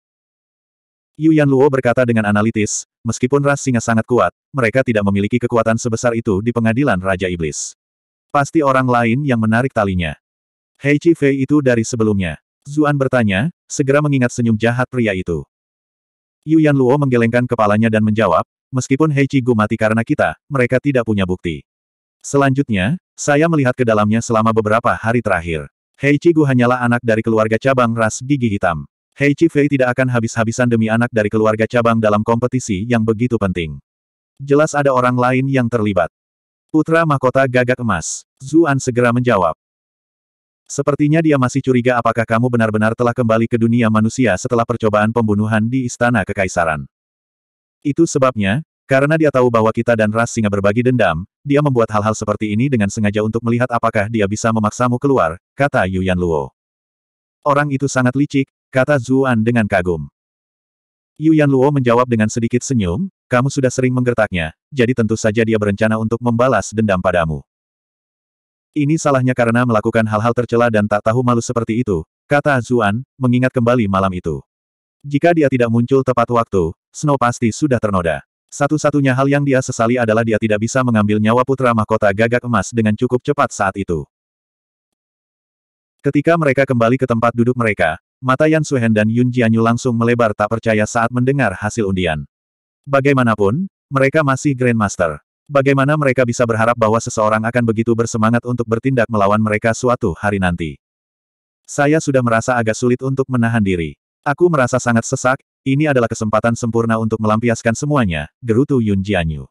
Yu Yan Luo berkata dengan analitis, meskipun ras singa sangat kuat, mereka tidak memiliki kekuatan sebesar itu di pengadilan Raja Iblis. Pasti orang lain yang menarik talinya. Hei Chi Fei itu dari sebelumnya. Zuan bertanya, segera mengingat senyum jahat pria itu. Yuan Luo menggelengkan kepalanya dan menjawab, meskipun Hei Chigu mati karena kita, mereka tidak punya bukti. Selanjutnya, saya melihat ke dalamnya selama beberapa hari terakhir. Hei Chigu hanyalah anak dari keluarga cabang ras gigi hitam. Hei Chi Fei tidak akan habis-habisan demi anak dari keluarga cabang dalam kompetisi yang begitu penting. Jelas ada orang lain yang terlibat. Putra mahkota gagak emas. Zuan segera menjawab. Sepertinya dia masih curiga apakah kamu benar-benar telah kembali ke dunia manusia setelah percobaan pembunuhan di Istana Kekaisaran. Itu sebabnya, karena dia tahu bahwa kita dan ras singa berbagi dendam, dia membuat hal-hal seperti ini dengan sengaja untuk melihat apakah dia bisa memaksamu keluar, kata Yuan Luo. Orang itu sangat licik, kata Zuan dengan kagum. Yuan Luo menjawab dengan sedikit senyum, kamu sudah sering menggertaknya, jadi tentu saja dia berencana untuk membalas dendam padamu. Ini salahnya karena melakukan hal-hal tercela dan tak tahu malu seperti itu, kata Zuan, mengingat kembali malam itu. Jika dia tidak muncul tepat waktu, Snow pasti sudah ternoda. Satu-satunya hal yang dia sesali adalah dia tidak bisa mengambil nyawa putra mahkota gagak emas dengan cukup cepat saat itu. Ketika mereka kembali ke tempat duduk mereka, mata Yan Suhen dan Yun Jianyu langsung melebar tak percaya saat mendengar hasil undian. Bagaimanapun, mereka masih Grandmaster. Bagaimana mereka bisa berharap bahwa seseorang akan begitu bersemangat untuk bertindak melawan mereka suatu hari nanti? Saya sudah merasa agak sulit untuk menahan diri. Aku merasa sangat sesak, ini adalah kesempatan sempurna untuk melampiaskan semuanya, gerutu Yun Jianyu.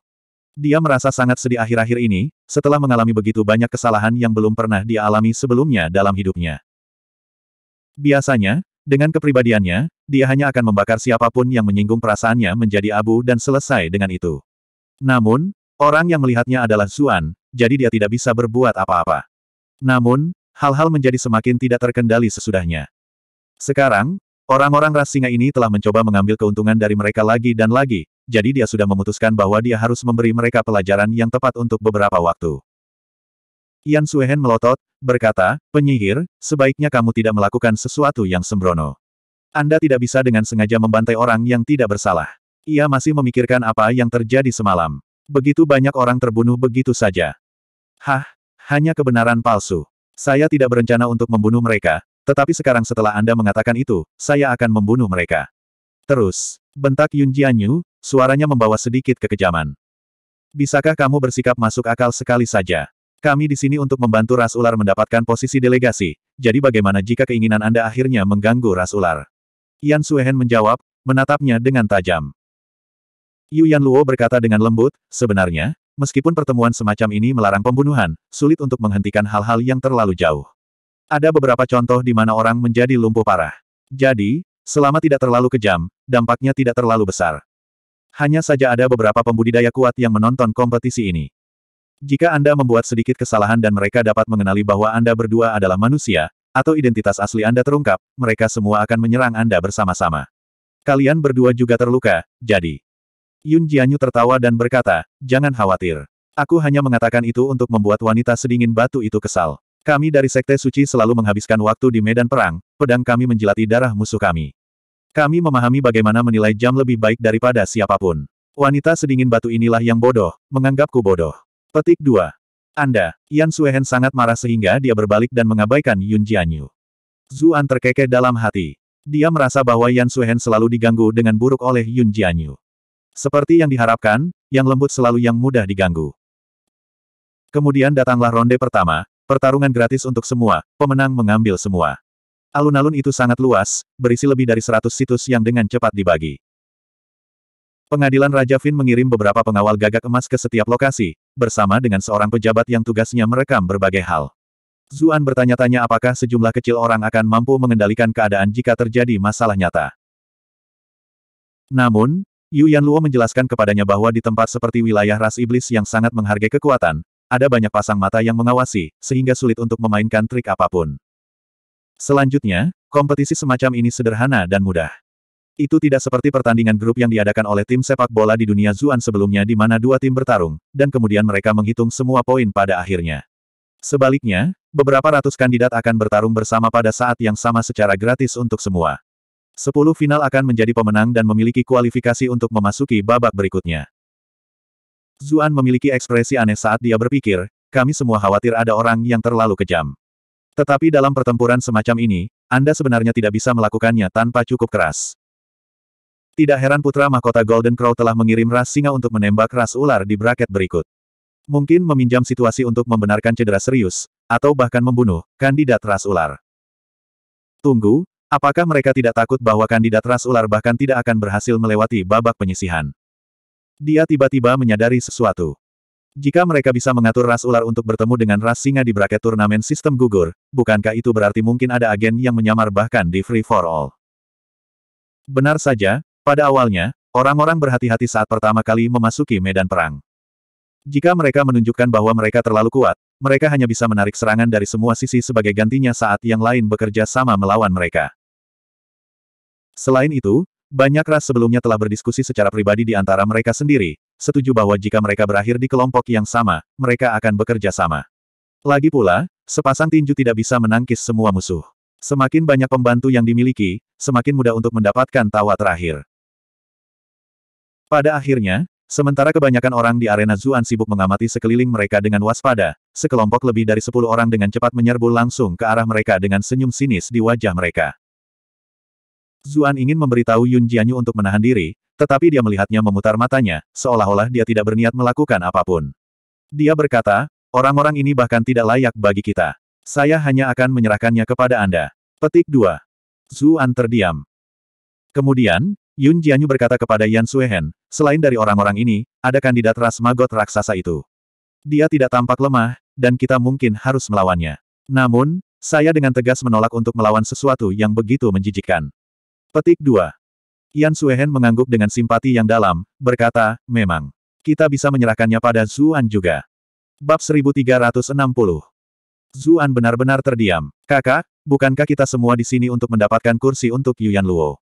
Dia merasa sangat sedih akhir-akhir ini, setelah mengalami begitu banyak kesalahan yang belum pernah dia alami sebelumnya dalam hidupnya. Biasanya, dengan kepribadiannya, dia hanya akan membakar siapapun yang menyinggung perasaannya menjadi abu dan selesai dengan itu. Namun, Orang yang melihatnya adalah Zuan, jadi dia tidak bisa berbuat apa-apa. Namun, hal-hal menjadi semakin tidak terkendali sesudahnya. Sekarang, orang-orang ras singa ini telah mencoba mengambil keuntungan dari mereka lagi dan lagi, jadi dia sudah memutuskan bahwa dia harus memberi mereka pelajaran yang tepat untuk beberapa waktu. Yan Suehen melotot, berkata, penyihir, sebaiknya kamu tidak melakukan sesuatu yang sembrono. Anda tidak bisa dengan sengaja membantai orang yang tidak bersalah. Ia masih memikirkan apa yang terjadi semalam. Begitu banyak orang terbunuh begitu saja. Hah, hanya kebenaran palsu. Saya tidak berencana untuk membunuh mereka, tetapi sekarang setelah Anda mengatakan itu, saya akan membunuh mereka. Terus, bentak Yun Jianyu, suaranya membawa sedikit kekejaman. Bisakah kamu bersikap masuk akal sekali saja? Kami di sini untuk membantu ras ular mendapatkan posisi delegasi, jadi bagaimana jika keinginan Anda akhirnya mengganggu ras ular? Yan Suehen menjawab, menatapnya dengan tajam. Yu Luo berkata dengan lembut, sebenarnya, meskipun pertemuan semacam ini melarang pembunuhan, sulit untuk menghentikan hal-hal yang terlalu jauh. Ada beberapa contoh di mana orang menjadi lumpuh parah. Jadi, selama tidak terlalu kejam, dampaknya tidak terlalu besar. Hanya saja ada beberapa pembudidaya kuat yang menonton kompetisi ini. Jika Anda membuat sedikit kesalahan dan mereka dapat mengenali bahwa Anda berdua adalah manusia, atau identitas asli Anda terungkap, mereka semua akan menyerang Anda bersama-sama. Kalian berdua juga terluka, jadi Yun Jianyu tertawa dan berkata, jangan khawatir. Aku hanya mengatakan itu untuk membuat wanita sedingin batu itu kesal. Kami dari Sekte Suci selalu menghabiskan waktu di medan perang, pedang kami menjilati darah musuh kami. Kami memahami bagaimana menilai jam lebih baik daripada siapapun. Wanita sedingin batu inilah yang bodoh, menganggapku bodoh. Petik 2. Anda, Yan Suehen sangat marah sehingga dia berbalik dan mengabaikan Yun Jianyu. Zuan terkekeh dalam hati. Dia merasa bahwa Yan Suehen selalu diganggu dengan buruk oleh Yun Jianyu. Seperti yang diharapkan, yang lembut selalu yang mudah diganggu. Kemudian datanglah ronde pertama, pertarungan gratis untuk semua, pemenang mengambil semua. Alun-alun itu sangat luas, berisi lebih dari 100 situs yang dengan cepat dibagi. Pengadilan Raja Fin mengirim beberapa pengawal gagak emas ke setiap lokasi, bersama dengan seorang pejabat yang tugasnya merekam berbagai hal. Zuan bertanya-tanya apakah sejumlah kecil orang akan mampu mengendalikan keadaan jika terjadi masalah nyata. Namun, Yu Luo menjelaskan kepadanya bahwa di tempat seperti wilayah ras iblis yang sangat menghargai kekuatan, ada banyak pasang mata yang mengawasi, sehingga sulit untuk memainkan trik apapun. Selanjutnya, kompetisi semacam ini sederhana dan mudah. Itu tidak seperti pertandingan grup yang diadakan oleh tim sepak bola di dunia Zuan sebelumnya di mana dua tim bertarung, dan kemudian mereka menghitung semua poin pada akhirnya. Sebaliknya, beberapa ratus kandidat akan bertarung bersama pada saat yang sama secara gratis untuk semua. Sepuluh final akan menjadi pemenang dan memiliki kualifikasi untuk memasuki babak berikutnya. Zuan memiliki ekspresi aneh saat dia berpikir, kami semua khawatir ada orang yang terlalu kejam. Tetapi dalam pertempuran semacam ini, Anda sebenarnya tidak bisa melakukannya tanpa cukup keras. Tidak heran putra mahkota Golden Crow telah mengirim ras singa untuk menembak ras ular di braket berikut. Mungkin meminjam situasi untuk membenarkan cedera serius, atau bahkan membunuh, kandidat ras ular. Tunggu, Apakah mereka tidak takut bahwa kandidat ras ular bahkan tidak akan berhasil melewati babak penyisihan? Dia tiba-tiba menyadari sesuatu. Jika mereka bisa mengatur ras ular untuk bertemu dengan ras singa di bracket turnamen sistem gugur, bukankah itu berarti mungkin ada agen yang menyamar bahkan di free for all? Benar saja, pada awalnya, orang-orang berhati-hati saat pertama kali memasuki medan perang. Jika mereka menunjukkan bahwa mereka terlalu kuat, mereka hanya bisa menarik serangan dari semua sisi sebagai gantinya saat yang lain bekerja sama melawan mereka. Selain itu, banyak ras sebelumnya telah berdiskusi secara pribadi di antara mereka sendiri, setuju bahwa jika mereka berakhir di kelompok yang sama, mereka akan bekerja sama. Lagi pula, sepasang tinju tidak bisa menangkis semua musuh. Semakin banyak pembantu yang dimiliki, semakin mudah untuk mendapatkan tawa terakhir. Pada akhirnya, sementara kebanyakan orang di arena Zuan sibuk mengamati sekeliling mereka dengan waspada, sekelompok lebih dari sepuluh orang dengan cepat menyerbu langsung ke arah mereka dengan senyum sinis di wajah mereka. Zuan ingin memberitahu Yun Jianyu untuk menahan diri, tetapi dia melihatnya memutar matanya, seolah-olah dia tidak berniat melakukan apapun. Dia berkata, orang-orang ini bahkan tidak layak bagi kita. Saya hanya akan menyerahkannya kepada Anda. Petik 2. Zuan terdiam. Kemudian, Yun Jianyu berkata kepada Yan Suehen, selain dari orang-orang ini, ada kandidat ras magot raksasa itu. Dia tidak tampak lemah, dan kita mungkin harus melawannya. Namun, saya dengan tegas menolak untuk melawan sesuatu yang begitu menjijikkan. Petik 2. Yan Suehen mengangguk dengan simpati yang dalam, berkata, memang. Kita bisa menyerahkannya pada Zuan juga. Bab 1360. Zuan benar-benar terdiam. Kakak, bukankah kita semua di sini untuk mendapatkan kursi untuk Yuan Luo?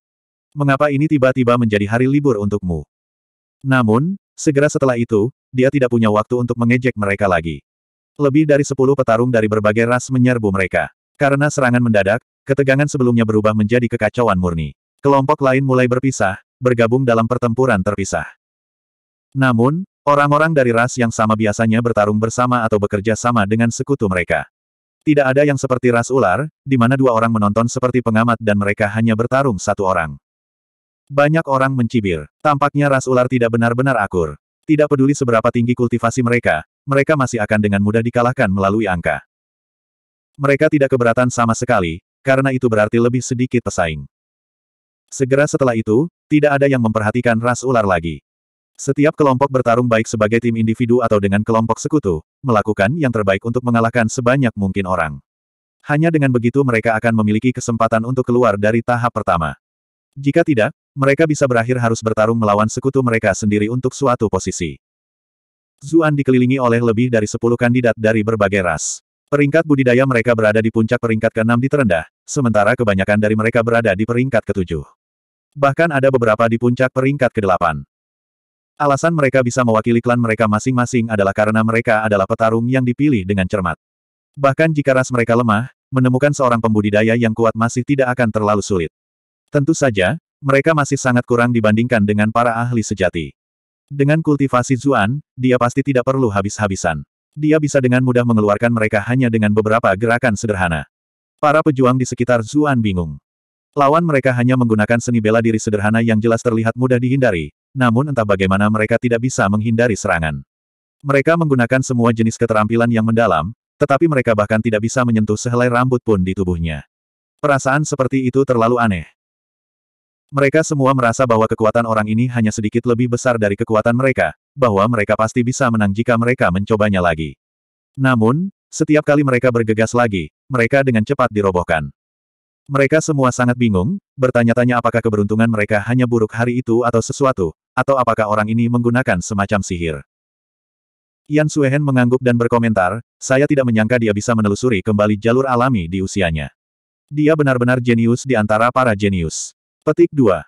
Mengapa ini tiba-tiba menjadi hari libur untukmu? Namun, segera setelah itu, dia tidak punya waktu untuk mengejek mereka lagi. Lebih dari sepuluh petarung dari berbagai ras menyerbu mereka. Karena serangan mendadak, Ketegangan sebelumnya berubah menjadi kekacauan murni. Kelompok lain mulai berpisah, bergabung dalam pertempuran terpisah. Namun, orang-orang dari ras yang sama biasanya bertarung bersama atau bekerja sama dengan sekutu mereka. Tidak ada yang seperti ras ular, di mana dua orang menonton seperti pengamat dan mereka hanya bertarung satu orang. Banyak orang mencibir. Tampaknya ras ular tidak benar-benar akur. Tidak peduli seberapa tinggi kultivasi mereka, mereka masih akan dengan mudah dikalahkan melalui angka. Mereka tidak keberatan sama sekali, karena itu berarti lebih sedikit pesaing. Segera setelah itu, tidak ada yang memperhatikan ras ular lagi. Setiap kelompok bertarung baik sebagai tim individu atau dengan kelompok sekutu, melakukan yang terbaik untuk mengalahkan sebanyak mungkin orang. Hanya dengan begitu mereka akan memiliki kesempatan untuk keluar dari tahap pertama. Jika tidak, mereka bisa berakhir harus bertarung melawan sekutu mereka sendiri untuk suatu posisi. Zuan dikelilingi oleh lebih dari 10 kandidat dari berbagai ras. Peringkat budidaya mereka berada di puncak peringkat ke-6 di terendah, sementara kebanyakan dari mereka berada di peringkat ke-7. Bahkan ada beberapa di puncak peringkat ke-8. Alasan mereka bisa mewakili klan mereka masing-masing adalah karena mereka adalah petarung yang dipilih dengan cermat. Bahkan jika ras mereka lemah, menemukan seorang pembudidaya yang kuat masih tidak akan terlalu sulit. Tentu saja, mereka masih sangat kurang dibandingkan dengan para ahli sejati. Dengan kultivasi Zuan, dia pasti tidak perlu habis-habisan dia bisa dengan mudah mengeluarkan mereka hanya dengan beberapa gerakan sederhana. Para pejuang di sekitar Zuan bingung. Lawan mereka hanya menggunakan seni bela diri sederhana yang jelas terlihat mudah dihindari, namun entah bagaimana mereka tidak bisa menghindari serangan. Mereka menggunakan semua jenis keterampilan yang mendalam, tetapi mereka bahkan tidak bisa menyentuh sehelai rambut pun di tubuhnya. Perasaan seperti itu terlalu aneh. Mereka semua merasa bahwa kekuatan orang ini hanya sedikit lebih besar dari kekuatan mereka, bahwa mereka pasti bisa menang jika mereka mencobanya lagi. Namun, setiap kali mereka bergegas lagi, mereka dengan cepat dirobohkan. Mereka semua sangat bingung, bertanya-tanya apakah keberuntungan mereka hanya buruk hari itu atau sesuatu, atau apakah orang ini menggunakan semacam sihir. Yan Suehen mengangguk dan berkomentar, saya tidak menyangka dia bisa menelusuri kembali jalur alami di usianya. Dia benar-benar jenius di antara para jenius. Petik 2.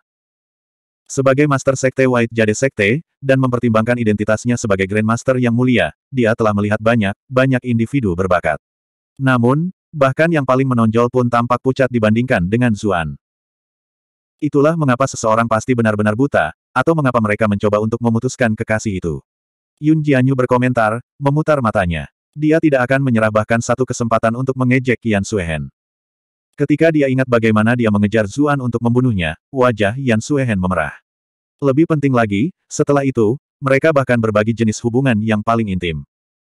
Sebagai Master Sekte White Jade Sekte, dan mempertimbangkan identitasnya sebagai Grandmaster yang mulia, dia telah melihat banyak, banyak individu berbakat. Namun, bahkan yang paling menonjol pun tampak pucat dibandingkan dengan Zuan. Itulah mengapa seseorang pasti benar-benar buta, atau mengapa mereka mencoba untuk memutuskan kekasih itu. Yun Jianyu berkomentar, memutar matanya. Dia tidak akan menyerah bahkan satu kesempatan untuk mengejek Yan Suehen. Ketika dia ingat bagaimana dia mengejar Zuan untuk membunuhnya, wajah Yan Suehen memerah. Lebih penting lagi, setelah itu, mereka bahkan berbagi jenis hubungan yang paling intim.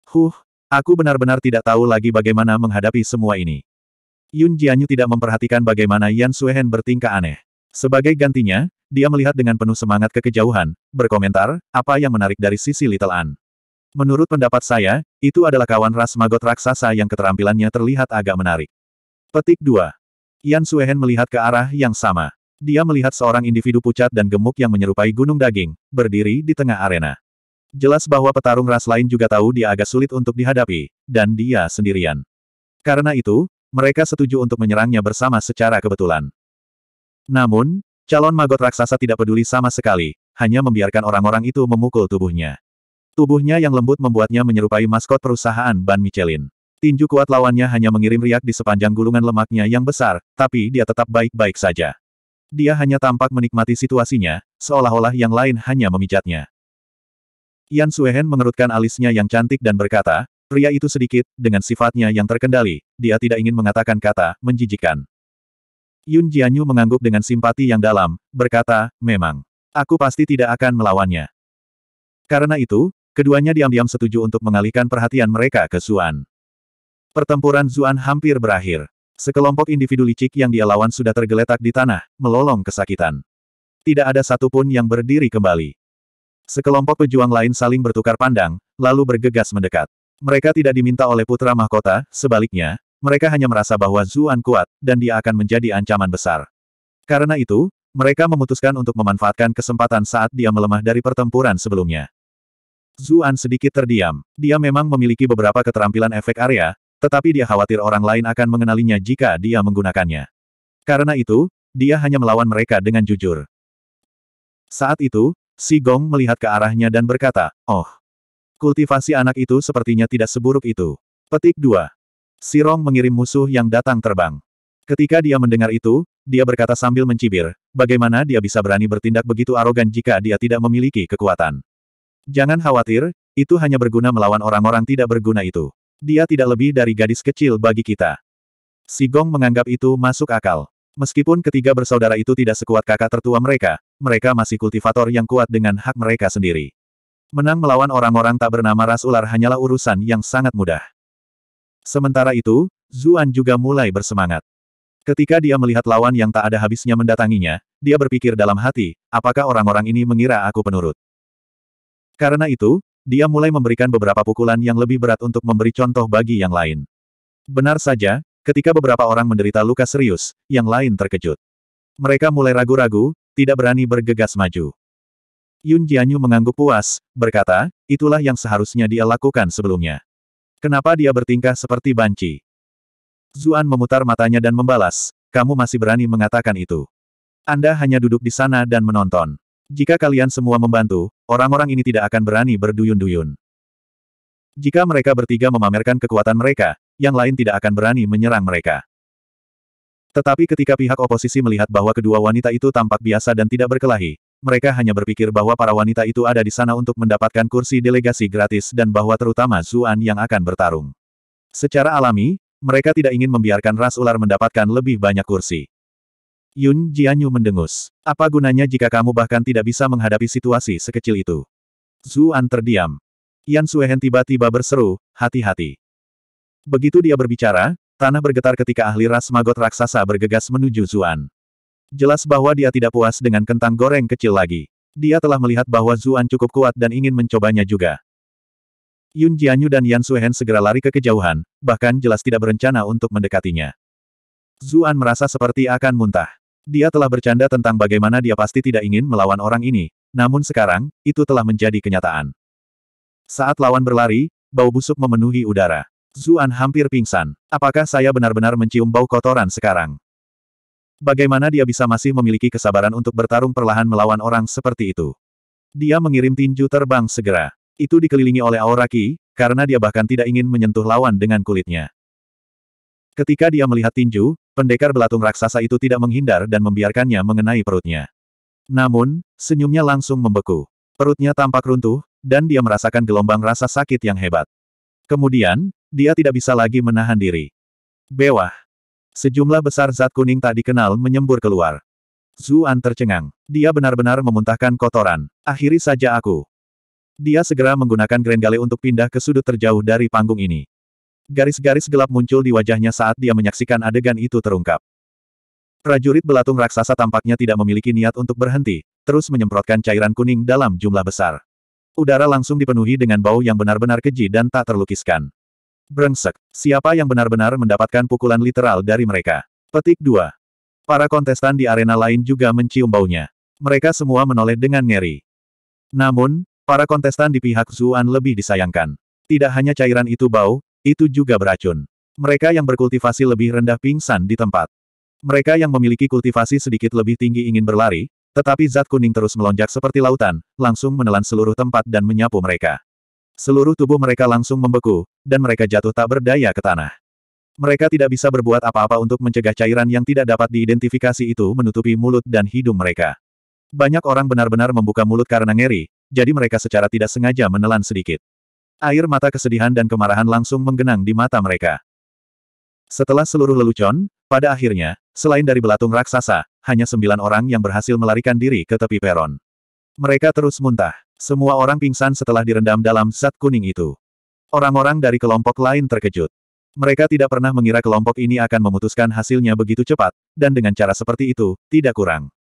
Huh, aku benar-benar tidak tahu lagi bagaimana menghadapi semua ini. Yun Jianyu tidak memperhatikan bagaimana Yan Suehen bertingkah aneh. Sebagai gantinya, dia melihat dengan penuh semangat ke kejauhan, berkomentar, apa yang menarik dari sisi Little An. Menurut pendapat saya, itu adalah kawan ras magot raksasa yang keterampilannya terlihat agak menarik. Petik 2. Yan Suehen melihat ke arah yang sama. Dia melihat seorang individu pucat dan gemuk yang menyerupai gunung daging, berdiri di tengah arena. Jelas bahwa petarung ras lain juga tahu dia agak sulit untuk dihadapi, dan dia sendirian. Karena itu, mereka setuju untuk menyerangnya bersama secara kebetulan. Namun, calon magot raksasa tidak peduli sama sekali, hanya membiarkan orang-orang itu memukul tubuhnya. Tubuhnya yang lembut membuatnya menyerupai maskot perusahaan Ban Michelin. Tinju kuat lawannya hanya mengirim riak di sepanjang gulungan lemaknya yang besar, tapi dia tetap baik-baik saja. Dia hanya tampak menikmati situasinya, seolah-olah yang lain hanya memijatnya. Yan Suehen mengerutkan alisnya yang cantik dan berkata, pria itu sedikit, dengan sifatnya yang terkendali, dia tidak ingin mengatakan kata, menjijikan. Yun Jianyu mengangguk dengan simpati yang dalam, berkata, memang. Aku pasti tidak akan melawannya. Karena itu, keduanya diam-diam setuju untuk mengalihkan perhatian mereka ke Zuan. Pertempuran Zuan hampir berakhir. Sekelompok individu licik yang dia lawan sudah tergeletak di tanah, melolong kesakitan. Tidak ada satupun yang berdiri kembali. Sekelompok pejuang lain saling bertukar pandang, lalu bergegas mendekat. Mereka tidak diminta oleh putra mahkota, sebaliknya, mereka hanya merasa bahwa Zuan kuat, dan dia akan menjadi ancaman besar. Karena itu, mereka memutuskan untuk memanfaatkan kesempatan saat dia melemah dari pertempuran sebelumnya. Zuan sedikit terdiam. Dia memang memiliki beberapa keterampilan efek area, tetapi dia khawatir orang lain akan mengenalinya jika dia menggunakannya. Karena itu, dia hanya melawan mereka dengan jujur. Saat itu, Si Gong melihat ke arahnya dan berkata, Oh, kultivasi anak itu sepertinya tidak seburuk itu. Petik 2. Si Rong mengirim musuh yang datang terbang. Ketika dia mendengar itu, dia berkata sambil mencibir, bagaimana dia bisa berani bertindak begitu arogan jika dia tidak memiliki kekuatan. Jangan khawatir, itu hanya berguna melawan orang-orang tidak berguna itu. Dia tidak lebih dari gadis kecil bagi kita. Si Gong menganggap itu masuk akal. Meskipun ketiga bersaudara itu tidak sekuat kakak tertua mereka, mereka masih kultivator yang kuat dengan hak mereka sendiri. Menang melawan orang-orang tak bernama Ras Ular hanyalah urusan yang sangat mudah. Sementara itu, Zuan juga mulai bersemangat. Ketika dia melihat lawan yang tak ada habisnya mendatanginya, dia berpikir dalam hati, apakah orang-orang ini mengira aku penurut? Karena itu, dia mulai memberikan beberapa pukulan yang lebih berat untuk memberi contoh bagi yang lain. Benar saja, ketika beberapa orang menderita luka serius, yang lain terkejut. Mereka mulai ragu-ragu, tidak berani bergegas maju. Yun Jianyu mengangguk puas, berkata, itulah yang seharusnya dia lakukan sebelumnya. Kenapa dia bertingkah seperti banci? Zuan memutar matanya dan membalas, kamu masih berani mengatakan itu. Anda hanya duduk di sana dan menonton. Jika kalian semua membantu, orang-orang ini tidak akan berani berduyun-duyun. Jika mereka bertiga memamerkan kekuatan mereka, yang lain tidak akan berani menyerang mereka. Tetapi ketika pihak oposisi melihat bahwa kedua wanita itu tampak biasa dan tidak berkelahi, mereka hanya berpikir bahwa para wanita itu ada di sana untuk mendapatkan kursi delegasi gratis dan bahwa terutama Zuan yang akan bertarung. Secara alami, mereka tidak ingin membiarkan ras ular mendapatkan lebih banyak kursi. Yun Jianyu mendengus. Apa gunanya jika kamu bahkan tidak bisa menghadapi situasi sekecil itu? Zuan terdiam. Yan Suehen tiba-tiba berseru, hati-hati. Begitu dia berbicara, tanah bergetar ketika ahli ras magot raksasa bergegas menuju Zuan. Jelas bahwa dia tidak puas dengan kentang goreng kecil lagi. Dia telah melihat bahwa Zuan cukup kuat dan ingin mencobanya juga. Yun Jianyu dan Yan Suehen segera lari ke kejauhan, bahkan jelas tidak berencana untuk mendekatinya. Zuan merasa seperti akan muntah. Dia telah bercanda tentang bagaimana dia pasti tidak ingin melawan orang ini, namun sekarang, itu telah menjadi kenyataan. Saat lawan berlari, bau busuk memenuhi udara. Zuan hampir pingsan. Apakah saya benar-benar mencium bau kotoran sekarang? Bagaimana dia bisa masih memiliki kesabaran untuk bertarung perlahan melawan orang seperti itu? Dia mengirim tinju terbang segera. Itu dikelilingi oleh aura ki, karena dia bahkan tidak ingin menyentuh lawan dengan kulitnya. Ketika dia melihat tinju, Pendekar belatung raksasa itu tidak menghindar dan membiarkannya mengenai perutnya. Namun, senyumnya langsung membeku. Perutnya tampak runtuh, dan dia merasakan gelombang rasa sakit yang hebat. Kemudian, dia tidak bisa lagi menahan diri. Bewah. Sejumlah besar zat kuning tak dikenal menyembur keluar. Zuan tercengang. Dia benar-benar memuntahkan kotoran. Akhiri saja aku. Dia segera menggunakan Grengale untuk pindah ke sudut terjauh dari panggung ini. Garis-garis gelap muncul di wajahnya saat dia menyaksikan adegan itu terungkap. Prajurit belatung raksasa tampaknya tidak memiliki niat untuk berhenti, terus menyemprotkan cairan kuning dalam jumlah besar. Udara langsung dipenuhi dengan bau yang benar-benar keji dan tak terlukiskan. Brengsek, siapa yang benar-benar mendapatkan pukulan literal dari mereka? Petik 2. Para kontestan di arena lain juga mencium baunya. Mereka semua menoleh dengan ngeri. Namun, para kontestan di pihak Zuan lebih disayangkan. Tidak hanya cairan itu bau, itu juga beracun. Mereka yang berkultivasi lebih rendah pingsan di tempat. Mereka yang memiliki kultivasi sedikit lebih tinggi ingin berlari, tetapi zat kuning terus melonjak seperti lautan, langsung menelan seluruh tempat dan menyapu mereka. Seluruh tubuh mereka langsung membeku, dan mereka jatuh tak berdaya ke tanah. Mereka tidak bisa berbuat apa-apa untuk mencegah cairan yang tidak dapat diidentifikasi itu menutupi mulut dan hidung mereka. Banyak orang benar-benar membuka mulut karena ngeri, jadi mereka secara tidak sengaja menelan sedikit. Air mata kesedihan dan kemarahan langsung menggenang di mata mereka. Setelah seluruh lelucon, pada akhirnya, selain dari belatung raksasa, hanya sembilan orang yang berhasil melarikan diri ke tepi peron. Mereka terus muntah. Semua orang pingsan setelah direndam dalam zat kuning itu. Orang-orang dari kelompok lain terkejut. Mereka tidak pernah mengira kelompok ini akan memutuskan hasilnya begitu cepat, dan dengan cara seperti itu, tidak kurang.